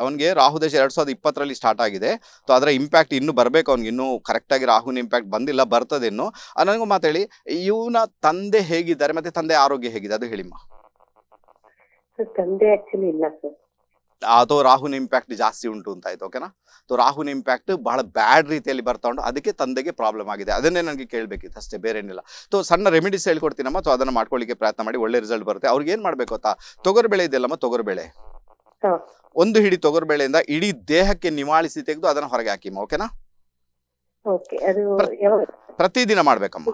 ಅವನಿಗೆ ರಾಹು ದೇಶ ಎರಡ್ ಸಾವಿರದ ಇಪ್ಪತ್ತರಲ್ಲಿ ಸ್ಟಾರ್ಟ್ ಆಗಿದೆ ಸೊ ಅದರ ಇಂಪ್ಯಾಕ್ಟ್ ಇನ್ನೂ ಬರಬೇಕು ಅವ್ನಿಗೆ ಇನ್ನೂ ಆಗಿ ರಾಹುನ ಇಂಪ್ಯಾಕ್ಟ್ ಬಂದಿಲ್ಲ ಬರ್ತದೆ ಇನ್ನು ನನಗೆ ಮಾತಾಡಿ ಇವನ ತಂದೆ ಹೇಗಿದ್ದಾರೆ ಮತ್ತೆ ತಂದೆ ಆರೋಗ್ಯ ಹೇಗಿದೆ ಅದು ಹೇಳಿಮ್ಮ
ತಂದೆ ಆಕ್ಚುಲಿ ಇಲ್ಲ
ಅದು ರಾಹುನ ಇಂಪ್ಯಾಕ್ಟ್ ಜಾಸ್ತಿ ಉಂಟು ಅಂತ ಆಯ್ತು ಓಕೆನಾ ಸೊ ರಾಹುನ ಇಂಪ್ಯಾಕ್ಟ್ ಬಹಳ ಬ್ಯಾಡ್ ರೀತಿಯಲ್ಲಿ ಬರ್ತಾ ಉಂಟು ಅದಕ್ಕೆ ತಂದೆಗೆ ಪ್ರಾಬ್ಲಮ್ ಆಗಿದೆ ಅದನ್ನೇ ನನಗೆ ಕೇಳಬೇಕಿತ್ತು ಅಷ್ಟೇ ಬೇರೆ ಏನಿಲ್ಲ ಸೊ ಸಣ್ಣ ರೆಮಿಡೀಸ್ ಹೇಳ್ಕೊಡ್ತೀನಮ್ಮ ಸೊ ಅದನ್ನು ಮಾಡ್ಕೊಳ್ಳಿಕ್ಕೆ ಪ್ರಯತ್ನ ಮಾಡಿ ಒಳ್ಳೆ ರಿಸಲ್ಟ್ ಬರುತ್ತೆ ಅವ್ರಿಗೆ ಏನು ಮಾಡಬೇಕು ಗೊತ್ತಾ ತೊಗರು ಬೆಳೆ ಇದೆಯಲ್ಲಮ್ಮ ತೊಗರು ಬೆಳೆ ಒಂದು ಹಿಡಿ ತೊಗರ್ಬೇಳೆಯಿಂದ ಇಡೀ ದೇಹಕ್ಕೆ ನಿವಾಳಿಸಿ ತೆಗೆದು ಅದನ್ನ ಹೊರಗೆ ಹಾಕಿಮ್ಮ ಓಕೆನಾ ಪ್ರತಿದಿನ ಮಾಡ್ಬೇಕಮ್ಮ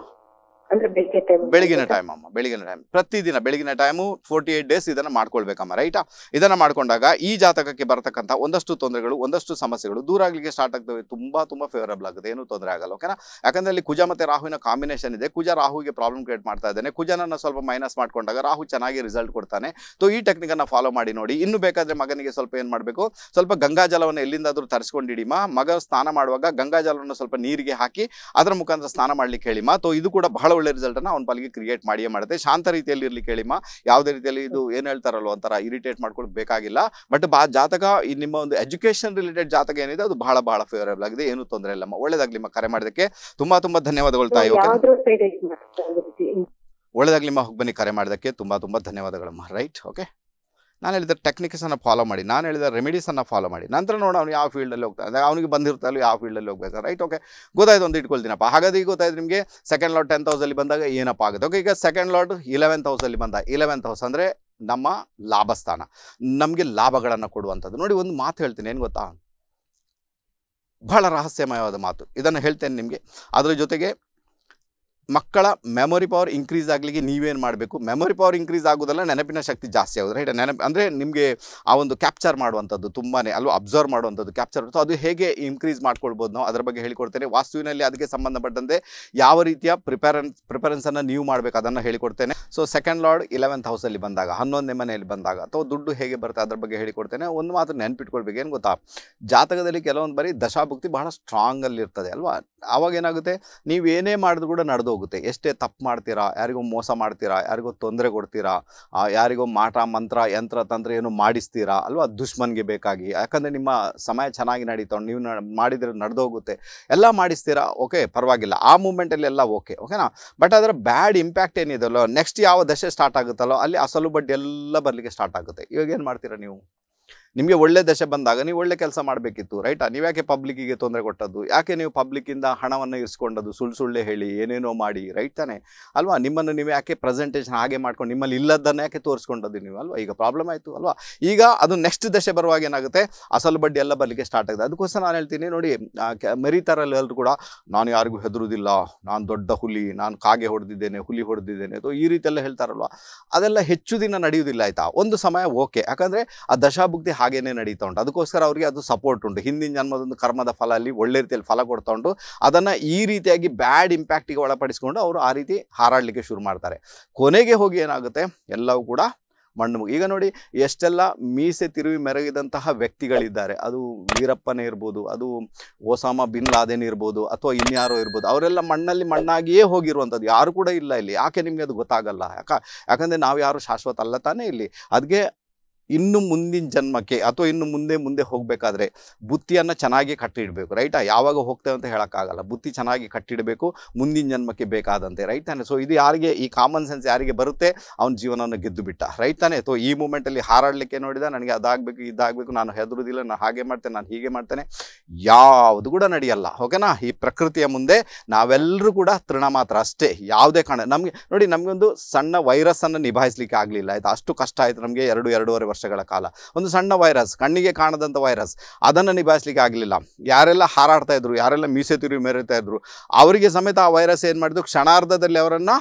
ಟೈಮ್ ಬೆಳಗಿನ ಟೈಮ್ ಅಮ್ಮ ಬೆಳಗಿನ ಟೈಮ್ ಪ್ರತಿದಿನ ಬೆಳಗಿನ ಟೈಮು ಫೋರ್ಟಿ ಏಟ್ ಡೇಸ್ ಇದನ್ನ ಮಾಡ್ಕೊಳ್ಬೇಕಮ್ಮ ರೈಟ್ ಇದನ್ನ ಮಾಡ್ಕೊಂಡಾಗ ಈ ಜಾತಕಕ್ಕೆ ಬರತಕ್ಕಂಥ ಒಂದಷ್ಟು ತೊಂದರೆಗಳು ಒಂದಷ್ಟು ಸಮಸ್ಯೆಗಳು ದೂರ ಆಗ್ಲಿಕ್ಕೆ ಸ್ಟಾರ್ಟ್ ಆಗ್ತವೆ ತುಂಬಾ ತುಂಬಾ ಫೇವರಬಲ್ ಆಗುತ್ತೆ ಏನು ತೊಂದರೆ ಆಗಲ್ಲ ಓಕೆ ಯಾಕಂದ್ರೆ ಅಲ್ಲಿ ಕುಜ ಮತ್ತೆ ರಾಹುವಿನ ಕಾಂಬಿನೇಷನ್ ಇದೆ ಕುಜ ರಾಹುಗೆ ಪ್ರಾಬ್ಲಮ್ ಕ್ರಿಯೇಟ್ ಮಾಡ್ತಾ ಇದ್ದಾನೆ ಕುಜನನ್ನ ಸ್ವಲ್ಪ ಮೈನಸ್ ಮಾಡ್ಕೊಂಡಾಗ ರಾಹು ಚೆನ್ನಾಗಿ ರಿಸಲ್ಟ್ ಕೊಡ್ತಾನೆ ಸೊ ಈ ಟೆಕ್ನಿಕ್ ಅನ್ನ ಫಾಲೋ ಮಾಡಿ ನೋಡಿ ಇನ್ನು ಬೇಕಾದ್ರೆ ಮಗನಿಗೆ ಸ್ವಲ್ಪ ಏನ್ ಮಾಡಬೇಕು ಸ್ವಲ್ಪ ಗಂಗಾ ಜಲವನ್ನು ಎಲ್ಲಿಂದಾದ್ರೂ ತರಿಸ್ಕೊಂಡಿಡಿಮ ಮಗ ಸ್ನಾನ ಮಾಡುವಾಗ ಗಂಗಾ ಜಲವನ್ನು ಸ್ವಲ್ಪ ನೀರಿಗೆ ಹಾಕಿ ಅದರ ಮುಖಾಂತರ ಸ್ನಾನ ಮಾಡ್ಲಿಕ್ಕೆ ಹೇಳಿಮ ಸೊ ಇದು ಕೂಡ ಬಹಳ ಒಳ್ಳೆ ರಿಸಲ್ಟ್ ಅನ್ನ ಅವ್ನ ಪಾಲಿಗೆ ಕ್ರಿಯೇಟ್ ಮಾಡಿಯೇ ಮಾಡುತ್ತೆ ಶಾಂತ ರೀತಿಯಲ್ಲಿ ಇರ್ಲಿ ಕೇಳಿಮ್ಮ ಯಾವುದೇ ರೀತಿಯಲ್ಲಿ ಇದು ಏನ್ ಹೇಳ್ತಾರಲ್ಲ ಒಂಥರ ಇರಿಟೇಟ್ ಮಾಡ್ಕೊಳ್ಬೇಕಾಗಿಲ್ಲ ಬಟ್ ಬಾ ಜಾತಕ ನಿಮ್ಮ ಒಂದು ಎಜುಕೇಶನ್ ರಿಲೇಟೆಡ್ ಜಾತಕ ಏನಿದೆ ಅದು ಬಹಳ ಬಹಳ ಫೇವರೇಬಲ್ ಆಗಿದೆ ಏನು ತೊಂದರೆ ಇಲ್ಲಮ್ಮ ಒಳ್ಳೇದಾಗ್ಲಿಮ್ಮ ಕರೆ ಮಾಡೋದಕ್ಕೆ ತುಂಬಾ ತುಂಬಾ ಧನ್ಯವಾದಗಳು ತಾಯಿ ಒಳ್ಳೇದಾಗ್ಲಿಮ್ಮ ಹೋಗಿ ಬನ್ನಿ ಕರೆ ಮಾಡೋದಕ್ಕೆ ತುಂಬಾ ತುಂಬಾ ಧನ್ಯವಾದಗಳಮ್ಮ ರೈಟ್ ಓಕೆ ನಾನು ಹೇಳಿದ ಟೆಕ್ನಿಕ್ಸನ್ನು ಫಾಲೋ ಮಾಡಿ ನಾನು ಹೇಳಿದ ರೆಮಿಡೀಸನ್ನು ಫಾಲೋ ಮಾಡಿ ನಂತರ ನೋಡಿ ಅವ್ನು ಯಾವ ಫೀಲ್ಡಲ್ಲಿ ಹೋಗ್ತಾ ಅಂದರೆ ಅವನಿಗೆ ಬಂದಿರ್ತಲ್ಲ ಯಾವ ಫೀಲ್ಡಲ್ಲಿ ಹೋಗ್ಬೇಕು ರೈಟ್ ಓಕೆ ಗೊತ್ತಾಯ್ತು ಒಂದು ಇಟ್ಕೊಳ್ತೀನಪ್ಪ ಹಾಗಾದ್ರೆ ಈಗ ಗೊತ್ತಾಯ್ತು ನಿಮಗೆ ಸೆಕೆಂಡ್ ಲಾಟ್ ಟೆನ್ ಹೌಸಲ್ಲಿ ಬಂದಾಗ ಏನಪ್ಪ ಆಗುತ್ತೆ ಓಕೆ ಈಗ ಸೆಕೆಂಡ್ ಲಾಟ್ ಇಲೆವೆಂತ್ ಹೌಸಲ್ಲಿ ಬಂದ ಇಲೆವೆನ್ ಹೌಸ್ ಅಂದರೆ ನಮ್ಮ ಲಾಭಸ್ಥಾನ ನಮಗೆ ಲಾಭಗಳನ್ನು ಕೊಡುವಂಥದ್ದು ನೋಡಿ ಒಂದು ಮಾತು ಹೇಳ್ತೀನಿ ಏನು ಗೊತ್ತಾ ಬಹಳ ರಹಸ್ಯಮಯವಾದ ಮಾತು ಇದನ್ನು ಹೇಳ್ತೇನೆ ನಿಮಗೆ ಅದರ ಜೊತೆಗೆ ಮಕ್ಕಳ ಮೆಮೊರಿ ಪವರ್ ಇನ್ಕ್ರೀಸ್ ಆಗಲಿಕ್ಕೆ ನೀವೇನು ಮಾಡಬೇಕು ಮೆಮೊರಿ ಪವರ್ ಇನ್ಕ್ರೀಸ್ ಆಗೋದಲ್ಲ ನೆನಪಿನ ಶಕ್ತಿ ಜಾಸ್ತಿ ಆಗೋದು ರೈಟ್ ನೆನಪು ಅಂದರೆ ನಿಮಗೆ ಆ ಒಂದು ಕ್ಯಾಪ್ಚರ್ ಮಾಡುವಂಥದ್ದು ತುಂಬಾ ಅಲ್ವಾ ಅಬ್ಸರ್ವ್ ಮಾಡುವಂಥದ್ದು ಕ್ಯಾಪ್ಚರ್ ಅದು ಹೇಗೆ ಇನ್ಕ್ರೀಸ್ ಮಾಡ್ಕೊಳ್ಬೋದು ನಾವು ಅದರ ಬಗ್ಗೆ ಹೇಳಿಕೊಡ್ತೇನೆ ವಾಸ್ತುವಿನಲ್ಲಿ ಅದಕ್ಕೆ ಸಂಬಂಧಪಟ್ಟಂತೆ ಯಾವ ರೀತಿಯ ಪ್ರಿಪೇರೆನ್ಸ್ ಪ್ರಿಪರೆನ್ಸನ್ನು ನೀವು ಮಾಡಬೇಕು ಅದನ್ನು ಹೇಳಿಕೊಡ್ತೇನೆ ಸೊ ಸೆಕೆಂಡ್ ಲಾರ್ಡ್ ಇಲೆವೆಂತ್ ಹೌಸಲ್ಲಿ ಬಂದಾಗ ಹನ್ನೊಂದನೇ ಮನೆಯಲ್ಲಿ ಬಂದಾಗ ಅಥವಾ ದುಡ್ಡು ಹೇಗೆ ಬರುತ್ತೆ ಅದ್ರ ಬಗ್ಗೆ ಹೇಳಿಕೊಡ್ತೇನೆ ಒಂದು ಮಾತ್ರ ನೆನ್ಪಿಟ್ಕೊಳ್ಬೇಕು ಏನು ಗೊತ್ತಾ ಜಾತಕದಲ್ಲಿ ಕೆಲವೊಂದು ಬಾರಿ ದಶಾಭುಕ್ತಿ ಬಹಳ ಇರ್ತದೆ ಅಲ್ವಾ ಆವಾಗ ಏನಾಗುತ್ತೆ ನೀವೇನೇ ಮಾಡಿದ್ರು ಕೂಡ ನಡೆದು ಹೋಗುತ್ತೆ ಎಷ್ಟೇ ತಪ್ಪು ಮಾಡ್ತೀರಾ ಯಾರಿಗೋ ಮೋಸ ಮಾಡ್ತೀರಾ ಯಾರಿಗೋ ತೊಂದರೆ ಕೊಡ್ತೀರಾ ಯಾರಿಗೋ ಮಾಟ ಮಂತ್ರ ಯಂತ್ರ ತಂತ್ರ ಏನು ಮಾಡಿಸ್ತೀರಾ ಅಲ್ವಾ ದುಶ್ಮನ್ಗೆ ಬೇಕಾಗಿ ಯಾಕಂದರೆ ನಿಮ್ಮ ಸಮಯ ಚೆನ್ನಾಗಿ ನಡೀತಾವ ನೀವು ಮಾಡಿದರೆ ನಡೆದು ಹೋಗುತ್ತೆ ಎಲ್ಲ ಮಾಡಿಸ್ತೀರಾ ಓಕೆ ಪರವಾಗಿಲ್ಲ ಆ ಮೂಮೆಂಟಲ್ಲಿ ಎಲ್ಲ ಓಕೆ ಓಕೆನಾ ಬಟ್ ಅದರ ಬ್ಯಾಡ್ ಇಂಪ್ಯಾಕ್ಟ್ ಏನಿದೆಲ್ಲೋ ನೆಕ್ಸ್ಟ್ ಯಾವ ದಶೆ ಸ್ಟಾರ್ಟ್ ಆಗುತ್ತಲ್ಲೋ ಅಲ್ಲಿ ಅಸಲು ಬಡ್ಡಿ ಎಲ್ಲ ಬರಲಿಕ್ಕೆ ಸ್ಟಾರ್ಟ್ ಆಗುತ್ತೆ ಇವಾಗ ಏನು ಮಾಡ್ತೀರಾ ನೀವು ನಿಮಗೆ ಒಳ್ಳೆ ದಶೆ ಬಂದಾಗ ನೀವು ಒಳ್ಳೆ ಕೆಲಸ ಮಾಡಬೇಕಿತ್ತು ರೈಟಾ ನೀವು ಯಾಕೆ ಪಬ್ಲಿಕ್ಕಿಗೆ ತೊಂದರೆ ಕೊಟ್ಟದ್ದು ಯಾಕೆ ನೀವು ಪಬ್ಲಿಕ್ಕಿಂದ ಹಣವನ್ನು ಇರಿಸ್ಕೊಂಡದ್ದು ಸುಳ್ಳು ಸುಳ್ಳೆ ಹೇಳಿ ಏನೇನೋ ಮಾಡಿ ರೈಟ್ ತಾನೆ ಅಲ್ವಾ ನಿಮ್ಮನ್ನು ನೀವು ಯಾಕೆ ಪ್ರೆಸೆಂಟೇಷನ್ ಹಾಗೆ ಮಾಡ್ಕೊಂಡು ನಿಮ್ಮಲ್ಲಿ ಇಲ್ಲದನ್ನ ಯಾಕೆ ತೋರಿಸ್ಕೊಂಡದ್ದು ನೀವು ಅಲ್ವಾ ಈಗ ಪ್ರಾಬ್ಲಮ್ ಆಯಿತು ಅಲ್ವಾ ಈಗ ಅದು ನೆಕ್ಸ್ಟ್ ದಶೆ ಬರುವಾಗ ಏನಾಗುತ್ತೆ ಅಸಲು ಬಡ್ಡಿ ಎಲ್ಲ ಬರಲಿಕ್ಕೆ ಸ್ಟಾರ್ಟ್ ಆಗಿದೆ ಅದಕ್ಕೋಸ್ಕರ ನಾನು ಹೇಳ್ತೀನಿ ನೋಡಿ ಮೆರೀತಾರಲ್ಲಿ ಎಲ್ಲರೂ ಕೂಡ ನಾನು ಯಾರಿಗೂ ಹೆದರುವುದಿಲ್ಲ ನಾನು ದೊಡ್ಡ ಹುಲಿ ನಾನು ಕಾಗೆ ಹೊಡೆದಿದ್ದೇನೆ ಹುಲಿ ಹೊಡೆದಿದ್ದೇನೆ ಅಥವಾ ಈ ರೀತಿ ಹೇಳ್ತಾರಲ್ವ ಅದೆಲ್ಲ ಹೆಚ್ಚು ದಿನ ನಡೆಯುವುದಿಲ್ಲ ಆಯಿತಾ ಒಂದು ಸಮಯ ಓಕೆ ಯಾಕಂದರೆ ಆ ದಶಾಭುಕ್ತಿ ಹಾಗೇನೆ ನಡೀತಾ ಉಂಟು ಅದಕ್ಕೋಸ್ಕರ ಅವರಿಗೆ ಅದು ಸಪೋರ್ಟ್ ಉಂಟು ಹಿಂದಿನ ಜನ್ಮದೊಂದು ಕರ್ಮದ ಫಲ ಅಲ್ಲಿ ಒಳ್ಳೆ ರೀತಿಯಲ್ಲಿ ಫಲ ಕೊಡ್ತಾ ಉಂಟು ಅದನ್ನು ಈ ರೀತಿಯಾಗಿ ಬ್ಯಾಡ್ ಇಂಪ್ಯಾಕ್ಟಿಗೆ ಒಳಪಡಿಸಿಕೊಂಡು ಅವರು ಆ ರೀತಿ ಹಾರಾಡಲಿಕ್ಕೆ ಶುರು ಮಾಡ್ತಾರೆ ಕೊನೆಗೆ ಹೋಗಿ ಏನಾಗುತ್ತೆ ಎಲ್ಲವೂ ಕೂಡ ಮಣ್ಣು ಈಗ ನೋಡಿ ಎಷ್ಟೆಲ್ಲ ಮೀಸೆ ತಿರುವಿ ಮೆರಗಿದಂತಹ ವ್ಯಕ್ತಿಗಳಿದ್ದಾರೆ ಅದು ವೀರಪ್ಪನೇ ಇರ್ಬೋದು ಅದು ಓಸಾಮ ಬಿನ್ ಲಾದೇನ್ ಇರ್ಬೋದು ಅಥವಾ ಇನ್ಯಾರೋ ಇರ್ಬೋದು ಅವರೆಲ್ಲ ಮಣ್ಣಲ್ಲಿ ಮಣ್ಣಾಗಿಯೇ ಹೋಗಿರುವಂಥದ್ದು ಯಾರು ಕೂಡ ಇಲ್ಲ ಇಲ್ಲಿ ಯಾಕೆ ನಿಮಗೆ ಅದು ಗೊತ್ತಾಗಲ್ಲ ಯಾಕ ಯಾಕಂದರೆ ನಾವು ಯಾರು ಶಾಶ್ವತ ಅಲ್ಲ ತಾನೇ ಇಲ್ಲಿ ಅದಕ್ಕೆ ಇನ್ನು ಮುಂದಿನ ಜನ್ಮಕ್ಕೆ ಅಥವಾ ಇನ್ನು ಮುಂದೆ ಮುಂದೆ ಹೋಗಬೇಕಾದ್ರೆ ಬುತ್ತಿಯನ್ನು ಚೆನ್ನಾಗಿ ಕಟ್ಟಿಡಬೇಕು ರೈಟಾ ಯಾವಾಗ ಹೋಗ್ತೇವೆ ಅಂತ ಹೇಳೋಕ್ಕಾಗಲ್ಲ ಬುತ್ತಿ ಚೆನ್ನಾಗಿ ಕಟ್ಟಿಡಬೇಕು ಮುಂದಿನ ಜನ್ಮಕ್ಕೆ ಬೇಕಾದಂತೆ ರೈಟ್ ಸೊ ಇದು ಯಾರಿಗೆ ಈ ಕಾಮನ್ ಸೆನ್ಸ್ ಯಾರಿಗೆ ಬರುತ್ತೆ ಅವ್ನ ಜೀವನವನ್ನು ಗೆದ್ದು ಬಿಟ್ಟ ರೈಟ್ ಅಥವಾ ಈ ಮೂಮೆಂಟಲ್ಲಿ ಹಾರಾಡಲಿಕ್ಕೆ ನೋಡಿದ ನನಗೆ ಅದಾಗಬೇಕು ಇದಾಗಬೇಕು ನಾನು ಹೆದರುದಿಲ್ಲ ನಾನು ಹಾಗೆ ಮಾಡ್ತೇನೆ ನಾನು ಹೀಗೆ ಮಾಡ್ತೇನೆ ಯಾವುದು ಕೂಡ ನಡೆಯಲ್ಲ ಓಕೆನಾ ಈ ಪ್ರಕೃತಿಯ ಮುಂದೆ ನಾವೆಲ್ಲರೂ ಕೂಡ ತೃಣ ಮಾತ್ರ ಅಷ್ಟೇ ಯಾವುದೇ ಕಾರಣ ನಮಗೆ ನೋಡಿ ನಮಗೊಂದು ಸಣ್ಣ ವೈರಸ್ಸನ್ನು ನಿಭಾಯಿಸಲಿಕ್ಕೆ ಆಗಲಿಲ್ಲ ಆಯಿತು ಅಷ್ಟು ಕಷ್ಟ ಆಯಿತು ನಮಗೆ ಎರಡು ಎರಡೂವರೆ ವರ್ಷ ವರ್ಷಗಳ ಕಾಲ ಒಂದು ಸಣ್ಣ ವೈರಸ್ ಕಣ್ಣಿಗೆ ಕಾಣದಂಥ ವೈರಸ್ ಅದನ್ನು ನಿಭಾಯಿಸಲಿಕ್ಕೆ ಆಗಲಿಲ್ಲ ಯಾರೆಲ್ಲ ಹಾರಾಡ್ತಾ ಇದ್ರು ಯಾರೆಲ್ಲ ಮೀಸೆ ತಿರುವಿ ಮೆರೀತಾ ಇದ್ರು ಅವರಿಗೆ ಸಮೇತ ಆ ವೈರಸ್ ಏನು ಮಾಡಿದ್ರು ಕ್ಷಣಾರ್ಧದಲ್ಲಿ ಅವರನ್ನು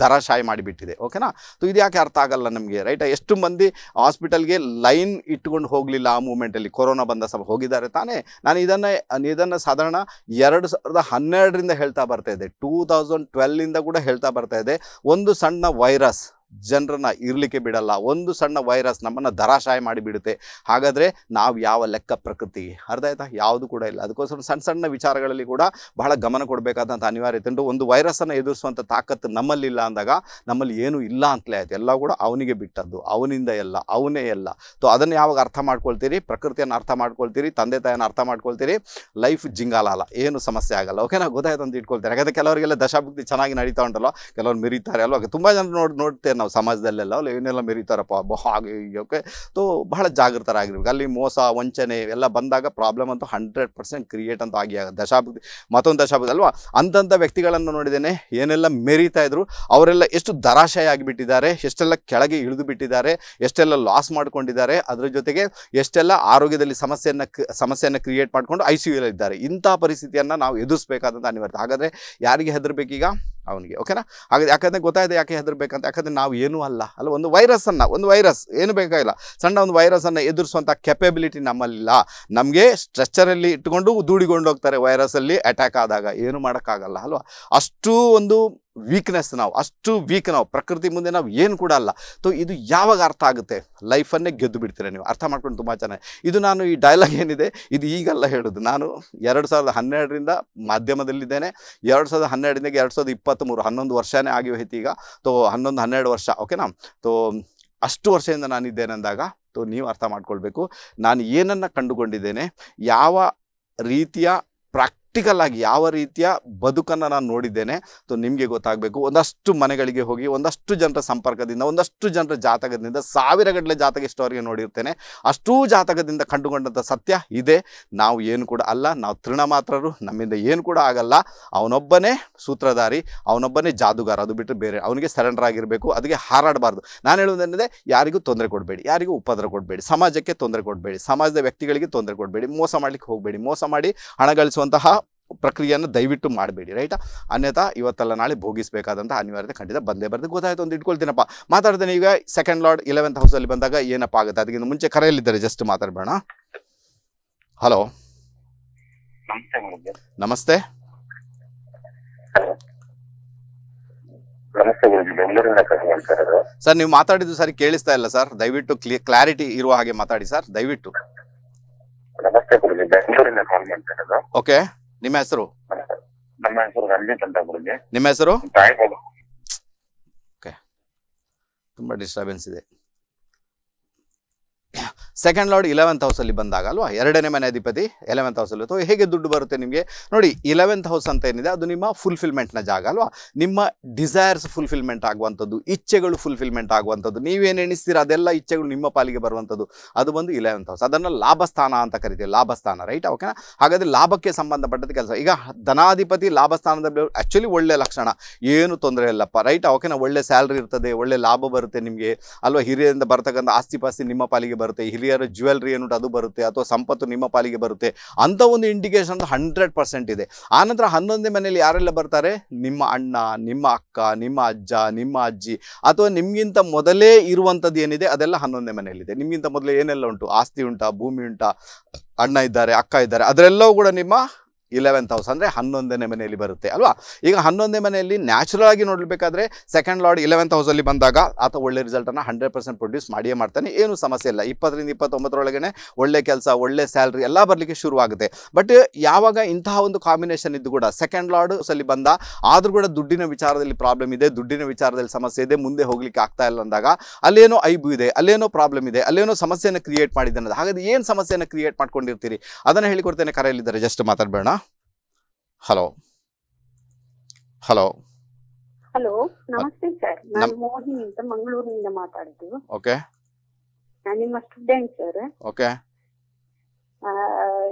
ದರಶಾಯಿ ಮಾಡಿಬಿಟ್ಟಿದೆ ಓಕೆನಾ ಸೊ ಇದು ಯಾಕೆ ಅರ್ಥ ಆಗಲ್ಲ ನಮಗೆ ರೈಟ್ ಎಷ್ಟು ಮಂದಿ ಹಾಸ್ಪಿಟಲ್ಗೆ ಲೈನ್ ಇಟ್ಕೊಂಡು ಹೋಗಲಿಲ್ಲ ಆ ಮೂಮೆಂಟಲ್ಲಿ ಕೊರೋನಾ ಬಂದ ಸಮ ಹೋಗಿದ್ದಾರೆ ತಾನೇ ನಾನು ಇದನ್ನು ಇದನ್ನು ಸಾಧಾರಣ ಎರಡು ಸಾವಿರದ ಹನ್ನೆರಡರಿಂದ ಹೇಳ್ತಾ ಬರ್ತಾ ಇದೆ ಟೂ ತೌಸಂಡ್ ಟ್ವೆಲ್ಲಿಂದ ಕೂಡ ಹೇಳ್ತಾ ಬರ್ತಾ ಇದೆ ಒಂದು ಸಣ್ಣ ವೈರಸ್ ಜನರನ್ನ ಇರಲಿಕ್ಕೆ ಬಿಡಲ್ಲ ಒಂದು ಸಣ್ಣ ವೈರಸ್ ನಮ್ಮನ್ನು ಧರಾಶಾಯ ಮಾಡಿಬಿಡುತ್ತೆ ಹಾಗಾದರೆ ನಾವು ಯಾವ ಲೆಕ್ಕ ಪ್ರಕೃತಿ ಅರ್ಧ ಆಯ್ತಾ ಯಾವುದು ಕೂಡ ಇಲ್ಲ ಅದಕ್ಕೋಸ್ಕರ ಸಣ್ಣ ಸಣ್ಣ ವಿಚಾರಗಳಲ್ಲಿ ಕೂಡ ಬಹಳ ಗಮನ ಕೊಡಬೇಕಾದಂಥ ಅನಿವಾರ್ಯತೆ ಉಂಟು ಒಂದು ವೈರಸ್ಸನ್ನು ಎದುರಿಸುವಂಥ ತಾಕತ್ತು ನಮ್ಮಲ್ಲಿಲ್ಲ ಅಂದಾಗ ನಮ್ಮಲ್ಲಿ ಏನೂ ಇಲ್ಲ ಅಂತಲೇ ಆಯಿತು ಎಲ್ಲ ಕೂಡ ಅವನಿಗೆ ಬಿಟ್ಟದ್ದು ಅವನಿಂದ ಎಲ್ಲ ಅವನೇ ಎಲ್ಲ ತೊ ಅದನ್ನು ಯಾವಾಗ ಅರ್ಥ ಮಾಡ್ಕೊಳ್ತೀರಿ ಪ್ರಕೃತಿಯನ್ನು ಅರ್ಥ ಮಾಡ್ಕೊಳ್ತೀರಿ ತಂದೆ ತಾಯಿಯನ್ನು ಅರ್ಥ ಮಾಡ್ಕೊಳ್ತೀರಿ ಲೈಫ್ ಜಿಂಗಾಲಲ್ಲ ಏನು ಸಮಸ್ಯೆ ಆಗಲ್ಲ ಓಕೆನಾ ಗೊತ್ತಾಯ್ತು ಅಂತ ಇಟ್ಕೊಳ್ತೀರಿ ಯಾಕಂದರೆ ಕೆಲವರಿಗೆಲ್ಲ ದಶಾಭುಕ್ತಿ ಚೆನ್ನಾಗಿ ನಡೀತಾ ಉಂಟಲ್ಲ ಕೆಲವ್ರು ಮಿರಿತಾರೆ ಅಲ್ವಾ ತುಂಬ ಜನ ನೋಡಿ ನೋಡ್ತೇನೆ ನಾವು ಸಮಾಜದಲ್ಲೆಲ್ಲ ಏನೆಲ್ಲ ಮೆರೀತಾರಪ್ಪ ಹಾಗೆ ತೋ ಬಹಳ ಜಾಗೃತರಾಗಿರ್ಬೇಕು ಅಲ್ಲಿ ಮೋಸ ವಂಚನೆ ಎಲ್ಲ ಬಂದಾಗ ಪ್ರಾಬ್ಲಮ್ ಅಂತೂ ಹಂಡ್ರೆಡ್ ಪರ್ಸೆಂಟ್ ಕ್ರಿಯೇಟ್ ಅಂತ ಆಗಿ ದಶಾಬ್ದಿ ಮತ್ತೊಂದು ದಶಾಬ್ದಿ ಅಲ್ವಾ ಅಂಥಂಥ ವ್ಯಕ್ತಿಗಳನ್ನು ನೋಡಿದ್ದೇನೆ ಏನೆಲ್ಲ ಮೆರೀತಾ ಇದ್ರು ಅವರೆಲ್ಲ ಎಷ್ಟು ಧರಾಶಯ ಆಗಿಬಿಟ್ಟಿದ್ದಾರೆ ಎಷ್ಟೆಲ್ಲ ಕೆಳಗೆ ಇಳಿದು ಬಿಟ್ಟಿದ್ದಾರೆ ಎಷ್ಟೆಲ್ಲ ಲಾಸ್ ಮಾಡ್ಕೊಂಡಿದ್ದಾರೆ ಅದರ ಜೊತೆಗೆ ಎಷ್ಟೆಲ್ಲ ಆರೋಗ್ಯದಲ್ಲಿ ಸಮಸ್ಯೆಯನ್ನು ಸಮಸ್ಯೆಯನ್ನು ಕ್ರಿಯೇಟ್ ಮಾಡಿಕೊಂಡು ಐ ಸಿ ಇದ್ದಾರೆ ಇಂಥ ಪರಿಸ್ಥಿತಿಯನ್ನು ನಾವು ಎದುರಿಸ್ಬೇಕಾದಂಥ ಅನಿವಾರ್ಯ ಹಾಗಾದರೆ ಯಾರಿಗೆ ಹೆದರಬೇಕೀಗ ಅವನಿಗೆ ಓಕೆನಾ ಹಾಗೆ ಯಾಕಂದರೆ ಗೊತ್ತಾಯಿದೆ ಯಾಕೆ ಹೆದರ್ಬೇಕಂತ ಯಾಕಂದರೆ ನಾವು ಏನೂ ಅಲ್ಲ ಅಲ್ಲ ಒಂದು ವೈರಸ್ಸನ್ನು ಒಂದು ವೈರಸ್ ಏನು ಬೇಕಾಗಿಲ್ಲ ಸಣ್ಣ ಒಂದು ವೈರಸನ್ನು ಎದುರಿಸುವಂಥ ಕೆಪೆಬಿಲಿಟಿ ನಮ್ಮಲ್ಲಿಲ್ಲ ನಮಗೆ ಸ್ಟ್ರೆಚ್ಚರಲ್ಲಿ ಇಟ್ಟುಕೊಂಡು ದೂಡಿಕೊಂಡು ಹೋಗ್ತಾರೆ ವೈರಸ್ಸಲ್ಲಿ ಅಟ್ಯಾಕ್ ಆದಾಗ ಏನು ಮಾಡೋಕ್ಕಾಗಲ್ಲ ಅಲ್ವಾ ಅಷ್ಟು ಒಂದು ವೀಕ್ನೆಸ್ ನಾವು ಅಷ್ಟು ವೀಕ್ ನಾವು ಪ್ರಕೃತಿ ಮುಂದೆ ನಾವು ಏನು ಕೂಡ ಅಲ್ಲ ಸೊ ಇದು ಯಾವಾಗ ಅರ್ಥ ಆಗುತ್ತೆ ಲೈಫನ್ನೇ ಗೆದ್ದು ಬಿಡ್ತೀರಾ ನೀವು ಅರ್ಥ ಮಾಡ್ಕೊಂಡು ತುಂಬ ಚೆನ್ನಾಗಿ ಇದು ನಾನು ಈ ಡೈಲಾಗ್ ಏನಿದೆ ಇದು ಈಗಲ್ಲ ಹೇಳೋದು ನಾನು ಎರಡು ಸಾವಿರದ ಹನ್ನೆರಡರಿಂದ ಮಾಧ್ಯಮದಲ್ಲಿದ್ದೇನೆ ಎರಡು ಸಾವಿರದ ಹನ್ನೆರಡರಿಂದ ಎರಡು ಸಾವಿರದ ಇಪ್ಪತ್ತ್ಮೂರು ಹನ್ನೊಂದು ವರ್ಷನೇ ಆಗಿ ಹೋಯ್ತು ಈಗ ತೋ ಹನ್ನೊಂದು ಹನ್ನೆರಡು ವರ್ಷ ಓಕೆನಾ ತೋ ಅಷ್ಟು ವರ್ಷದಿಂದ ಅಂದಾಗ ತೋ ನೀವು ಅರ್ಥ ಮಾಡ್ಕೊಳ್ಬೇಕು ನಾನು ಏನನ್ನು ಕಂಡುಕೊಂಡಿದ್ದೇನೆ ಯಾವ ರೀತಿಯ ಪ್ರಾಕ್ ಪ್ರಾಕ್ಟಿಕಲ್ ಆಗಿ ಯಾವ ರೀತಿಯ ಬದುಕನ್ನು ನಾನು ನೋಡಿದ್ದೇನೆ ಸೊ ನಿಮಗೆ ಗೊತ್ತಾಗಬೇಕು ಒಂದಷ್ಟು ಮನೆಗಳಿಗೆ ಹೋಗಿ ಒಂದಷ್ಟು ಜನರ ಸಂಪರ್ಕದಿಂದ ಒಂದಷ್ಟು ಜನರ ಜಾತಕದಿಂದ ಸಾವಿರಗಟ್ಟಲೆ ಜಾತಕ ಇಷ್ಟವರೆಗೆ ನೋಡಿರ್ತೇನೆ ಅಷ್ಟೂ ಜಾತಕದಿಂದ ಕಂಡುಕೊಂಡಂಥ ಸತ್ಯ ಇದೆ ನಾವು ಏನು ಕೂಡ ಅಲ್ಲ ನಾವು ತೃಣ ಮಾತ್ರರು ನಮ್ಮಿಂದ ಏನು ಕೂಡ ಆಗಲ್ಲ ಅವನೊಬ್ಬನೇ ಸೂತ್ರಧಾರಿ ಅವನೊಬ್ಬನೇ ಜಾದುಗಾರ ಅದು ಬಿಟ್ಟರೆ ಬೇರೆ ಅವನಿಗೆ ಸರೆಂಡರ್ ಆಗಿರಬೇಕು ಅದಕ್ಕೆ ಹಾರಾಡಬಾರ್ದು ನಾನು ಹೇಳುವುದೇನೆಂದರೆ ಯಾರಿಗೂ ತೊಂದರೆ ಕೊಡಬೇಡಿ ಯಾರಿಗೂ ಉಪದ್ರ ಕೊಡಬೇಡಿ ಸಮಾಜಕ್ಕೆ ತೊಂದರೆ ಕೊಡಬೇಡಿ ಸಮಾಜದ ವ್ಯಕ್ತಿಗಳಿಗೆ ತೊಂದರೆ ಕೊಡಬೇಡಿ ಮೋಸ ಮಾಡಲಿಕ್ಕೆ ಹೋಗಬೇಡಿ ಮೋಸ ಮಾಡಿ ಹಣ ಗಳಿಸುವಂತಹ ಪ್ರಕ್ರಿಯೆಯನ್ನು ದಯವಿಟ್ಟು ಮಾಡಬೇಡಿ ರೈಟ್ ಅನ್ಯಥಾ ಇವತ್ತಲ್ಲ ನಾಳೆ ಭೋಗಿಸಬೇಕಾದಂಥ ಅನಿವಾರ್ಯತೆ ಖಂಡಿತ ಬಂದೇ ಬರ್ತದೆ ಗೊತ್ತಾಯ್ತು ಒಂದು ಇಟ್ಕೊಳ್ತೀನಪ್ಪ ಮಾತಾಡ್ತೇನೆ ಈಗ ಸೆಕೆಂಡ್ ಲಾರ್ಡ್ ಇಲೆವೆಂತ್ ಹೌಸಲ್ಲಿ ಬಂದಾಗ ಏನಪ್ಪ ಆಗುತ್ತೆ ಅದಕ್ಕಿಂತ ಮುಂಚೆ ಕರೆಯಲ್ಲಿದ್ದಾರೆ ಜಸ್ಟ್ ಮಾತಾಡಬೇಡ ಹಲೋ ನಮಸ್ತೆ ಸರ್ ನೀವು ಮಾತಾಡಿದ್ದು ಸರಿ ಕೇಳಿಸ್ತಾ ಇಲ್ಲ ಸರ್ ದಯವಿಟ್ಟು ಕ್ಲಾರಿಟಿ ಇರುವ ಹಾಗೆ ಮಾತಾಡಿ ಸರ್ ದಯವಿಟ್ಟು ನಮಸ್ತೆ ಓಕೆ ನಿಮ್ಮ ಹೆಸರು ನಮ್ಮ ಹೆಸರು ರಂಜಿತ್ ಅಂತ ನಿಮ್ಮ ಹೆಸರು ಓಕೆ ತುಂಬಾ ಡಿಸ್ಟರ್ಬೆನ್ಸ್ ಇದೆ ಸೆಕೆಂಡ್ ಲಾರ್ಡ್ ಇಲೆವೆಂತ್ ಹೌಸಲ್ಲಿ ಬಂದಾಗ ಅಲ್ವಾ ಎರಡನೇ ಮನೆ ಅಧಿಪತಿ ಎಲೆವೆಂತ್ ಹೌಸಲ್ಲಿ ಅಥವಾ ಹೇಗೆ ದುಡ್ಡು ಬರುತ್ತೆ ನಿಮಗೆ ನೋಡಿ ಇಲೆವೆಂತ್ ಹೌಸ್ ಅಂತ ಏನಿದೆ ಅದು ನಿಮ್ಮ ಫುಲ್ಫಿಲ್ಮೆಂಟ್ನ ಜಾಗ ಅಲ್ವಾ ನಿಮ್ಮ ಡಿಸೈರ್ಸ್ ಫುಲ್ಫಿಲ್ಮೆಂಟ್ ಆಗುವಂಥದ್ದು ಇಚ್ಛೆಗಳು ಫುಲ್ಫಿಲ್ಮೆಂಟ್ ಆಗುವಂಥದ್ದು ನೀವೇನು ಎಣಿಸ್ತೀರ ಅದೆಲ್ಲ ಇಚ್ಛೆಗಳು ನಿಮ್ಮ ಪಾಲಿಗೆ ಬರುವಂಥದ್ದು ಅದು ಬಂದು ಇಲೆವೆಂತ್ ಹೌಸ್ ಅದನ್ನು ಲಾಭಸ್ಥಾನ ಅಂತ ಕರಿತೀವಿ ಲಾಭಸ್ಥಾನ ರೈಟ್ ಓಕೆನಾ ಹಾಗಾದರೆ ಲಾಭಕ್ಕೆ ಸಂಬಂಧಪಟ್ಟದ ಕೆಲಸ ಈಗ ಧನಾಧಿಪತಿ ಲಾಭಸ್ಥಾನದ ಆ್ಯಕ್ಚುಲಿ ಒಳ್ಳೆ ಲಕ್ಷಣ ಏನು ತೊಂದರೆ ಇಲ್ಲಪ್ಪ ರೈಟ್ ಓಕೆನಾ ಒಳ್ಳೆ ಸ್ಯಾಲ್ರಿ ಇರ್ತದೆ ಒಳ್ಳೆ ಲಾಭ ಬರುತ್ತೆ ನಿಮಗೆ ಅಲ್ವಾ ಹಿರಿಯರಿಂದ ಬರ್ತಕ್ಕಂಥ ಆಸ್ತಿ ಪಾಸ್ತಿ ನಿಮ್ಮ ಪಾಲಿಗೆ ಬರುತ್ತೆ ಹಿರಿಯರ ಜ್ಯುವೆಲ್ರಿ ಏನು ಅದು ಬರುತ್ತೆ ಅಥವಾ ಸಂಪತ್ತು ನಿಮ್ಮ ಪಾಲಿಗೆ ಬರುತ್ತೆ ಅಂತ ಒಂದು ಇಂಡಿಕೇಶನ್ ಹಂಡ್ರೆಡ್ ಪರ್ಸೆಂಟ್ ಇದೆ ಆನಂತರ ಹನ್ನೊಂದನೇ ಮನೆಯಲ್ಲಿ ಯಾರೆಲ್ಲ ಬರ್ತಾರೆ ನಿಮ್ಮ ಅಣ್ಣ ನಿಮ್ಮ ಅಕ್ಕ ನಿಮ್ಮ ಅಜ್ಜ ನಿಮ್ಮ ಅಜ್ಜಿ ಅಥವಾ ನಿಮಗಿಂತ ಮೊದಲೇ ಇರುವಂಥದ್ದು ಏನಿದೆ ಅದೆಲ್ಲ ಹನ್ನೊಂದನೇ ಮನೆಯಲ್ಲಿದೆ ನಿಮಗಿಂತ ಮೊದಲೇ ಏನೆಲ್ಲ ಉಂಟು ಆಸ್ತಿ ಉಂಟಾ ಭೂಮಿ ಉಂಟಾ ಅಣ್ಣ ಇದ್ದಾರೆ ಅಕ್ಕ ಇದ್ದಾರೆ ಅದರೆಲ್ಲವೂ ಕೂಡ ನಿಮ್ಮ ಇಲೆವೆಂತ್ ಹೌಸ್ ಅಂದರೆ ಹನ್ನೊಂದನೇ ಮನೆಯಲ್ಲಿ ಬರುತ್ತೆ ಅಲ್ವಾ ಈಗ ಹನ್ನೊಂದನೇ ಮನೆಯಲ್ಲಿ ನ್ಯಾಚುರಲ್ ಆಗಿ ನೋಡಬೇಕಾದ್ರೆ ಸೆಕೆಂಡ್ ಲಾರ್ಡ್ ಇಲೆವೆಂತ್ ಹೌಸಲ್ಲಿ ಬಂದಾಗ ಆತ ಒಳ್ಳೆ ರಿಸಲ್ಟನ್ನು ಹಂಡ್ರೆಡ್ ಪರ್ಸೆಂಟ್ ಪ್ರೊಡ್ಯೂಸ್ ಮಾಡಿಯೇ ಮಾಡ್ತಾನೆ ಏನು ಸಮಸ್ಯೆ ಇಲ್ಲ ಇಪ್ಪತ್ತರಿಂದ ಇಪ್ಪತ್ತೊಂಬತ್ತರೊಳಗೇ ಒಳ್ಳೆ ಕೆಲಸ ಒಳ್ಳೆ ಸ್ಯಾಲ್ರಿ ಎಲ್ಲ ಬರಲಿಕ್ಕೆ ಶುರುವಾಗುತ್ತೆ ಬಟ್ ಯಾವಾಗ ಇಂತಹ ಒಂದು ಕಾಂಬಿನೇಷನ್ ಇದ್ದು ಕೂಡ ಸೆಕೆಂಡ್ ಲಾರ್ಡ್ ಸಲ್ಲಿ ಬಂದ ಆದರೂ ಕೂಡ ದುಡ್ಡಿನ ವಿಚಾರದಲ್ಲಿ ಪ್ರಾಬ್ಲಮ್ ಇದೆ ದುಡ್ಡಿನ ವಿಚಾರದಲ್ಲಿ ಸಮಸ್ಯೆ ಇದೆ ಮುಂದೆ ಹೋಗ್ಲಿಕ್ಕೆ ಆಗ್ತಾ ಇಲ್ಲ ಅಂದಾಗ ಅಲ್ಲೇನೋ ಐಬು ಇದೆ ಅಲ್ಲೇನೋ ಪ್ರಾಬ್ಲಮ್ ಇದೆ ಅಲ್ಲೇನೋ ಸಮಸ್ಯೆಯನ್ನು ಕ್ರಿಯೇಟ್ ಮಾಡಿದೆ ಅನ್ನೋದು ಹಾಗಾದ್ರೆ ಏನು ಸಮಸ್ಯೆಯನ್ನು ಕ್ರಿಯೇಟ್ ಮಾಡ್ಕೊಂಡಿರ್ತೀರಿ ಅದನ್ನು ಹೇಳಿಕೊಡ್ತೇನೆ ಕರೆಯಲ್ಲಿದ್ದಾರೆ ಜಸ್ಟ್ ಮಾತಾಡಬೇಡ ಹಲೋ ಹಲೋ
ಹಲೋ ನಮಸ್ತೆ ಸರ್ ನಾನು ಮೋಹಿನಿ ಅಂತ ಮಂಗಳೂರಿನಿಂದ ಮಾತಾಡಿದ್ದು ಓಕೆ ನಾನು ನಿಮ್ಮ ಸ್ಟೂಡೆಂಟ್ ಸರ್ ಓಕೆ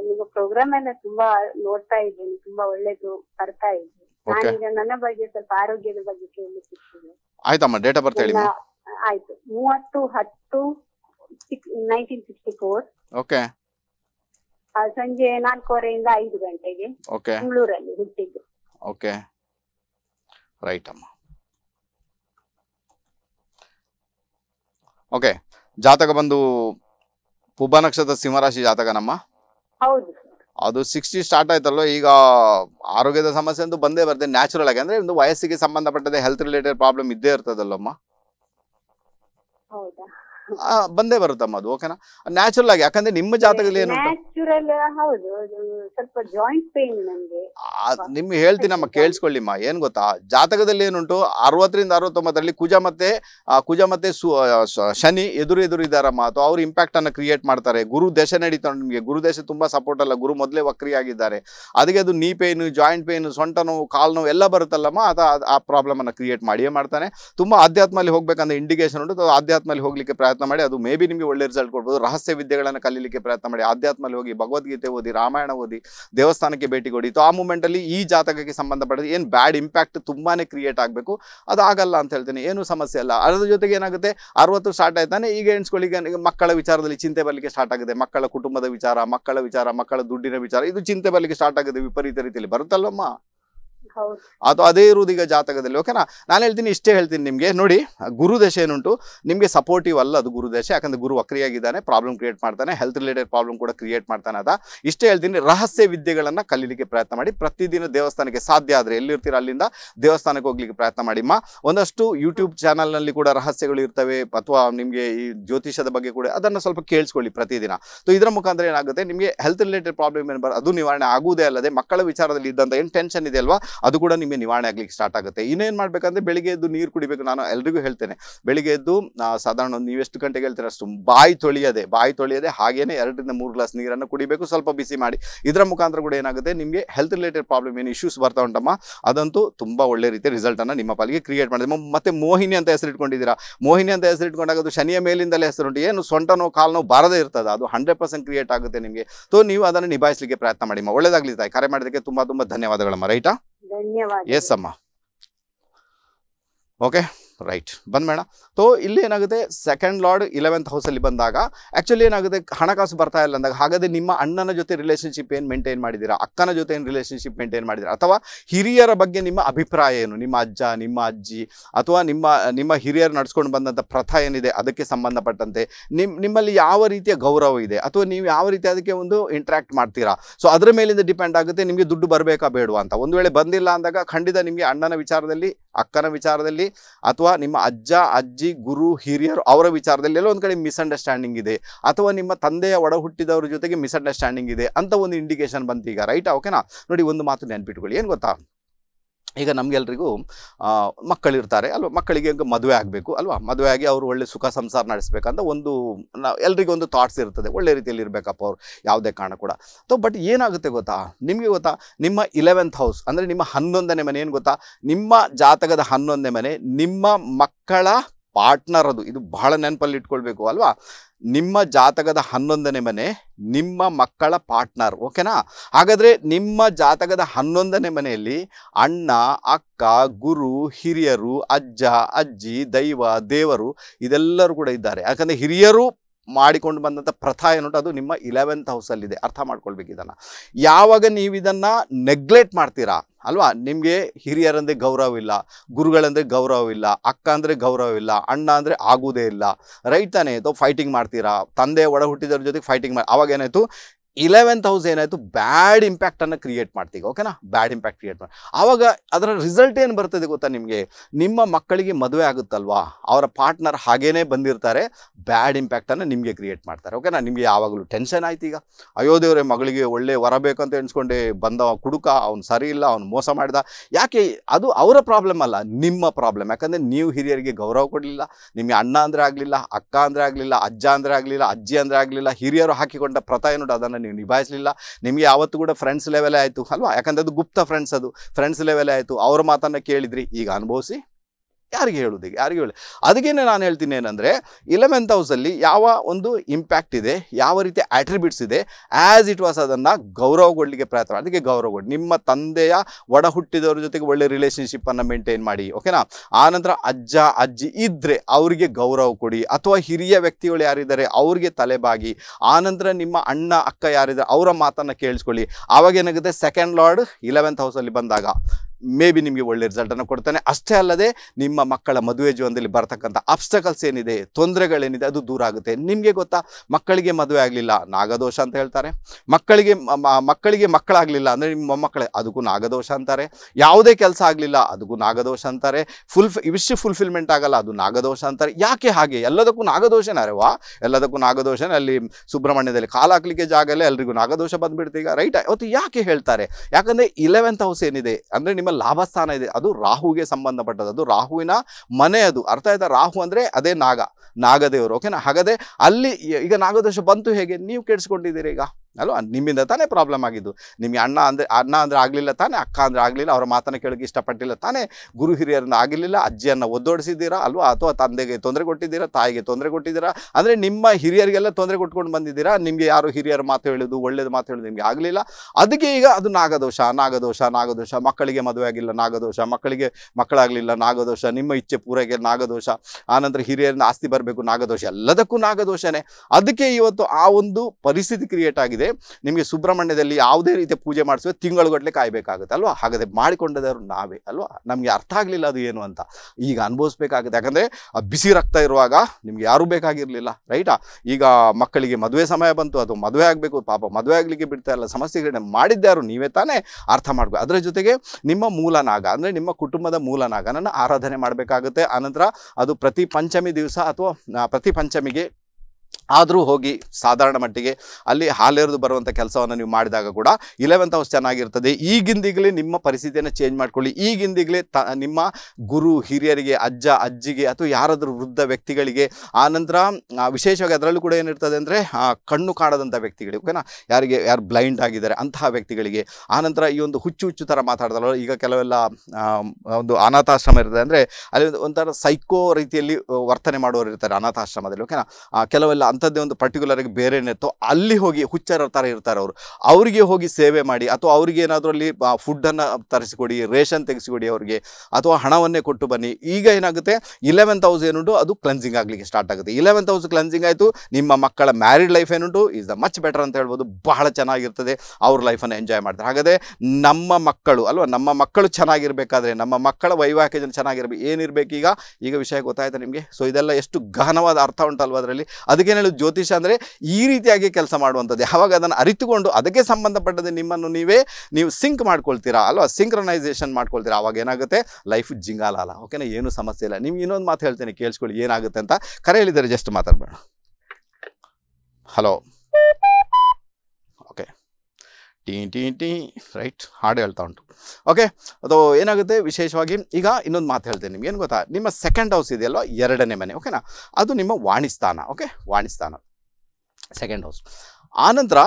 ನಿಮ್ಮ ಪ್ರೋಗ್ರಾಮ್ ಎಲ್ಲ ತುಂಬಾ ನೋಡ್ತಾ ಇದ್ದೀನಿ ತುಂಬಾ ಒಳ್ಳೇದು ಬರ್ತಾ ಇದ್ದೀನಿ ನಾನೀಗ ನನ್ನ ಬಗ್ಗೆ ಸ್ವಲ್ಪ ಆರೋಗ್ಯದ ಬಗ್ಗೆ ಕೇಳಲಿಕ್ಕೆ
ಆಯ್ತಮ್ಮ ಡೇಟ್ ಆಫ್ ಬರ್ತ್ ಹೇಳಿ
ಆಯ್ತು ಮೂವತ್ತು ಹತ್ತು ನೈನ್ಟೀನ್ ಸಿಕ್ಸ್ಟಿ ಫೋರ್ ಓಕೆ ಸಂಜೆ ನಾಲ್ಕೂವರೆಯಿಂದ ಐದು ಗಂಟೆಗೆ ಓಕೆ ಬೆಂಗಳೂರಲ್ಲಿ ಹುಟ್ಟಿದ್ದು
ಓಕೆ ರೈಟ್ ಅಮ್ಮ ಓಕೆ ಜಾತಕ ಬಂದು ಪುಬ್ಬ ನಕ್ಷತ್ರ ಸಿಂಹರಾಶಿ ಜಾತಕನಮ್ಮ ಹೌದು ಅದು ಸಿಕ್ಸ್ಟಿ ಸ್ಟಾರ್ಟ್ ಆಯ್ತಲ್ವ ಈಗ ಆರೋಗ್ಯದ ಸಮಸ್ಯೆ ಅಂತೂ ಬಂದೇ ಬರ್ತದೆ ನ್ಯಾಚುರಲ್ ಆಗಿ ಅಂದ್ರೆ ಒಂದು ವಯಸ್ಸಿಗೆ ಸಂಬಂಧಪಟ್ಟದೆ ಹೆಲ್ತ್ ರಿಲೇಟೆಡ್ ಪ್ರಾಬ್ಲಮ್ ಇದ್ದೇ ಇರ್ತದಲ್ಲಮ್ಮ ಹೌದಾ ಬಂದೇ ಬರುತ್ತಮ್ಮ ಅದು ಓಕೆನಾ ನ್ಯಾಚುರಲ್ ಆಗಿ ಯಾಕಂದ್ರೆ ನಿಮ್ಮ ಜಾತಕದಲ್ಲಿ ಏನು
ಸ್ವಲ್ಪ ಜಾಯಿಂಟ್ ಪೇನ್
ನಿಮ್ಗೆ ಹೇಳ್ತೀನಮ್ಮ ಕೇಳಿಸ್ಕೊಳ್ಳಿಮ್ಮ ಏನ್ ಗೊತ್ತಾ ಜಾತಕದಲ್ಲಿ ಏನುಂಟು ಅರವತ್ತರಿಂದ ಅರವತ್ತೊಂಬತ್ತರಲ್ಲಿ ಕುಜ ಮತ್ತೆ ಕುಜ ಮತ್ತೆ ಶನಿ ಎದುರು ಎದುರು ಇದ್ದಾರಮ್ಮ ಅಥವಾ ಅವ್ರ ಇಂಪ್ಯಾಕ್ಟ್ ಅನ್ನ ಕ್ರಿಯೇಟ್ ಮಾಡ್ತಾರೆ ಗುರು ದೇಶ ನಡೀತಾ ನಿಮಗೆ ಗುರು ದೇಶ ತುಂಬಾ ಸಪೋರ್ಟ್ ಅಲ್ಲ ಗುರು ಮೊದಲೇ ವಕ್ರಿಯಾಗಿದ್ದಾರೆ ಅದಕ್ಕೆ ಅದು ನೀ ಪೇನ್ ಜಾಯಿಂಟ್ ಪೇನ್ ಸೊಂಟ ನೋವು ಕಾಲ್ ನೋವು ಎಲ್ಲ ಬರುತ್ತಲ್ಲಮ್ಮ ಅದ ಆ ಪ್ರಾಬ್ಲಮ್ ಅನ್ನ ಕ್ರಿಯೇಟ್ ಮಾಡಿಯೇ ಮಾಡ್ತಾನೆ ತುಂಬಾ ಆಧ್ಯಾತ್ಮಲ್ಲಿ ಹೋಗ್ಬೇಕಂದ್ರೆ ಇಂಡಿಕೇಶನ್ ಉಂಟು ಅಥವಾ ಆಧ್ಯಾತ್ಮಲ್ಲಿ ಹೋಗ್ಲಿಕ್ಕೆ ಪ್ರಯತ್ನ ಮಾಡಿ ಅದು ಮೇ ಬಿ ನಿಮಗೆ ಒಳ್ಳೆ ರಿಸಲ್ಟ್ ಕೊಡ್ಬೋದು ರಹಸ್ಯ ವಿದ್ಯೆಗಳನ್ನು ಕಲೀಲಿಕ್ಕೆ ಪ್ರಯತ್ನ ಮಾಡಿ ಆಧ್ಯಾತ್ಮಲ್ಲಿ ಹೋಗಿ ಭಗವದ್ಗೀತೆ ಓದಿ ರಾಮಾಯಣ ಓದಿ ದೇವಸ್ಥಾನಕ್ಕೆ ಭೇಟಿ ಕೊಡಿತ್ತು ಆ ಮೂಮೆಂಟ್ ಅಲ್ಲಿ ಈ ಜಾತಕಕ್ಕೆ ಸಂಬಂಧಪಟ್ಟ ಏನು ಬ್ಯಾಡ್ ಇಂಪ್ಯಾಕ್ಟ್ ತುಂಬಾನೇ ಕ್ರಿಯೇಟ್ ಆಗಬೇಕು ಅದಾಗಲ್ಲ ಆಗಲ್ಲ ಅಂತ ಹೇಳ್ತೇನೆ ಏನು ಸಮಸ್ಯೆ ಅಲ್ಲ ಅದರ ಜೊತೆಗೆ ಏನಾಗುತ್ತೆ ಅರವತ್ತು ಸ್ಟಾರ್ಟ್ ಆಯ್ತಾನೆ ಈಗ ಎಣಿಸ್ಕೊಳ್ಳಿ ಮಕ್ಕಳ ವಿಚಾರದಲ್ಲಿ ಚಿಂತೆ ಬರಲಿಕ್ಕೆ ಸ್ಟಾರ್ಟ್ ಆಗಿದೆ ಮಕ್ಕಳ ಕುಟುಂಬದ ವಿಚಾರ ಮಕ್ಕಳ ವಿಚಾರ ಮಕ್ಕಳ ದುಡ್ಡಿನ ವಿಚಾರ ಇದು ಚಿಂತೆ ಬರಲಿಕ್ಕೆ ಸ್ಟಾರ್ಟ್ ಆಗಿದೆ ವಿಪರೀತ ರೀತಿಯಲ್ಲಿ ಬರುತ್ತಲ್ಲಮ್ಮ ಅದು ಅದೇ ಇರುವುದು ಈಗ ಜಾತಕದಲ್ಲಿ ಓಕೆನಾ ನಾನು ಹೇಳ್ತೀನಿ ಇಷ್ಟೇ ಹೇಳ್ತೀನಿ ನಿಮಗೆ ನೋಡಿ ಗುರು ದಶೆ ಏನುಂಟು ನಿಮಗೆ ಸಪೋರ್ಟಿವ್ ಅಲ್ಲ ಅದು ಗುರು ದಶೆ ಯಾಕಂದ್ರೆ ಗುರು ವಕ್ರಿಯಾಗಿದ್ದಾನೆ ಪ್ರಾಬ್ಲಮ್ ಕ್ರಿಯೇಟ್ ಮಾಡ್ತಾನೆ ಹೆಲ್ತ್ ರಿಲೇಟೆಡ್ ಪ್ರಾಬ್ಲಮ್ ಕೂಡ ಕ್ರಿಯೇಟ್ ಮಾಡ್ತಾನೆ ಅದ ಇಷ್ಟೇ ಹೇಳ್ತೀನಿ ರಹಸ್ಯ ವಿದ್ಯೆಗಳನ್ನು ಕಲೀಲಿಕ್ಕೆ ಪ್ರಯತ್ನ ಮಾಡಿ ಪ್ರತಿದಿನ ದೇವಸ್ಥಾನಕ್ಕೆ ಸಾಧ್ಯ ಆದರೆ ಎಲ್ಲಿರ್ತೀರ ಅಲ್ಲಿಂದ ದೇವಸ್ಥಾನಕ್ಕೆ ಹೋಗ್ಲಿಕ್ಕೆ ಪ್ರಯತ್ನ ಮಾಡಿಮ್ಮ ಒಂದಷ್ಟು ಯೂಟ್ಯೂಬ್ ಚಾನಲ್ನಲ್ಲಿ ಕೂಡ ರಹಸ್ಯಗಳು ಇರ್ತವೆ ಅಥವಾ ನಿಮಗೆ ಈ ಜ್ಯೋತಿಷದ ಬಗ್ಗೆ ಕೂಡ ಅದನ್ನು ಸ್ವಲ್ಪ ಕೇಳಿಸ್ಕೊಳ್ಳಿ ಪ್ರತಿದಿನ ಸೊ ಇದರ ಮುಖಾಂತರ ಏನಾಗುತ್ತೆ ನಿಮಗೆ ಹೆಲ್ತ್ ರಿಲೇಟೆಡ್ ಪ್ರಾಬ್ಲಮ್ ಏನು ಬರೋದು ಅದು ನಿವಾರಣೆ ಆಗುವುದೇ ಅಲ್ಲದೆ ಮಕ್ಕಳ ವಿಚಾರದಲ್ಲಿ ಇದ್ದಂಥ ಏನು ಟೆನ್ಷನ್ ಇದೆ ಅಲ್ವಾ ಅದು ಕೂಡ ನಿಮಗೆ ನಿವಾರಣೆ ಆಗ್ಲಿಕ್ಕೆ ಸ್ಟಾರ್ಟ್ ಆಗುತ್ತೆ ಇನ್ನೇನು ಮಾಡಬೇಕಂದ್ರೆ ಬೆಳಿಗ್ಗೆ ಎದ್ದು ನೀರು ಕುಡಿಬೇಕು ನಾನು ಎಲ್ರಿಗೂ ಹೇಳ್ತೇನೆ ಬೆಳಿಗ್ಗೆ ಎದ್ದು ಸಾಧಾರಣ ಒಂದು ಎಷ್ಟು ಗಂಟೆಗೆ ಹೇಳ್ತೀರ ಅಷ್ಟು ಬಾಯಿ ತೊಳೆಯದೆ ಬಾಯಿ ತೊಳೆಯದೆ ಹಾಗೇನೆ ಎರಡರಿಂದ ಮೂರು ಗ್ಲಾಸ್ ನೀರನ್ನು ಕುಡಿಬೇಕು ಸ್ವಲ್ಪ ಬಿಸಿ ಮಾಡಿ ಇದರ ಮುಖಾಂತರ ಕೂಡ ಏನಾಗುತ್ತೆ ನಿಮಗೆ ಹೆಲ್ತ್ ರಿಲೇಟೆಡ್ ಪ್ರಾಬ್ಲಮ್ ಏನು ಇಶ್ಯೂಸ್ ಬರ್ತಾ ಉಂಟಮ್ಮ ಅದಂತೂ ತುಂಬ ಒಳ್ಳೆ ರೀತಿಯ ರಿಸಲ್ಟ್ ಅನ್ನು ನಿಮ್ಮ ಪಾಲಿಗೆ ಕ್ರಿಯೇಟ್ ಮಾಡಿದೆ ಮತ್ತೆ ಮೋಹಿನಿ ಅಂತ ಹೆಸರಿಟ್ಕೊಂಡಿದ್ದೀರಾ ಮೋಹಿನಿ ಅಂತ ಇಟ್ಕೊಂಡಾಗ ಅದು ಶನಿಯ ಮೇಲಿಂದಲೇ ಹೆಸರುಂಟು ಏನು ಸೊಂಟನೋ ನೋವು ಕಾಲು ನೋವು ಬಾರದೇ ಇರ್ತದೆ ಅದು ಹಂಡ್ರೆಡ್ ಪರ್ಸೆಂಟ್ ಕ್ರಿಯೇಟ್ ಆಗುತ್ತೆ ನಿಮಗೆ ಸೊ ನೀವು ಅದನ್ನು ನಿಭಾಯಿಸಲಿಕ್ಕೆ ಪ್ರಯತ್ನ ಮಾಡಿಮ್ಮ ಒಳ್ಳೆಯದಾಗಲಿ ತಾಯಿ ಕರೆ ಮಾಡೋದಕ್ಕೆ ತುಂಬ ತುಂಬ ಧನ್ಯವಾದಗಳಮ್ಮ ರೈಟಾ धन्यवाद ये अम्मा ओके ರೈಟ್ ಬಂದ್ಬೇಡ ತೊ ಇಲ್ಲಿ ಏನಾಗುತ್ತೆ ಸೆಕೆಂಡ್ ಲಾರ್ಡ್ ಇಲೆವೆಂತ್ ಹೌಸಲ್ಲಿ ಬಂದಾಗ ಆ್ಯಕ್ಚುಲಿ ಏನಾಗುತ್ತೆ ಹಣಕಾಸು ಬರ್ತಾ ಇಲ್ಲ ಅಂದಾಗ ಹಾಗಾದರೆ ನಿಮ್ಮ ಅಣ್ಣನ ಜೊತೆ ರಿಲೇಷನ್ಶಿಪ್ ಏನು ಮೇಂಟೈನ್ ಮಾಡಿದ್ದೀರಾ ಅಕ್ಕನ ಜೊತೆ ಏನು ರಿಲೇಷನ್ಶಿಪ್ ಮೇಂಟೈನ್ ಮಾಡಿದ್ದೀರಾ ಅಥವಾ ಹಿರಿಯರ ಬಗ್ಗೆ ನಿಮ್ಮ ಅಭಿಪ್ರಾಯ ಏನು ನಿಮ್ಮ ಅಜ್ಜ ನಿಮ್ಮ ಅಜ್ಜಿ ಅಥವಾ ನಿಮ್ಮ ನಿಮ್ಮ ಹಿರಿಯರು ನಡ್ಸ್ಕೊಂಡು ಬಂದಂಥ ಪ್ರಥ ಏನಿದೆ ಅದಕ್ಕೆ ಸಂಬಂಧಪಟ್ಟಂತೆ ನಿಮ್ಮ ನಿಮ್ಮಲ್ಲಿ ಯಾವ ರೀತಿಯ ಗೌರವ ಇದೆ ಅಥವಾ ನೀವು ಯಾವ ರೀತಿ ಅದಕ್ಕೆ ಒಂದು ಇಂಟ್ರ್ಯಾಕ್ಟ್ ಮಾಡ್ತೀರಾ ಸೊ ಅದರ ಮೇಲಿಂದ ಡಿಪೆಂಡ್ ಆಗುತ್ತೆ ನಿಮಗೆ ದುಡ್ಡು ಬರಬೇಕಾ ಬೇಡುವ ಅಂತ ಒಂದು ವೇಳೆ ಬಂದಿಲ್ಲ ಅಂದಾಗ ಖಂಡಿತ ನಿಮಗೆ ಅಣ್ಣನ ವಿಚಾರದಲ್ಲಿ ಅಕ್ಕನ ವಿಚಾರದಲ್ಲಿ ಅಥವಾ ಅಥವಾ ನಿಮ್ಮ ಅಜ್ಜ ಅಜ್ಜಿ ಗುರು ಹಿರಿಯರು ಅವರ ವಿಚಾರದಲ್ಲಿ ಎಲ್ಲೋ ಒಂದು ಕಡೆ ಮಿಸ್ಅಂಡರ್ಸ್ಟ್ಯಾಂಡಿಂಗ್ ಇದೆ ಅಥವಾ ನಿಮ್ಮ ತಂದೆಯ ಒಡ ಹುಟ್ಟಿದವರ ಜೊತೆಗೆ ಮಿಸ್ಅಂಡರ್ಸ್ಟ್ಯಾಂಡಿಂಗ್ ಇದೆ ಅಂತ ಒಂದು ಇಂಡಿಕೇಶನ್ ಬಂತು ಈಗ ರೈಟ್ ಓಕೆನಾ ನೋಡಿ ಒಂದು ಮಾತು ನೆನ್ಪಿಟ್ಕೊಳ್ಳಿ ಏನು ಗೊತ್ತಾ ಈಗ ನಮಗೆಲ್ರಿಗೂ ಮಕ್ಕಳಿರ್ತಾರೆ ಅಲ್ವಾ ಮಕ್ಕಳಿಗೆ ಹಂಗೆ ಮದುವೆ ಆಗಬೇಕು ಅಲ್ವಾ ಮದುವೆ ಆಗಿ ಅವರು ಒಳ್ಳೆ ಸುಖ ಸಂಸಾರ ನಡೆಸ್ಬೇಕಂತ ಒಂದು ನಾವು ಎಲ್ರಿಗೂ ಒಂದು ಥಾಟ್ಸ್ ಇರ್ತದೆ ಒಳ್ಳೆ ರೀತಿಯಲ್ಲಿ ಇರಬೇಕಪ್ಪ ಅವ್ರು ಯಾವುದೇ ಕಾರಣ ಕೂಡ ಸೊ ಬಟ್ ಏನಾಗುತ್ತೆ ಗೊತ್ತಾ ನಿಮಗೆ ಗೊತ್ತಾ ನಿಮ್ಮ ಇಲೆವೆಂತ್ ಹೌಸ್ ಅಂದರೆ ನಿಮ್ಮ ಹನ್ನೊಂದನೇ ಮನೆ ಏನು ಗೊತ್ತಾ ನಿಮ್ಮ ಜಾತಕದ ಹನ್ನೊಂದನೇ ಮನೆ ನಿಮ್ಮ ಮಕ್ಕಳ ಪಾರ್ಟ್ನರ್ ಅದು ಇದು ಬಹಳ ನೆನಪಲ್ಲಿ ಇಟ್ಕೊಳ್ಬೇಕು ಅಲ್ವಾ ನಿಮ್ಮ ಜಾತಕದ ಹನ್ನೊಂದನೇ ಮನೆ ನಿಮ್ಮ ಮಕ್ಕಳ ಪಾರ್ಟ್ನರ್ ಓಕೆನಾ ಹಾಗಾದರೆ ನಿಮ್ಮ ಜಾತಕದ ಹನ್ನೊಂದನೇ ಮನೆಯಲ್ಲಿ ಅಣ್ಣ ಅಕ್ಕ ಗುರು ಹಿರಿಯರು ಅಜ್ಜ ಅಜ್ಜಿ ದೈವ ದೇವರು ಇದೆಲ್ಲರೂ ಕೂಡ ಇದ್ದಾರೆ ಯಾಕಂದರೆ ಹಿರಿಯರು ಮಾಡಿಕೊಂಡು ಬಂದಂಥ ಪ್ರಥಾ ಏನುಂಟು ಅದು ನಿಮ್ಮ ಇಲೆವೆಂತ್ ಹೌಸಲ್ಲಿದೆ ಅರ್ಥ ಮಾಡ್ಕೊಳ್ಬೇಕು ಇದನ್ನು ಯಾವಾಗ ನೀವು ಇದನ್ನು ನೆಗ್ಲೆಕ್ಟ್ ಮಾಡ್ತೀರಾ ಅಲ್ವಾ ನಿಮಗೆ ಹಿರಿಯರಂದರೆ ಗೌರವ ಇಲ್ಲ ಗುರುಗಳಂದರೆ ಗೌರವ ಇಲ್ಲ ಅಕ್ಕ ಅಂದರೆ ಗೌರವ ಇಲ್ಲ ಅಣ್ಣ ಅಂದರೆ ಆಗೋದೇ ಇಲ್ಲ ರೈಟ್ ತಾನೇ ಆಯಿತು ಫೈಟಿಂಗ್ ಮಾಡ್ತೀರಾ ತಂದೆ ಒಡ ಹುಟ್ಟಿದವ್ರ ಜೊತೆಗೆ ಫೈಟಿಂಗ್ ಮಾಡಿ ಅವಾಗ ಏನಾಯಿತು ಇಲೆವೆನ್ ಥೌಸ್ ಏನಾಯಿತು ಬ್ಯಾಡ್ ಇಂಪ್ಯಾಕ್ಟನ್ನು ಕ್ರಿಯೇಟ್ ಮಾಡ್ತೀವಿ ಓಕೆನಾ ಬ್ಯಾಡ್ ಇಂಪ್ಯಾಕ್ಟ್ ಕ್ರಿಯೇಟ್ ಮಾಡಿ ಆವಾಗ ಅದರ ರಿಸಲ್ಟ್ ಏನು ಬರ್ತದೆ ಗೊತ್ತಾ ನಿಮಗೆ ನಿಮ್ಮ ಮಕ್ಕಳಿಗೆ ಮದುವೆ ಆಗುತ್ತಲ್ವಾ ಅವರ ಪಾರ್ಟ್ನರ್ ಹಾಗೇನೇ ಬಂದಿರ್ತಾರೆ ಬ್ಯಾಡ್ ಇಂಪ್ಯಾಕ್ಟನ್ನು ನಿಮಗೆ ಕ್ರಿಯೇಟ್ ಮಾಡ್ತಾರೆ ಓಕೆನಾ ನಿಮಗೆ ಯಾವಾಗಲೂ ಟೆನ್ಷನ್ ಆಯ್ತು ಈಗ ಅಯೋಧ್ಯವ್ರೆ ಮಗಳಿಗೆ ಒಳ್ಳೆ ಅಂತ ಎಣಿಸ್ಕೊಂಡೆ ಬಂದ ಕುಡುಕ ಅವ್ನು ಸರಿ ಇಲ್ಲ ಅವ್ನು ಮೋಸ ಮಾಡಿದ ಯಾಕೆ ಅದು ಅವರ ಪ್ರಾಬ್ಲಮ್ ಅಲ್ಲ ನಿಮ್ಮ ಪ್ರಾಬ್ಲಮ್ ಯಾಕಂದರೆ ನೀವು ಹಿರಿಯರಿಗೆ ಗೌರವ ಕೊಡಲಿಲ್ಲ ನಿಮಗೆ ಅಣ್ಣ ಅಂದರೆ ಆಗಲಿಲ್ಲ ಅಕ್ಕ ಅಂದರೆ ಆಗಲಿಲ್ಲ ಅಜ್ಜ ಅಂದರೆ ಆಗಲಿಲ್ಲ ಅಜ್ಜಿ ಅಂದರೆ ಆಗಲಿಲ್ಲ ಹಿರಿಯರು ಹಾಕಿಕೊಂಡ ಪ್ರಥ ಏನು ಅದನ್ನು ನೀವು ನಿಭಾಯಿಸಲಿಲ್ಲ ನಿಮಗೆ ಯಾವತ್ತು ಕೂಡ ಫ್ರೆಂಡ್ಸ್ ಲೆವೆಲೇ ಆಯಿತು ಅಲ್ವಾ ಯಾಕಂದ್ರೆ ಅದು ಗುಪ್ತ ಫ್ರೆಂಡ್ಸ್ ಅದು ಫ್ರೆಂಡ್ಸ್ ಲೆವೆಲೇ ಆಯಿತು ಅವ್ರ ಮಾತನ್ನು ಕೇಳಿದ್ರಿ ಈಗ ಅನುಭವಿಸಿ ಯಾರಿಗೆ ಹೇಳೋದು ಯಾರಿಗೆ ಹೇಳಿ ಅದಕ್ಕೇನೆ ನಾನು ಹೇಳ್ತೀನಿ ಏನಂದರೆ ಇಲೆವೆಂತ್ ಹೌಸಲ್ಲಿ ಯಾವ ಒಂದು ಇಂಪ್ಯಾಕ್ಟ್ ಇದೆ ಯಾವ ರೀತಿ ಆಟ್ರಿಬ್ಯೂಟ್ಸ್ ಇದೆ ಆ್ಯಸ್ ಇಟ್ ವಾಸ್ ಅದನ್ನು ಕೊಡಲಿಕ್ಕೆ ಪ್ರಯತ್ನ ಅದಕ್ಕೆ ಕೊಡಿ ನಿಮ್ಮ ತಂದೆಯ ಒಡ ಹುಟ್ಟಿದವ್ರ ಜೊತೆಗೆ ಒಳ್ಳೆ ರಿಲೇಷನ್ಶಿಪ್ಪನ್ನು ಮೇಂಟೈನ್ ಮಾಡಿ ಓಕೆನಾ ಆನಂತರ ಅಜ್ಜ ಅಜ್ಜಿ ಇದ್ದರೆ ಅವರಿಗೆ ಗೌರವ ಕೊಡಿ ಅಥವಾ ಹಿರಿಯ ವ್ಯಕ್ತಿಗಳು ಯಾರಿದ್ದಾರೆ ಅವ್ರಿಗೆ ತಲೆಬಾಗಿ ಆನಂತರ ನಿಮ್ಮ ಅಣ್ಣ ಅಕ್ಕ ಯಾರಿದ್ದಾರೆ ಅವರ ಮಾತನ್ನು ಕೇಳಿಸ್ಕೊಳ್ಳಿ ಆವಾಗ ಏನಾಗುತ್ತೆ ಸೆಕೆಂಡ್ ಲಾರ್ಡ್ ಇಲೆವೆಂತ್ ಹೌಸಲ್ಲಿ ಬಂದಾಗ ಮೇ ಬಿ ನಿಮಗೆ ಒಳ್ಳೆ ರಿಸಲ್ಟನ್ನು ಕೊಡ್ತಾನೆ ಅಷ್ಟೇ ಅಲ್ಲದೆ ನಿಮ್ಮ ಮಕ್ಕಳ ಮದುವೆ ಜೀವನದಲ್ಲಿ ಬರ್ತಕ್ಕಂಥ ಅಬ್ಸ್ಟಕಲ್ಸ್ ಏನಿದೆ ತೊಂದರೆಗಳೇನಿದೆ ಅದು ದೂರ ಆಗುತ್ತೆ ನಿಮಗೆ ಗೊತ್ತಾ ಮಕ್ಕಳಿಗೆ ಮದುವೆ ಆಗಲಿಲ್ಲ ನಾಗದೋಷ ಅಂತ ಹೇಳ್ತಾರೆ ಮಕ್ಕಳಿಗೆ ಮಕ್ಕಳಿಗೆ ಮಕ್ಕಳಾಗಲಿಲ್ಲ ಅಂದರೆ ನಿಮ್ಮ ಮೊಮ್ಮಕ್ಕಳೇ ಅದಕ್ಕೂ ನಾಗದೋಷ ಅಂತಾರೆ ಯಾವುದೇ ಕೆಲಸ ಆಗಲಿಲ್ಲ ಅದಕ್ಕೂ ನಾಗದೋಷ ಅಂತಾರೆ ಫುಲ್ ವಿಶ್ ಫುಲ್ಫಿಲ್ಮೆಂಟ್ ಆಗಲ್ಲ ಅದು ನಾಗದೋಷ ಅಂತಾರೆ ಯಾಕೆ ಹಾಗೆ ಎಲ್ಲದಕ್ಕೂ ನಾಗದೋಷನೇ ಅರೆವಾ ಎಲ್ಲದಕ್ಕೂ ನಾಗದೋಷನೇ ಅಲ್ಲಿ ಸುಬ್ರಹ್ಮಣ್ಯದಲ್ಲಿ ಕಾಲ ಹಾಕ್ಲಿಕ್ಕೆ ಜಾಗಲ್ಲೇ ಎಲ್ರಿಗೂ ನಾಗದೋಷ ಬಂದ್ಬಿಡ್ತೀಗ ರೈಟ್ ಅವತ್ತು ಯಾಕೆ ಹೇಳ್ತಾರೆ ಯಾಕಂದರೆ ಇಲೆವೆಂತ್ ಹೌಸ್ ಏನಿದೆ ಅಂದರೆ ನಿಮ್ಮ ಲಾಭ ಲಾಭಸ್ಥಾನ ಇದೆ ಅದು ರಾಹುಗೆ ಸಂಬಂಧಪಟ್ಟದ್ದು ಅದು ರಾಹುವಿನ ಮನೆ ಅದು ಅರ್ಥ ಆಯ್ತಾ ರಾಹು ಅಂದ್ರೆ ಅದೇ ನಾಗ ನಾಗದೇವರು ಓಕೆನಾ ಹಾಗಾದ್ರೆ ಅಲ್ಲಿ ಈಗ ನಾಗದೋಷ ಬಂತು ಹೇಗೆ ನೀವು ಕೇಳಿಸ್ಕೊಂಡಿದ್ದೀರಿ ಈಗ ಅಲ್ವಾ ನಿಮ್ಮಿಂದ ತಾನೇ ಪ್ರಾಬ್ಲಮ್ ಆಗಿದ್ದು ನಿಮಗೆ ಅಣ್ಣ ಅಂದರೆ ಅಣ್ಣ ಅಂದರೆ ಆಗಲಿಲ್ಲ ತಾನೇ ಅಕ್ಕ ಅಂದರೆ ಆಗಲಿಲ್ಲ ಅವರ ಮಾತನ್ನು ಕೇಳೋಕೆ ಇಷ್ಟಪಟ್ಟಿಲ್ಲ ತಾನೇ ಗುರು ಹಿರಿಯರನ್ನ ಆಗಲಿಲ್ಲ ಅಜ್ಜಿಯನ್ನು ಒದ್ದೋಡಿಸಿದ್ದೀರಾ ಅಲ್ವಾ ಅಥವಾ ತಂದೆಗೆ ತೊಂದರೆ ಕೊಟ್ಟಿದ್ದೀರಾ ತಾಯಿಗೆ ತೊಂದರೆ ಕೊಟ್ಟಿದ್ದೀರಾ ಅಂದರೆ ನಿಮ್ಮ ಹಿರಿಯರಿಗೆಲ್ಲ ತೊಂದರೆ ಕೊಟ್ಕೊಂಡು ಬಂದಿದ್ದೀರಾ ನಿಮಗೆ ಯಾರು ಹಿರಿಯರ ಮಾತು ಹೇಳೋದು ಒಳ್ಳೇದು ಮಾತು ಹೇಳೋದು ನಿಮಗೆ ಆಗಲಿಲ್ಲ ಅದಕ್ಕೆ ಈಗ ಅದು ನಾಗದೋಷ ನಾಗದೋಷ ನಾಗದೋಷ ಮಕ್ಕಳಿಗೆ ಮದುವೆ ಆಗಿಲ್ಲ ನಾಗದೋಷ ಮಕ್ಕಳಿಗೆ ಮಕ್ಕಳಾಗಲಿಲ್ಲ ನಾಗದೋಷ ನಿಮ್ಮ ಇಚ್ಛೆ ಪೂರೈಕೆ ನಾಗದೋಷ ಆನಂತರ ಹಿರಿಯರನ್ನ ಆಸ್ತಿ ಬರಬೇಕು ನಾಗದೋಷ ಎಲ್ಲದಕ್ಕೂ ನಾಗದೋಷನೇ ಅದಕ್ಕೆ ಇವತ್ತು ಆ ಒಂದು ಪರಿಸ್ಥಿತಿ ಕ್ರಿಯೇಟ್ ಆಗಿದೆ ಮಾಡಿದರೆ ನಿಮಗೆ ಸುಬ್ರಹ್ಮಣ್ಯದಲ್ಲಿ ಯಾವುದೇ ರೀತಿಯ ಪೂಜೆ ಮಾಡಿಸುವ ತಿಂಗಳುಗಟ್ಟಲೆ ಕಾಯಬೇಕಾಗುತ್ತೆ ಅಲ್ವಾ ಹಾಗಾದ್ರೆ ಮಾಡಿಕೊಂಡದವರು ನಾವೇ ಅಲ್ವಾ ನಮಗೆ ಅರ್ಥ ಆಗಲಿಲ್ಲ ಅದು ಏನು ಅಂತ ಈಗ ಅನುಭವಿಸ್ಬೇಕಾಗುತ್ತೆ ಯಾಕಂದ್ರೆ ಬಿಸಿ ರಕ್ತ ಇರುವಾಗ ನಿಮ್ಗೆ ಯಾರು ಬೇಕಾಗಿರಲಿಲ್ಲ ರೈಟಾ ಈಗ ಮಕ್ಕಳಿಗೆ ಮದುವೆ ಸಮಯ ಬಂತು ಅದು ಮದುವೆ ಆಗಬೇಕು ಪಾಪ ಮದುವೆ ಆಗಲಿಕ್ಕೆ ಬಿಡ್ತಾ ಇಲ್ಲ ಸಮಸ್ಯೆಗಳನ್ನ ಮಾಡಿದ್ದಾರು ನೀವೇ ತಾನೇ ಅರ್ಥ ಮಾಡಬೇಕು ಅದರ ಜೊತೆಗೆ ನಿಮ್ಮ ಮೂಲ ಅಂದ್ರೆ ನಿಮ್ಮ ಕುಟುಂಬದ ಮೂಲ ಆರಾಧನೆ ಮಾಡಬೇಕಾಗುತ್ತೆ ಆನಂತರ ಅದು ಪ್ರತಿ ಪಂಚಮಿ ದಿವಸ ಅಥವಾ ಪ್ರತಿ ಪಂಚಮಿಗೆ ಆದರೂ ಹೋಗಿ ಸಾಧಾರಣ ಮಟ್ಟಿಗೆ ಅಲ್ಲಿ ಹಾಲೆರೆದು ಬರುವಂಥ ಕೆಲಸವನ್ನು ನೀವು ಮಾಡಿದಾಗ ಕೂಡ ಇಲೆವೆಂತ್ ಹೌಸ್ ಚೆನ್ನಾಗಿರ್ತದೆ ಈಗಿಂದಿಗಲೇ ನಿಮ್ಮ ಪರಿಸ್ಥಿತಿಯನ್ನು ಚೇಂಜ್ ಮಾಡ್ಕೊಳ್ಳಿ ಈಗಿಂದಿಗಲೇ ತ ನಿಮ್ಮ ಗುರು ಹಿರಿಯರಿಗೆ ಅಜ್ಜ ಅಜ್ಜಿಗೆ ಅಥವಾ ಯಾರಾದರೂ ವೃದ್ಧ ವ್ಯಕ್ತಿಗಳಿಗೆ ಆನಂತರ ವಿಶೇಷವಾಗಿ ಅದರಲ್ಲೂ ಕೂಡ ಏನಿರ್ತದೆ ಅಂದರೆ ಕಣ್ಣು ಕಾಣದಂಥ ವ್ಯಕ್ತಿಗಳಿಗೆ ಓಕೆನಾ ಯಾರಿಗೆ ಯಾರು ಬ್ಲೈಂಡ್ ಆಗಿದ್ದಾರೆ ಅಂತಹ ವ್ಯಕ್ತಿಗಳಿಗೆ ಆನಂತರ ಈ ಒಂದು ಹುಚ್ಚು ಹುಚ್ಚು ಥರ ಮಾತಾಡ್ದಲ್ಲ ಈಗ ಕೆಲವೆಲ್ಲ ಒಂದು ಅನಾಥಾಶ್ರಮ ಇರ್ತದೆ ಅಂದರೆ ಅಲ್ಲಿ ಒಂಥರ ಸೈಕೋ ರೀತಿಯಲ್ಲಿ ವರ್ತನೆ ಮಾಡುವವರು ಇರ್ತಾರೆ ಅನಾಥಾಶ್ರಮದಲ್ಲಿ ಓಕೆನಾ ಕೆಲವೆಲ್ಲ ಅಂಥದ್ದೇ ಒಂದು ಪರ್ಟಿಕ್ಯುಲರ್ ಆಗಿ ಬೇರೆ ನೆತ್ತೋ ಅಲ್ಲಿ ಹೋಗಿ ಹುಚ್ಚರ ಥರ ಇರ್ತಾರೆ ಅವರು ಅವರಿಗೆ ಹೋಗಿ ಸೇವೆ ಮಾಡಿ ಅಥವಾ ಅವರಿಗೆ ಏನಾದರೂ ಅಲ್ಲಿ ಫುಡ್ಡನ್ನು ತರಿಸಿಕೊಡಿ ರೇಷನ್ ತೆಗೆಸಿಕೊಡಿ ಅವರಿಗೆ ಅಥವಾ ಹಣವನ್ನೇ ಕೊಟ್ಟು ಬನ್ನಿ ಈಗ ಏನಾಗುತ್ತೆ ಇಲೆವೆನ್ ಹೌಸ್ ಏನುಂಟು ಅದು ಕ್ಲೆನ್ಸಿಂಗ್ ಆಗಲಿಕ್ಕೆ ಸ್ಟಾರ್ಟ್ ಆಗುತ್ತೆ ಇಲೆವೆಂತ್ ಹೌಸ್ ಕ್ಲೆನ್ಸಿಂಗ್ ಆಯಿತು ನಿಮ್ಮ ಮಕ್ಕಳ ಮ್ಯಾರಿಡ್ ಲೈಫ್ ಏನುಂಟು ಈಸ್ ದ ಮಚ್ ಬೆಟರ್ ಅಂತ ಹೇಳ್ಬೋದು ಬಹಳ ಚೆನ್ನಾಗಿರ್ತದೆ ಅವ್ರ ಲೈಫನ್ನು ಎಂಜಾಯ್ ಮಾಡ್ತಾರೆ ಹಾಗಾದರೆ ನಮ್ಮ ಮಕ್ಕಳು ಅಲ್ವಾ ನಮ್ಮ ಮಕ್ಕಳು ಚೆನ್ನಾಗಿರಬೇಕಾದ್ರೆ ನಮ್ಮ ಮಕ್ಕಳ ವೈವಾಹಿಕ ಜನ ಚೆನ್ನಾಗಿರಬೇಕು ಏನಿರಬೇಕು ಈಗ ಈಗ ವಿಷಯ ಗೊತ್ತಾಯ್ತು ನಿಮಗೆ ಸೊ ಇದೆಲ್ಲ ಎಷ್ಟು ಗಹನವಾದ ಅರ್ಥ ಉಂಟಲ್ವ ಅದರಲ್ಲಿ ಅದಕ್ಕೇನೆ ಹೇಳಿದ ಜ್ಯೋತಿಷ ಅಂದರೆ ಈ ರೀತಿಯಾಗಿ ಕೆಲಸ ಮಾಡುವಂಥದ್ದು ಯಾವಾಗ ಅದನ್ನು ಅರಿತುಕೊಂಡು ಅದಕ್ಕೆ ಸಂಬಂಧಪಟ್ಟದ್ದು ನಿಮ್ಮನ್ನು ನೀವೇ ನೀವು ಸಿಂಕ್ ಮಾಡ್ಕೊಳ್ತೀರಾ ಅಲ್ವಾ ಸಿಂಕ್ರನೈಸೇಷನ್ ಮಾಡ್ಕೊಳ್ತೀರಾ ಅವಾಗ ಏನಾಗುತ್ತೆ ಲೈಫ್ ಜಿಂಗಾಲ ಅಲ್ಲ ಓಕೆನಾ ಏನು ಸಮಸ್ಯೆ ಇಲ್ಲ ನೀವು ಇನ್ನೊಂದು ಮಾತು ಹೇಳ್ತೇನೆ ಕೇಳಿಸ್ಕೊಳ್ಳಿ ಏನಾಗುತ್ತೆ ಅಂತ ಕರೆ ಹೇಳಿದರೆ ಜಸ್ಟ್ ಮಾತಾಡ್ಬೇಡ ಹಲೋ ಟೀ ಟೀ ಟೀ ರೈಟ್ ಹಾಡು ಹೇಳ್ತಾ ಉಂಟು ಓಕೆ ಅದು ಏನಾಗುತ್ತೆ ವಿಶೇಷವಾಗಿ ಈಗ ಇನ್ನೊಂದು ಮಾತು ಹೇಳ್ತೇನೆ ನಿಮ್ಗೆ ಏನು ಗೊತ್ತಾ ನಿಮ್ಮ ಸೆಕೆಂಡ್ ಹೌಸ್ ಇದೆಯಲ್ಲ ಎರಡನೇ ಮನೆ ಓಕೆನಾ ಅದು ನಿಮ್ಮ ವಾಣಿಸ್ಥಾನ ಓಕೆ ವಾಣಿಸ್ಥಾನ ಸೆಕೆಂಡ್ ಹೌಸ್ ಆನಂತರ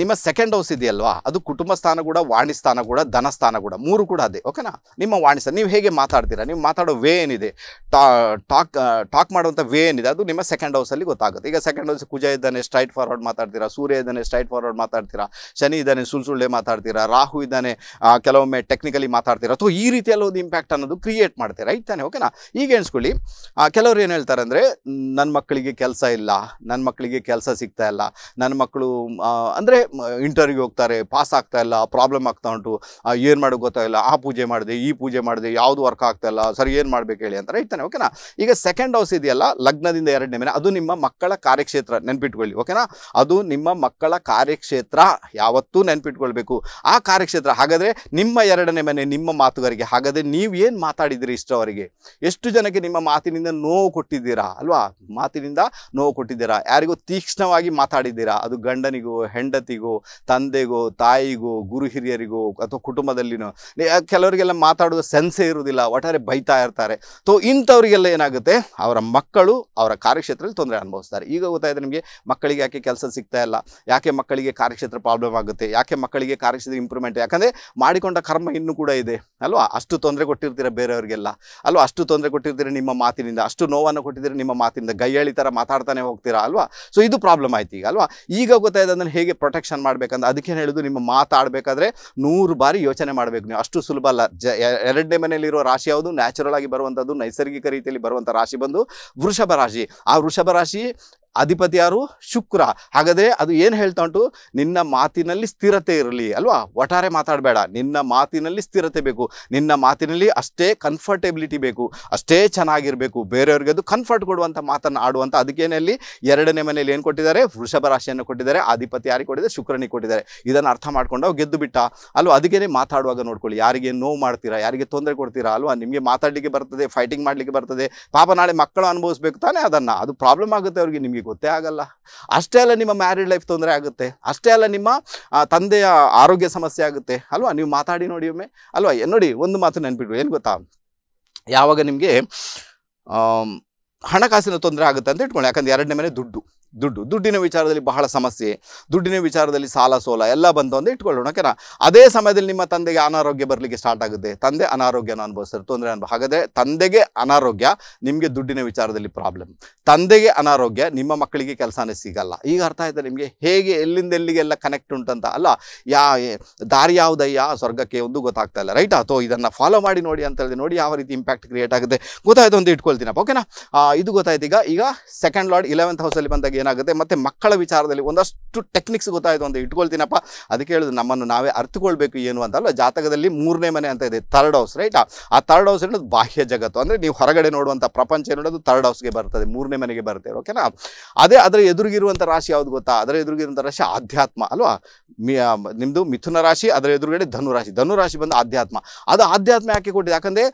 ನಿಮ್ಮ ಸೆಕೆಂಡ್ ಹೌಸ್ ಇದೆಯಲ್ವಾ ಅದು ಕುಟುಂಬ ಸ್ಥಾನ ಕೂಡ ವಾಣಿ ಸ್ಥಾನ ಕೂಡ ಧನ ಸ್ಥಾನ ಕೂಡ ಮೂರು ಕೂಡ ಅದೇ ಓಕೆನಾ ನಿಮ್ಮ ವಾಣಿ ಸ್ಥಾನ ನೀವು ಹೇಗೆ ಮಾತಾಡ್ತೀರಾ ನೀವು ಮಾತಾಡೋ ವೇ ಏನಿದೆ ಟಾಕ್ ಟಾಕ್ ಮಾಡುವಂಥ ವೇ ಏನಿದೆ ಅದು ನಿಮ್ಮ ಸೆಕೆಂಡ್ ಹೌಸಲ್ಲಿ ಗೊತ್ತಾಗುತ್ತೆ ಈಗ ಸೆಕೆಂಡ್ ಹೌಸ್ ಕುಜ ಇದ್ದಾನೆ ಸ್ಟ್ರೈಟ್ ಫಾರ್ವರ್ಡ್ ಮಾತಾಡ್ತೀರಾ ಸೂರ್ಯ ಇದ್ದಾನೆ ಸ್ಟ್ರೈಟ್ ಫಾರ್ವರ್ಡ್ ಮಾತಾಡ್ತೀರಾ ಶನಿ ಇದ್ದಾನೆ ಸುಳ್ಳು ಸುಳ್ಳೆ ಮಾತಾಡ್ತೀರಾ ರಾಹು ಇದ್ದಾನೆ ಕೆಲವೊಮ್ಮೆ ಟೆಕ್ನಿಕಲಿ ಮಾತಾಡ್ತೀರಾ ಅಥವಾ ಈ ರೀತಿಯಲ್ಲಿ ಒಂದು ಇಂಪ್ಯಾಕ್ಟ್ ಅನ್ನೋದು ಕ್ರಿಯೇಟ್ ಮಾಡ್ತೀರ ರೈಟ್ ತಾನೆ ಓಕೆನಾ ಈಗ ಎಣಿಸ್ಕೊಳ್ಳಿ ಕೆಲವ್ರು ಏನು ಹೇಳ್ತಾರೆ ಅಂದರೆ ನನ್ನ ಮಕ್ಕಳಿಗೆ ಕೆಲಸ ಇಲ್ಲ ನನ್ನ ಮಕ್ಕಳಿಗೆ ಕೆಲಸ ಸಿಗ್ತಾ ಇಲ್ಲ ನನ್ನ ಮಕ್ಕಳು ಅಂದರೆ ಇಂಟರ್ವ್ಯೂ ಹೋಗ್ತಾರೆ ಪಾಸ್ ಆಗ್ತಾ ಇಲ್ಲ ಪ್ರಾಬ್ಲಮ್ ಆಗ್ತಾ ಉಂಟು ಏನು ಗೊತ್ತಾ ಇಲ್ಲ ಆ ಪೂಜೆ ಮಾಡಿದೆ ಈ ಪೂಜೆ ಮಾಡಿದೆ ಯಾವುದು ವರ್ಕ್ ಆಗ್ತಾ ಇಲ್ಲ ಸರಿ ಏನು ಮಾಡಬೇಕು ಹೇಳಿ ಅಂತಾರೆ ಇರ್ತಾನೆ ಓಕೆನಾ ಈಗ ಸೆಕೆಂಡ್ ಹೌಸ್ ಇದೆಯಲ್ಲ ಲಗ್ನದಿಂದ ಎರಡನೇ ಮನೆ ಅದು ನಿಮ್ಮ ಮಕ್ಕಳ ಕಾರ್ಯಕ್ಷೇತ್ರ ನೆನ್ಪಿಟ್ಕೊಳ್ಳಿ ಓಕೆನಾ ಅದು ನಿಮ್ಮ ಮಕ್ಕಳ ಕಾರ್ಯಕ್ಷೇತ್ರ ಯಾವತ್ತೂ ನೆನ್ಪಿಟ್ಕೊಳ್ಬೇಕು ಆ ಕಾರ್ಯಕ್ಷೇತ್ರ ಹಾಗಾದರೆ ನಿಮ್ಮ ಎರಡನೇ ಮನೆ ನಿಮ್ಮ ಮಾತುಗಾರಿಗೆ ಹಾಗಾದರೆ ನೀವು ಏನು ಮಾತಾಡಿದಿರಿ ಇಷ್ಟವರಿಗೆ ಎಷ್ಟು ಜನಕ್ಕೆ ನಿಮ್ಮ ಮಾತಿನಿಂದ ನೋವು ಕೊಟ್ಟಿದ್ದೀರಾ ಅಲ್ವಾ ಮಾತಿನಿಂದ ನೋವು ಕೊಟ್ಟಿದ್ದೀರಾ ಯಾರಿಗೂ ತೀಕ್ಷ್ಣವಾಗಿ ಮಾತಾಡಿದ್ದೀರಾ ಅದು ಗಂಡನಿಗೂ ಹೆಂಡತಿ ಹೆಂಡತಿಗೋ ತಂದೆಗೋ ತಾಯಿಗೋ ಗುರು ಹಿರಿಯರಿಗೋ ಅಥವಾ ಕುಟುಂಬದಲ್ಲಿನೋ ಕೆಲವರಿಗೆಲ್ಲ ಮಾತಾಡೋದು ಸೆನ್ಸೇ ಇರುವುದಿಲ್ಲ ಒಟ್ಟಾರೆ ಬೈತಾ ಇರ್ತಾರೆ ಸೊ ಇಂಥವರಿಗೆಲ್ಲ ಏನಾಗುತ್ತೆ ಅವರ ಮಕ್ಕಳು ಅವರ ಕಾರ್ಯಕ್ಷೇತ್ರದಲ್ಲಿ ತೊಂದರೆ ಅನುಭವಿಸ್ತಾರೆ ಈಗ ಗೊತ್ತಾಯಿತು ನಿಮಗೆ ಮಕ್ಕಳಿಗೆ ಯಾಕೆ ಕೆಲಸ ಸಿಗ್ತಾ ಇಲ್ಲ ಯಾಕೆ ಮಕ್ಕಳಿಗೆ ಕಾರ್ಯಕ್ಷೇತ್ರ ಪ್ರಾಬ್ಲಮ್ ಆಗುತ್ತೆ ಯಾಕೆ ಮಕ್ಕಳಿಗೆ ಕಾರ್ಯಕ್ಷೇತ್ರ ಇಂಪ್ರೂವ್ಮೆಂಟ್ ಯಾಕಂದರೆ ಮಾಡಿಕೊಂಡ ಕರ್ಮ ಇನ್ನೂ ಕೂಡ ಇದೆ ಅಲ್ವಾ ಅಷ್ಟು ತೊಂದರೆ ಕೊಟ್ಟಿರ್ತೀರ ಬೇರೆಯವರಿಗೆಲ್ಲ ಅಲ್ವಾ ಅಷ್ಟು ತೊಂದರೆ ಕೊಟ್ಟಿರ್ತೀರ ನಿಮ್ಮ ಮಾತಿನಿಂದ ಅಷ್ಟು ನೋವನ್ನು ಕೊಟ್ಟಿದ್ರೆ ನಿಮ್ಮ ಮಾತಿನಿಂದ ಗೈಯಳಿ ಥರ ಮಾತಾಡ್ತಾನೆ ಹೋಗ್ತೀರಾ ಅಲ್ವಾ ಸೊ ಇದು ಪ್ರಾಬ್ಲಮ್ ಆಯ್ತು ಈಗ ಅಲ್ವಾ ಈಗ ಗೊತ್ತಾಯ್ತು ಅದನ್ನು ಹೇಗೆ ಪ್ರೊಟೆಕ್ಟ್ ಪರ್ಫೆಕ್ಷನ್ ಮಾಡ್ಬೇಕಂದ್ರೆ ಅದಕ್ಕೇನು ಹೇಳೋದು ನಿಮ್ಮ ಮಾತಾಡಬೇಕಾದ್ರೆ ನೂರು ಬಾರಿ ಯೋಚನೆ ಮಾಡಬೇಕು ನೀವು ಅಷ್ಟು ಸುಲಭ ಅಲ್ಲ ಜ ಎರಡನೇ ಮನೆಯಲ್ಲಿರೋ ರಾಶಿ ಯಾವುದು ನ್ಯಾಚುರಲ್ ಆಗಿ ಬರುವಂಥದ್ದು ನೈಸರ್ಗಿಕ ರೀತಿಯಲ್ಲಿ ಬರುವಂಥ ರಾಶಿ ಬಂದು ವೃಷಭ ರಾಶಿ ಆ ವೃಷಭ ರಾಶಿ ಅಧಿಪತಿ ಯಾರು ಶುಕ್ರ ಹಾಗಾದರೆ ಅದು ಏನು ಹೇಳ್ತಾ ಉಂಟು ನಿನ್ನ ಮಾತಿನಲ್ಲಿ ಸ್ಥಿರತೆ ಇರಲಿ ಅಲ್ವಾ ಒಟ್ಟಾರೆ ಮಾತಾಡಬೇಡ ನಿನ್ನ ಮಾತಿನಲ್ಲಿ ಸ್ಥಿರತೆ ಬೇಕು ನಿನ್ನ ಮಾತಿನಲ್ಲಿ ಅಷ್ಟೇ ಕಂಫರ್ಟೆಬಿಲಿಟಿ ಬೇಕು ಅಷ್ಟೇ ಚೆನ್ನಾಗಿರಬೇಕು ಬೇರೆಯವ್ರಿಗೆ ಅದು ಕಂಫರ್ಟ್ ಕೊಡುವಂಥ ಮಾತನ್ನು ಆಡುವಂಥ ಅದಕ್ಕೇನಲ್ಲಿ ಎರಡನೇ ಮನೆಯಲ್ಲಿ ಏನು ಕೊಟ್ಟಿದ್ದಾರೆ ವೃಷಭ ರಾಶಿಯನ್ನು ಕೊಟ್ಟಿದ್ದಾರೆ ಅಧಿಪತಿ ಯಾರಿಗೆ ಕೊಟ್ಟಿದ್ದಾರೆ ಶುಕ್ರನಿಗೆ ಕೊಟ್ಟಿದ್ದಾರೆ ಇದನ್ನು ಅರ್ಥ ಮಾಡ್ಕೊಂಡು ಅವ್ರು ಗೆದ್ದು ಬಿಟ್ಟ ಅಲ್ವಾ ಅದಕ್ಕೇನೆ ಮಾತಾಡುವಾಗ ನೋಡ್ಕೊಳ್ಳಿ ಯಾರಿಗೆ ನೋವು ಮಾಡ್ತೀರಾ ಯಾರಿಗೆ ತೊಂದರೆ ಕೊಡ್ತೀರಾ ಅಲ್ವಾ ನಿಮಗೆ ಮಾತಾಡಲಿಕ್ಕೆ ಬರ್ತದೆ ಫೈಟಿಂಗ್ ಮಾಡಲಿಕ್ಕೆ ಬರ್ತದೆ ಪಾಪ ನಾಳೆ ಮಕ್ಕಳು ಅನುಭವಿಸ್ಬೇಕು ತಾನೇ ಅದನ್ನು ಅದು ಪ್ರಾಬ್ಲಮ್ ಆಗುತ್ತೆ ಅವ್ರಿಗೆ ನಿಮಗೆ ನಿಮಗೆ ಗೊತ್ತೇ ಆಗಲ್ಲ ಅಷ್ಟೇ ಅಲ್ಲ ನಿಮ್ಮ ಮ್ಯಾರಿಡ್ ಲೈಫ್ ತೊಂದರೆ ಆಗುತ್ತೆ ಅಷ್ಟೇ ಅಲ್ಲ ನಿಮ್ಮ ತಂದೆಯ ಆರೋಗ್ಯ ಸಮಸ್ಯೆ ಆಗುತ್ತೆ ಅಲ್ವಾ ನೀವು ಮಾತಾಡಿ ನೋಡಿ ಒಮ್ಮೆ ಅಲ್ವಾ ನೋಡಿ ಒಂದು ಮಾತು ನೆನ್ಪಿಟ್ ಏನು ಗೊತ್ತಾ ಯಾವಾಗ ನಿಮಗೆ ಹಣಕಾಸಿನ ತೊಂದರೆ ಆಗುತ್ತೆ ಅಂತ ಇಟ್ಕೊಳ್ಳಿ ಯಾಕಂದ್ರೆ ಎರಡನೇ ಮೇಲೆ ದುಡ್ಡು ದುಡ್ಡು ದುಡ್ಡಿನ ವಿಚಾರದಲ್ಲಿ ಬಹಳ ಸಮಸ್ಯೆ ದುಡ್ಡಿನ ವಿಚಾರದಲ್ಲಿ ಸಾಲ ಸೋಲ ಎಲ್ಲ ಬಂತು ಅಂದರೆ ಇಟ್ಕೊಳ್ಳೋಣ ಓಕೆನಾ ಅದೇ ಸಮಯದಲ್ಲಿ ನಿಮ್ಮ ತಂದೆಗೆ ಅನಾರೋಗ್ಯ ಬರಲಿಕ್ಕೆ ಸ್ಟಾರ್ಟ್ ಆಗುತ್ತೆ ತಂದೆ ಅನಾರೋಗ್ಯನ ಅನುಭವಿಸ್ತಾರೆ ತೊಂದರೆ ಅನುಭವ ಹಾಗಾದರೆ ತಂದೆಗೆ ಅನಾರೋಗ್ಯ ನಿಮಗೆ ದುಡ್ಡಿನ ವಿಚಾರದಲ್ಲಿ ಪ್ರಾಬ್ಲಮ್ ತಂದೆಗೆ ಅನಾರೋಗ್ಯ ನಿಮ್ಮ ಮಕ್ಕಳಿಗೆ ಕೆಲಸನೇ ಸಿಗಲ್ಲ ಈಗ ಅರ್ಥ ಆಯ್ತಾ ನಿಮಗೆ ಹೇಗೆ ಎಲ್ಲಿಂದ ಎಲ್ಲಿಗೆಲ್ಲ ಕನೆಕ್ಟ್ ಉಂಟಂತ ಅಲ್ಲ ಯಾ ದಾರಿ ಯಾವುದಯ್ಯ ಸ್ವರ್ಗಕ್ಕೆ ಒಂದು ಗೊತ್ತಾಗ್ತಾ ಇಲ್ಲ ರೈಟ್ ಅಥವಾ ಇದನ್ನು ಫಾಲೋ ಮಾಡಿ ನೋಡಿ ಅಂತ ಹೇಳಿದೆ ನೋಡಿ ಯಾವ ರೀತಿ ಇಂಪ್ಯಾಕ್ಟ್ ಕ್ರಿಯೇಟ್ ಆಗುತ್ತೆ ಗೊತ್ತಾಯ್ತು ಅಂತ ಇಟ್ಕೊಳ್ತೀನಪ್ಪ ಓಕೆನಾ ಇದು ಗೊತ್ತಾಯ್ತು ಈಗ ಈಗ ಸೆಕೆಂಡ್ ಲಾರ್ಡ್ ಇಲೆವೆಂತ್ ಹೌಸಲ್ಲಿ ಬಂದಾಗ ಏನಾಗುತ್ತೆ ಮತ್ತೆ ಮಕ್ಕಳ ವಿಚಾರದಲ್ಲಿ ಒಂದಷ್ಟು ಟೆಕ್ನಿಕ್ಸ್ ಗೊತ್ತಾಯಿತು ಅಂತ ಇಟ್ಕೊಳ್ತೀನಪ್ಪ ಅದಕ್ಕೆ ಹೇಳೋದು ನಮ್ಮನ್ನು ನಾವೇ ಅರ್ಥಕೊಳ್ಬೇಕು ಏನು ಅಂತಲ್ಲ ಜಾತಕದಲ್ಲಿ ಮೂರನೇ ಮನೆ ಅಂತ ಇದೆ ಥರ್ಡ್ ಹೌಸ್ ರೈಟ್ ಆ ಥರ್ಡ್ ಹೌಸ್ ಅನ್ನೋದು ಬಾಹ್ಯ ಜಗತ್ತು ಅಂದರೆ ನೀವು ಹೊರಗಡೆ ನೋಡುವಂಥ ಪ್ರಪಂಚ ಏನೋದು ಥರ್ಡ್ ಹೌಸ್ಗೆ ಬರ್ತದೆ ಮೂರನೇ ಮನೆಗೆ ಬರ್ತದೆ ಓಕೆನಾ ಅದೇ ಅದರ ಎದುರಿಗಿರುವಂಥ ರಾಶಿ ಯಾವುದು ಗೊತ್ತಾ ಅದರ ಎದುರಿಗಿರುವಂಥ ರಾಶಿ ಆಧ್ಯಾತ್ಮ ಅಲ್ವಾ ನಿಮ್ಮದು ಮಿಥುನ ರಾಶಿ ಅದರ ಎದುರುಗಡೆ ಧನು ರಾಶಿ ಧನು ರಾಶಿ ಬಂದು ಆಧ್ಯಾತ್ಮ ಅದು ಆಧ್ಯಾತ್ಮ ಯಾಕೆ ಕೊಟ್ಟಿದೆ ಯಾಕಂದ್ರೆ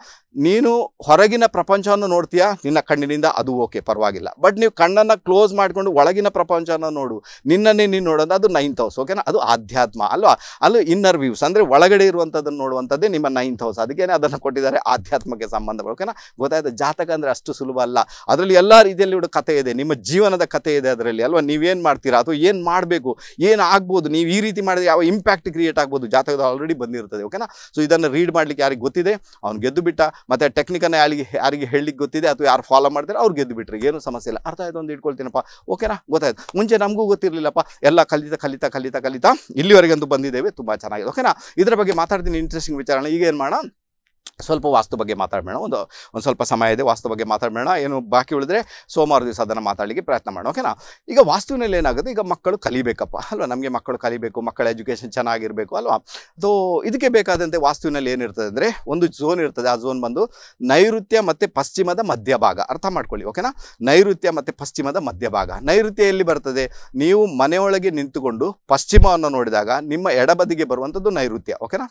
ನೀನು ಹೊರಗಿನ ಪ್ರಪಂಚವನ್ನು ನೋಡ್ತೀಯಾ ನಿನ್ನ ಕಣ್ಣಿನಿಂದ ಅದು ಓಕೆ ಪರವಾಗಿಲ್ಲ ಬಟ್ ನೀವು ಕಣ್ಣನ್ನು ಕ್ಲೋಸ್ ಮಾಡಿಕೊಂಡು ಒಳಗಿನ ಪ್ರಪಂಚನ ನೋಡು ನಿನ್ನನ್ನೇ ನೀನು ನೋಡೋದು ಅದು ನೈನ್ತ್ ಹೌಸ್ ಓಕೆನಾ ಅದು ಆಧ್ಯಾತ್ಮ ಅಲ್ವಾ ಅಲ್ಲಿ ಇನ್ನರ್ ವ್ಯೂಸ್ ಅಂದರೆ ಒಳಗಡೆ ಇರುವಂಥದ್ದನ್ನು ನೋಡುವಂಥದ್ದೇ ನಿಮ್ಮ ನೈನ್ತ್ ಹೌಸ್ ಅದಕ್ಕೇನೆ ಅದನ್ನು ಕೊಟ್ಟಿದ್ದಾರೆ ಆಧ್ಯಾತ್ಮಕ್ಕೆ ಸಂಬಂಧ ಓಕೆನಾ ಗೊತ್ತಾಯ್ತು ಜಾತಕ ಅಂದರೆ ಅಷ್ಟು ಸುಲಭ ಅಲ್ಲ ಅದರಲ್ಲಿ ಎಲ್ಲ ರೀತಿಯಲ್ಲಿ ಇವಡು ಕಥೆ ಇದೆ ನಿಮ್ಮ ಜೀವನದ ಕಥೆ ಇದೆ ಅದರಲ್ಲಿ ಅಲ್ವಾ ನೀವೇನು ಮಾಡ್ತೀರಾ ಅಥವಾ ಏನು ಮಾಡಬೇಕು ಏನು ಆಗ್ಬೋದು ನೀವು ಈ ರೀತಿ ಮಾಡಿದ್ರೆ ಯಾವ ಇಂಪ್ಯಾಕ್ಟ್ ಕ್ರಿಯೇಟ್ ಆಗ್ಬೋದು ಜಾತಕದ ಆಲ್ರೆಡಿ ಬಂದಿರ್ತದೆ ಓಕೆನಾ ಸೊ ಇದನ್ನು ರೀಡ್ ಮಾಡಲಿಕ್ಕೆ ಯಾರಿಗೆ ಗೊತ್ತಿದೆ ಅವ್ನು ಗೆದ್ದು ಬಿಟ್ಟ ಮತ್ತು ಟೆಕ್ನಿಕನ್ನು ಯಾರಿಗೆ ಯಾರಿಗೆ ಹೇಳಲಿಕ್ಕೆ ಗೊತ್ತಿದೆ ಅಥವಾ ಯಾರು ಫಾಲೋ ಮಾಡ್ತಾರೆ ಅವ್ರು ಗೆದ್ದು ಬಿಟ್ಟರೆ ಏನು ಸಮಸ್ಯೆ ಇಲ್ಲ ಅರ್ಥ ಆಯ್ತು ಒಂದು ಇಟ್ಕೊಳ್ತೀನಪ್ಪ ಓಕೆ ಗೊತ್ತಾಯ್ತು ಮುಂಚೆ ನಮಗೂ ಗೊತ್ತಿರಲಿಲ್ಲಪ್ಪ ಎಲ್ಲ ಕಲಿತ ಕಲಿತ ಕಲಿತ ಕಲಿತಾ ಇಲ್ಲಿವರೆಗೆಂದು ಬಂದಿದ್ದೇವೆ ತುಂಬ ಚೆನ್ನಾಗಿದೆ ಓಕೆನಾ ಇದರ ಬಗ್ಗೆ ಮಾತಾಡ್ತೀನಿ ಇಂಟ್ರೆಸ್ಟಿಂಗ್ ವಿಚಾರಣೆ ಈಗ ಏನು ಮಾಡೋಣ ಸ್ವಲ್ಪ ವಾಸ್ತು ಬಗ್ಗೆ ಮಾತಾಡಬೇಡ ಒಂದು ಒಂದು ಸ್ವಲ್ಪ ಸಮಯ ಇದೆ ವಾಸ್ತು ಬಗ್ಗೆ ಮಾತಾಡಬೇಡ ಏನು ಬಾಕಿ ಉಳಿದ್ರೆ ಸೋಮವಾರ ದಿವಸ ಅದನ್ನು ಮಾತಾಡಲಿಕ್ಕೆ ಪ್ರಯತ್ನ ಮಾಡೋಣ ಓಕೆನಾ ಈಗ ವಾಸ್ತುವಿನಲ್ಲಿ ಏನಾಗುತ್ತೆ ಈಗ ಮಕ್ಕಳು ಕಲಿಬೇಕಪ್ಪ ಅಲ್ವಾ ನಮಗೆ ಮಕ್ಕಳು ಕಲಿಬೇಕು ಮಕ್ಕಳ ಎಜುಕೇಷನ್ ಚೆನ್ನಾಗಿರಬೇಕು ಅಲ್ವಾ ಅದು ಇದಕ್ಕೆ ಬೇಕಾದಂತೆ ವಾಸ್ತುವಿನಲ್ಲಿ ಏನಿರ್ತದೆ ಅಂದರೆ ಒಂದು ಝೋನ್ ಇರ್ತದೆ ಆ ಝೋನ್ ಬಂದು ನೈಋತ್ಯ ಮತ್ತು ಪಶ್ಚಿಮದ ಮಧ್ಯಭಾಗ ಅರ್ಥ ಮಾಡ್ಕೊಳ್ಳಿ ಓಕೆನಾ ನೈಋತ್ಯ ಮತ್ತು ಪಶ್ಚಿಮದ ಮಧ್ಯಭಾಗ ನೈಋತ್ಯ ಎಲ್ಲಿ ಬರ್ತದೆ ನೀವು ಮನೆಯೊಳಗೆ ನಿಂತುಕೊಂಡು ಪಶ್ಚಿಮವನ್ನು ನೋಡಿದಾಗ ನಿಮ್ಮ ಎಡಬದಿಗೆ ಬರುವಂಥದ್ದು ನೈಋತ್ಯ ಓಕೆನಾ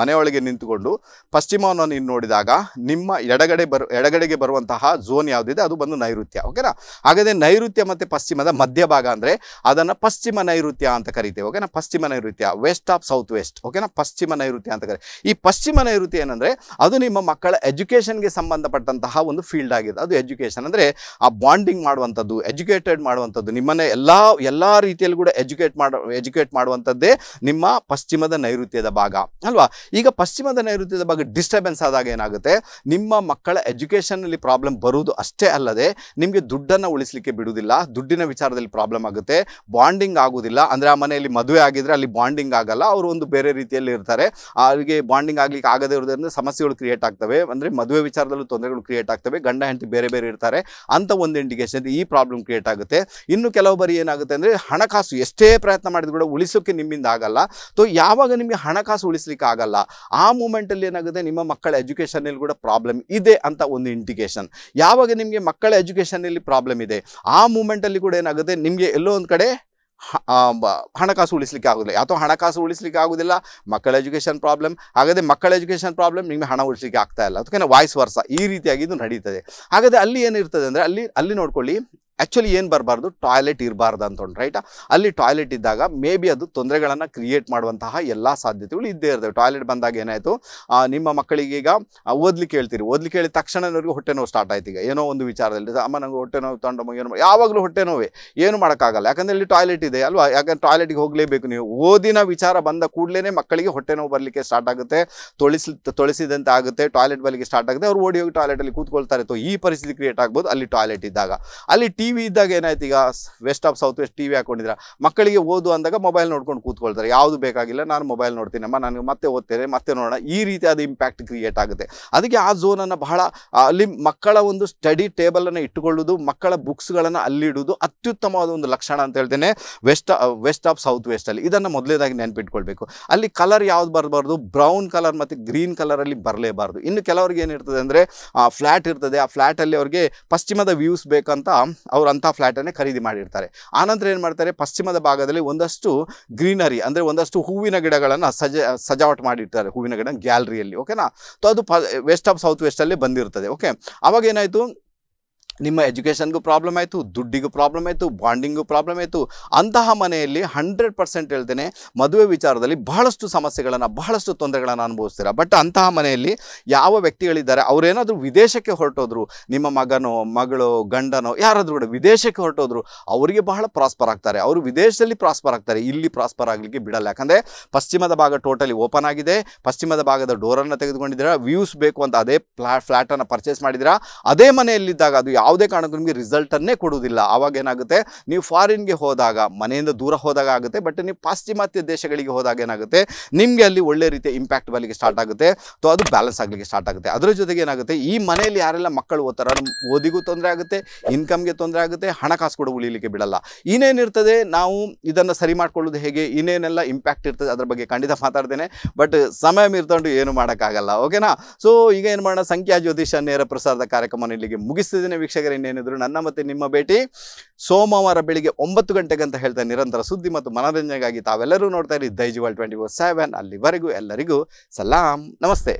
ಮನೆಯೊಳಗೆ ನಿಂತುಕೊಂಡು ಪಶ್ಚಿಮವನ್ನು ನೀವು ನೋಡಿದಾಗ ನಿಮ್ಮ ಎಡಗಡೆ ಬರು ಎಡಗಡೆಗೆ ಬರುವಂತಹ ಝೋನ್ ಯಾವುದಿದೆ ಅದು ಬಂದು ನೈಋತ್ಯ ಓಕೆನಾ ಹಾಗಾದರೆ ನೈಋತ್ಯ ಮತ್ತು ಪಶ್ಚಿಮದ ಮಧ್ಯಭಾಗ ಅಂದರೆ ಅದನ್ನು ಪಶ್ಚಿಮ ನೈಋತ್ಯ ಅಂತ ಕರಿತೇವೆ ಓಕೆನಾ ಪಶ್ಚಿಮ ನೈಋತ್ಯ ವೆಸ್ಟ್ ಆಫ್ ಸೌತ್ ವೆಸ್ಟ್ ಓಕೆನಾ ಪಶ್ಚಿಮ ನೈಋತ್ಯ ಅಂತ ಕರಿ ಈ ಪಶ್ಚಿಮ ನೈಋತ್ಯ ಏನಂದರೆ ಅದು ನಿಮ್ಮ ಮಕ್ಕಳ ಎಜುಕೇಷನ್ಗೆ ಸಂಬಂಧಪಟ್ಟಂತಹ ಒಂದು ಫೀಲ್ಡ್ ಆಗಿದೆ ಅದು ಎಜುಕೇಷನ್ ಅಂದರೆ ಆ ಬಾಂಡಿಂಗ್ ಮಾಡುವಂಥದ್ದು ಎಜುಕೇಟೆಡ್ ಮಾಡುವಂಥದ್ದು ನಿಮ್ಮನ್ನೇ ಎಲ್ಲ ಎಲ್ಲ ರೀತಿಯಲ್ಲಿ ಕೂಡ ಎಜುಕೇಟ್ ಮಾಡ ಎಜುಕೇಟ್ ಮಾಡುವಂಥದ್ದೇ ನಿಮ್ಮ ಪಶ್ಚಿಮದ ನೈಋತ್ಯದ ಭಾಗ ಅಲ್ವಾ ಈಗ ಪಶ್ಚಿಮದ ನೈಋತ್ಯದ ಬಗ್ಗೆ ಡಿಸ್ಟರ್ಬೆನ್ಸ್ ಆದಾಗ ಏನಾಗುತ್ತೆ ನಿಮ್ಮ ಮಕ್ಕಳ ಎಜುಕೇಷನಲ್ಲಿ ಪ್ರಾಬ್ಲಮ್ ಬರುವುದು ಅಷ್ಟೇ ಅಲ್ಲದೆ ನಿಮಗೆ ದುಡ್ಡನ್ನು ಉಳಿಸಲಿಕ್ಕೆ ಬಿಡುವುದಿಲ್ಲ ದುಡ್ಡಿನ ವಿಚಾರದಲ್ಲಿ ಪ್ರಾಬ್ಲಮ್ ಆಗುತ್ತೆ ಬಾಂಡಿಂಗ್ ಆಗೋದಿಲ್ಲ ಅಂದರೆ ಆ ಮನೆಯಲ್ಲಿ ಮದುವೆ ಆಗಿದ್ರೆ ಅಲ್ಲಿ ಬಾಂಡಿಂಗ್ ಆಗಲ್ಲ ಅವರು ಒಂದು ಬೇರೆ ರೀತಿಯಲ್ಲಿ ಇರ್ತಾರೆ ಅವರಿಗೆ ಬಾಂಡಿಂಗ್ ಆಗಲಿಕ್ಕೆ ಆಗದೇ ಇರೋದ್ರಿಂದ ಸಮಸ್ಯೆಗಳು ಕ್ರಿಯೇಟ್ ಆಗ್ತವೆ ಅಂದರೆ ಮದುವೆ ವಿಚಾರದಲ್ಲೂ ತೊಂದರೆಗಳು ಕ್ರಿಯೇಟ್ ಆಗ್ತವೆ ಗಂಡ ಹೆಂಡತಿ ಬೇರೆ ಬೇರೆ ಇರ್ತಾರೆ ಅಂತ ಒಂದು ಇಂಡಿಕೇಶನ್ ಈ ಪ್ರಾಬ್ಲಮ್ ಕ್ರಿಯೇಟ್ ಆಗುತ್ತೆ ಇನ್ನು ಕೆಲವು ಬಾರಿ ಏನಾಗುತ್ತೆ ಅಂದರೆ ಹಣಕಾಸು ಎಷ್ಟೇ ಪ್ರಯತ್ನ ಮಾಡಿದ್ರು ಕೂಡ ಉಳಿಸೋಕ್ಕೆ ನಿಮ್ಮಿಂದ ಆಗಲ್ಲ ಸೊ ಯಾವಾಗ ನಿಮಗೆ ಹಣಕಾಸು ಉಳಿಸಲಿಕ್ಕೆ ಆಗಲ್ಲ ಆಗಲ್ಲ ಆ ಮೂಮೆಂಟಲ್ಲಿ ಏನಾಗುತ್ತೆ ನಿಮ್ಮ ಮಕ್ಕಳ ಎಜುಕೇಷನಲ್ಲಿ ಕೂಡ ಪ್ರಾಬ್ಲಮ್ ಇದೆ ಅಂತ ಒಂದು ಇಂಡಿಕೇಶನ್ ಯಾವಾಗ ನಿಮಗೆ ಮಕ್ಕಳ ಎಜುಕೇಷನಲ್ಲಿ ಪ್ರಾಬ್ಲಮ್ ಇದೆ ಆ ಮೂಮೆಂಟಲ್ಲಿ ಕೂಡ ಏನಾಗುತ್ತೆ ನಿಮಗೆ ಎಲ್ಲೋ ಒಂದು ಕಡೆ ಹಣಕಾಸು ಉಳಿಸ್ಲಿಕ್ಕೆ ಆಗೋದಿಲ್ಲ ಅಥವಾ ಹಣಕಾಸು ಉಳಿಸ್ಲಿಕ್ಕೆ ಆಗೋದಿಲ್ಲ ಮಕ್ಕಳ ಎಜುಕೇಷನ್ ಪ್ರಾಬ್ಲಮ್ ಹಾಗಾದರೆ ಮಕ್ಕಳ ಎಜುಕೇಷನ್ ಪ್ರಾಬ್ಲಮ್ ನಿಮಗೆ ಹಣ ಉಳಿಸ್ಲಿಕ್ಕೆ ಆಗ್ತಾ ಇಲ್ಲ ಅದಕ್ಕೆ ವಾಯ್ಸ್ ವರ್ಷ ಈ ರೀತಿಯಾಗಿ ಇದು ನಡೀತದೆ ಹಾಗಾದರೆ ಅಲ್ಲಿ ಏನಿರ್ತದೆ ಅಂದರೆ ಅಲ್ಲಿ ಅಲ್ಲಿ ನೋಡ್ಕೊಳ್ಳಿ ಆ್ಯಕ್ಚುಲಿ ಏನು ಬರಬಾರ್ದು ಟಾಯ್ಲೆಟ್ ಇರಬಾರ್ದು ಅಂತೊಂಡು ರೈಟ್ ಅಲ್ಲಿ ಟಾಯ್ಲೆಟ್ ಇದ್ದಾಗ ಮೇ ಬಿ ಅದು ತೊಂದರೆಗಳನ್ನು ಕ್ರಿಯೇಟ್ ಮಾಡುವಂತಹ ಎಲ್ಲ ಸಾಧ್ಯತೆಗಳು ಇದ್ದೇ ಇರ್ತವೆ ಟಾಯ್ಲೆಟ್ ಬಂದಾಗ ಏನಾಯಿತು ನಿಮ್ಮ ಈಗ ಓದ್ಲಿಕ್ಕೆ ಹೇಳ್ತೀರಿ ಓದ್ಲಿಕ್ಕೆ ಹೇಳಿದ ತಕ್ಷಣ ಅವ್ರಿಗೆ ಹೊಟ್ಟೆ ನೋವು ಸ್ಟಾರ್ಟ್ ಆಯ್ತು ಈಗ ಏನೋ ಒಂದು ವಿಚಾರದಲ್ಲಿ ಅಮ್ಮ ನಂಗೆ ಹೊಟ್ಟೆ ನೋವು ತೊಂಡಮ್ಮ ಏನು ಯಾವಾಗಲೂ ಹೊಟ್ಟೆ ನೋವೇ ಏನು ಮಾಡೋಕ್ಕಾಗಲ್ಲ ಯಾಕಂದರೆ ಇಲ್ಲಿ ಟಾಯ್ಲೆಟ್ ಇದೆ ಅಲ್ವಾ ಯಾಕಂದ್ರೆ ಟಾಯ್ಲೆಟ್ಗೆ ಹೋಗಲೇಬೇಕು ನೀವು ಓದಿನ ವಿಚಾರ ಬಂದ ಕೂಡಲೇ ಮಕ್ಕಳಿಗೆ ಹೊಟ್ಟೆ ನೋವು ಬರಲಿಕ್ಕೆ ಸ್ಟಾರ್ಟ್ ಆಗುತ್ತೆ ತೊಳಿಸ್ ತೊಳಿಸಿದಂತೆ ಆಗುತ್ತೆ ಟಾಯ್ಲೆಟ್ ಬರಲಿಕ್ಕೆ ಸ್ಟಾರ್ಟ್ ಆಗುತ್ತೆ ಅವ್ರು ಓಡಿ ಹೋಗಿ ಟಾಯ್ಲೆಟಲ್ಲಿ ಕೂತ್ಕೊಳ್ತಾರೆ ಈ ಪರಿಸ್ಥಿತಿ ಕ್ರಿಯೇಟ್ ಆಗ್ಬೋದು ಅಲ್ಲಿ ಟಾಯ್ಲೆಟ್ ಇದ್ದಾಗ ಅಲ್ಲಿ ಟಿ ಟಿ ವಿ ಇದ್ದಾಗ ಏನಾಯ್ತು ಈಗ west of south west T V ಹಾಕೊಂಡಿದ್ರ ಮಕ್ಕಳಿಗೆ ಓದು ಅಂದಾಗ ಮೊಬೈಲ್ ನೋಡ್ಕೊಂಡು ಕೂತ್ಕೊಳ್ತಾರೆ ಯಾವುದು ಬೇಕಾಗಿಲ್ಲ ನಾನು ಮೊಬೈಲ್ ನೋಡ್ತೀನಮ್ಮ ಅಮ್ಮ ನನಗೆ ಮತ್ತೆ ಓದ್ತೇನೆ ಮತ್ತೆ ನೋಡೋಣ ಈ ರೀತಿಯಾದ ಇಂಪ್ಯಾಕ್ಟ್ ಕ್ರಿಯೇಟ್ ಆಗುತ್ತೆ ಅದಕ್ಕೆ ಆ ಝೋನನ್ನು ಬಹಳ ಅಲ್ಲಿ ಮಕ್ಕಳ ಒಂದು ಸ್ಟಡಿ ಟೇಬಲನ್ನು ಇಟ್ಟುಕೊಳ್ಳೋದು ಮಕ್ಕಳ ಬುಕ್ಸ್ಗಳನ್ನು ಅಲ್ಲಿಡುವುದು ಅತ್ಯುತ್ತಮವಾದ ಒಂದು ಲಕ್ಷಣ ಅಂತ ಹೇಳ್ತೇನೆ ವೆಸ್ಟ್ ವೆಸ್ಟ್ ಆಫ್ ಸೌತ್ ವೆಸ್ಟಲ್ಲಿ ಇದನ್ನು ಮೊದಲೇದಾಗಿ ನೆನಪಿಟ್ಕೊಳ್ಬೇಕು ಅಲ್ಲಿ ಕಲರ್ ಯಾವ್ದು ಬರಬಾರ್ದು ಬ್ರೌನ್ ಕಲರ್ ಮತ್ತು ಗ್ರೀನ್ ಕಲರಲ್ಲಿ ಬರಲೇಬಾರ್ದು ಇನ್ನು ಕೆಲವರಿಗೆ ಏನಿರ್ತದೆ ಅಂದರೆ ಫ್ಲ್ಯಾಟ್ ಇರ್ತದೆ ಆ ಫ್ಲ್ಯಾಟಲ್ಲಿ ಅವ್ರಿಗೆ ಪಶ್ಚಿಮದ ವ್ಯೂಸ್ ಬೇಕಂತ ಅವರು ಅಂಥ ಫ್ಲ್ಯಾಟನ್ನೇ ಖರೀದಿ ಮಾಡಿರ್ತಾರೆ ಆನಂತರ ಏನು ಮಾಡ್ತಾರೆ ಪಶ್ಚಿಮದ ಭಾಗದಲ್ಲಿ ಒಂದಷ್ಟು ಗ್ರೀನರಿ ಅಂದರೆ ಒಂದಷ್ಟು ಹೂವಿನ ಗಿಡಗಳನ್ನು ಸಜ ಸಜಾವಟ್ ಮಾಡಿರ್ತಾರೆ ಹೂವಿನ ಗಿಡ ಗ್ಯಾಲರಿಯಲ್ಲಿ ಓಕೆನಾ ಅದು ವೆಸ್ಟ್ ಆಫ್ ಸೌತ್ ವೆಸ್ಟಲ್ಲಿ ಬಂದಿರ್ತದೆ ಓಕೆ ಅವಾಗ ಏನಾಯಿತು ನಿಮ್ಮ ಎಜುಕೇಷನ್ಗೂ ಪ್ರಾಬ್ಲಮ್ ಆಯಿತು ದುಡ್ಡಿಗೂ ಪ್ರಾಬ್ಲಮ್ ಆಯಿತು ಬಾಂಡಿಂಗೂ ಪ್ರಾಬ್ಲಮ್ ಆಯಿತು ಅಂತಹ ಮನೆಯಲ್ಲಿ ಹಂಡ್ರೆಡ್ ಪರ್ಸೆಂಟ್ ಹೇಳ್ತೇನೆ ಮದುವೆ ವಿಚಾರದಲ್ಲಿ ಬಹಳಷ್ಟು ಸಮಸ್ಯೆಗಳನ್ನು ಬಹಳಷ್ಟು ತೊಂದರೆಗಳನ್ನು ಅನುಭವಿಸ್ತೀರ ಬಟ್ ಅಂತಹ ಮನೆಯಲ್ಲಿ ಯಾವ ವ್ಯಕ್ತಿಗಳಿದ್ದಾರೆ ಅವರೇನಾದರೂ ವಿದೇಶಕ್ಕೆ ಹೊರಟೋದ್ರು ನಿಮ್ಮ ಮಗನೋ ಮಗಳು ಗಂಡನೋ ಯಾರಾದರೂ ಕೂಡ ವಿದೇಶಕ್ಕೆ ಹೊರಟೋದ್ರು ಅವರಿಗೆ ಬಹಳ ಪ್ರಾಸ್ಪರ್ ಆಗ್ತಾರೆ ಅವರು ವಿದೇಶದಲ್ಲಿ ಪ್ರಾಸ್ಪರ್ ಆಗ್ತಾರೆ ಇಲ್ಲಿ ಪ್ರಾಸ್ಪರ್ ಆಗಲಿಕ್ಕೆ ಬಿಡಲ್ಲ ಯಾಕಂದರೆ ಪಶ್ಚಿಮದ ಭಾಗ ಟೋಟಲಿ ಓಪನ್ ಆಗಿದೆ ಪಶ್ಚಿಮದ ಭಾಗದ ಡೋರನ್ನು ತೆಗೆದುಕೊಂಡಿದ್ದೀರಾ ವ್ಯೂಸ್ ಬೇಕು ಅಂತ ಅದೇ ಫ್ಲಾ ಫ್ಲ್ಯಾಟನ್ನು ಪರ್ಚೇಸ್ ಮಾಡಿದ್ದೀರಾ ಅದೇ ಮನೆಯಲ್ಲಿದ್ದಾಗ ಅದು ಯಾವುದೇ ಕಾರಣಕ್ಕೂ ನಿಮಗೆ ರಿಸಲ್ಟನ್ನೇ ಕೊಡುವುದಿಲ್ಲ ಆವಾಗ ಏನಾಗುತ್ತೆ ನೀವು ಫಾರಿನ್ಗೆ ಹೋದಾಗ ಮನೆಯಿಂದ ದೂರ ಹೋದಾಗ ಆಗುತ್ತೆ ಬಟ್ ನೀವು ಪಾಶ್ಚಿಮಾತ್ಯ ದೇಶಗಳಿಗೆ ಹೋದಾಗ ಏನಾಗುತ್ತೆ ನಿಮಗೆ ಅಲ್ಲಿ ಒಳ್ಳೆ ರೀತಿಯ ಇಂಪ್ಯಾಕ್ಟ್ ಬರಲಿಕ್ಕೆ ಸ್ಟಾರ್ಟ್ ಆಗುತ್ತೆ ಸೊ ಅದು ಬ್ಯಾಲೆನ್ಸ್ ಆಗಲಿಕ್ಕೆ ಸ್ಟಾರ್ಟ್ ಆಗುತ್ತೆ ಅದರ ಜೊತೆಗೆ ಏನಾಗುತ್ತೆ ಈ ಮನೆಯಲ್ಲಿ ಯಾರೆಲ್ಲ ಮಕ್ಕಳು ಓದ್ತಾರ ಓದಿಗೂ ತೊಂದರೆ ಆಗುತ್ತೆ ಇನ್ಕಮ್ಗೆ ತೊಂದರೆ ಆಗುತ್ತೆ ಹಣಕಾಸು ಕೂಡ ಉಳಿಲಿಕ್ಕೆ ಬಿಡಲ್ಲ ಇನ್ನೇನಿರ್ತದೆ ನಾವು ಇದನ್ನು ಸರಿ ಮಾಡ್ಕೊಳ್ಳೋದು ಹೇಗೆ ಇನ್ನೇನೆಲ್ಲ ಇಂಪ್ಯಾಕ್ಟ್ ಇರ್ತದೆ ಅದರ ಬಗ್ಗೆ ಖಂಡಿತ ಮಾತಾಡ್ತೇನೆ ಬಟ್ ಸಮಯ ಮೀರ್ತೊಂಡು ಏನು ಮಾಡೋಕ್ಕಾಗಲ್ಲ ಓಕೆನಾ ಸೊ ಈಗ ಏನು ಮಾಡೋಣ ಸಂಖ್ಯಾ ಜ್ಯೋತಿಷ ನೇರ ಪ್ರಸಾರದ ಕಾರ್ಯಕ್ರಮವನ್ನು ಇಲ್ಲಿಗೆ ಮುಗಿಸ್ತಿದ್ದೇನೆ ವೀಕ್ಷ ವೀಕ್ಷಕರು ಇನ್ನೇನಿದ್ರು ನನ್ನ ಮತ್ತೆ ನಿಮ್ಮ ಭೇಟಿ ಸೋಮವಾರ ಬೆಳಿಗ್ಗೆ ಒಂಬತ್ತು ಗಂಟೆಗೆ ಅಂತ ಹೇಳ್ತಾ ನಿರಂತರ ಸುದ್ದಿ ಮತ್ತು ಮನೋರಂಜನೆಗಾಗಿ ತಾವೆಲ್ಲರೂ ನೋಡ್ತಾ ಇರಿ ದೈಜುವಲ್ ಟ್ವೆಂಟಿ ಫೋರ್ ಸೆವೆನ್ ಅಲ್ಲಿವರೆಗೂ ಎಲ್ಲರಿಗೂ ಸಲಾಂ ನಮಸ್ತೆ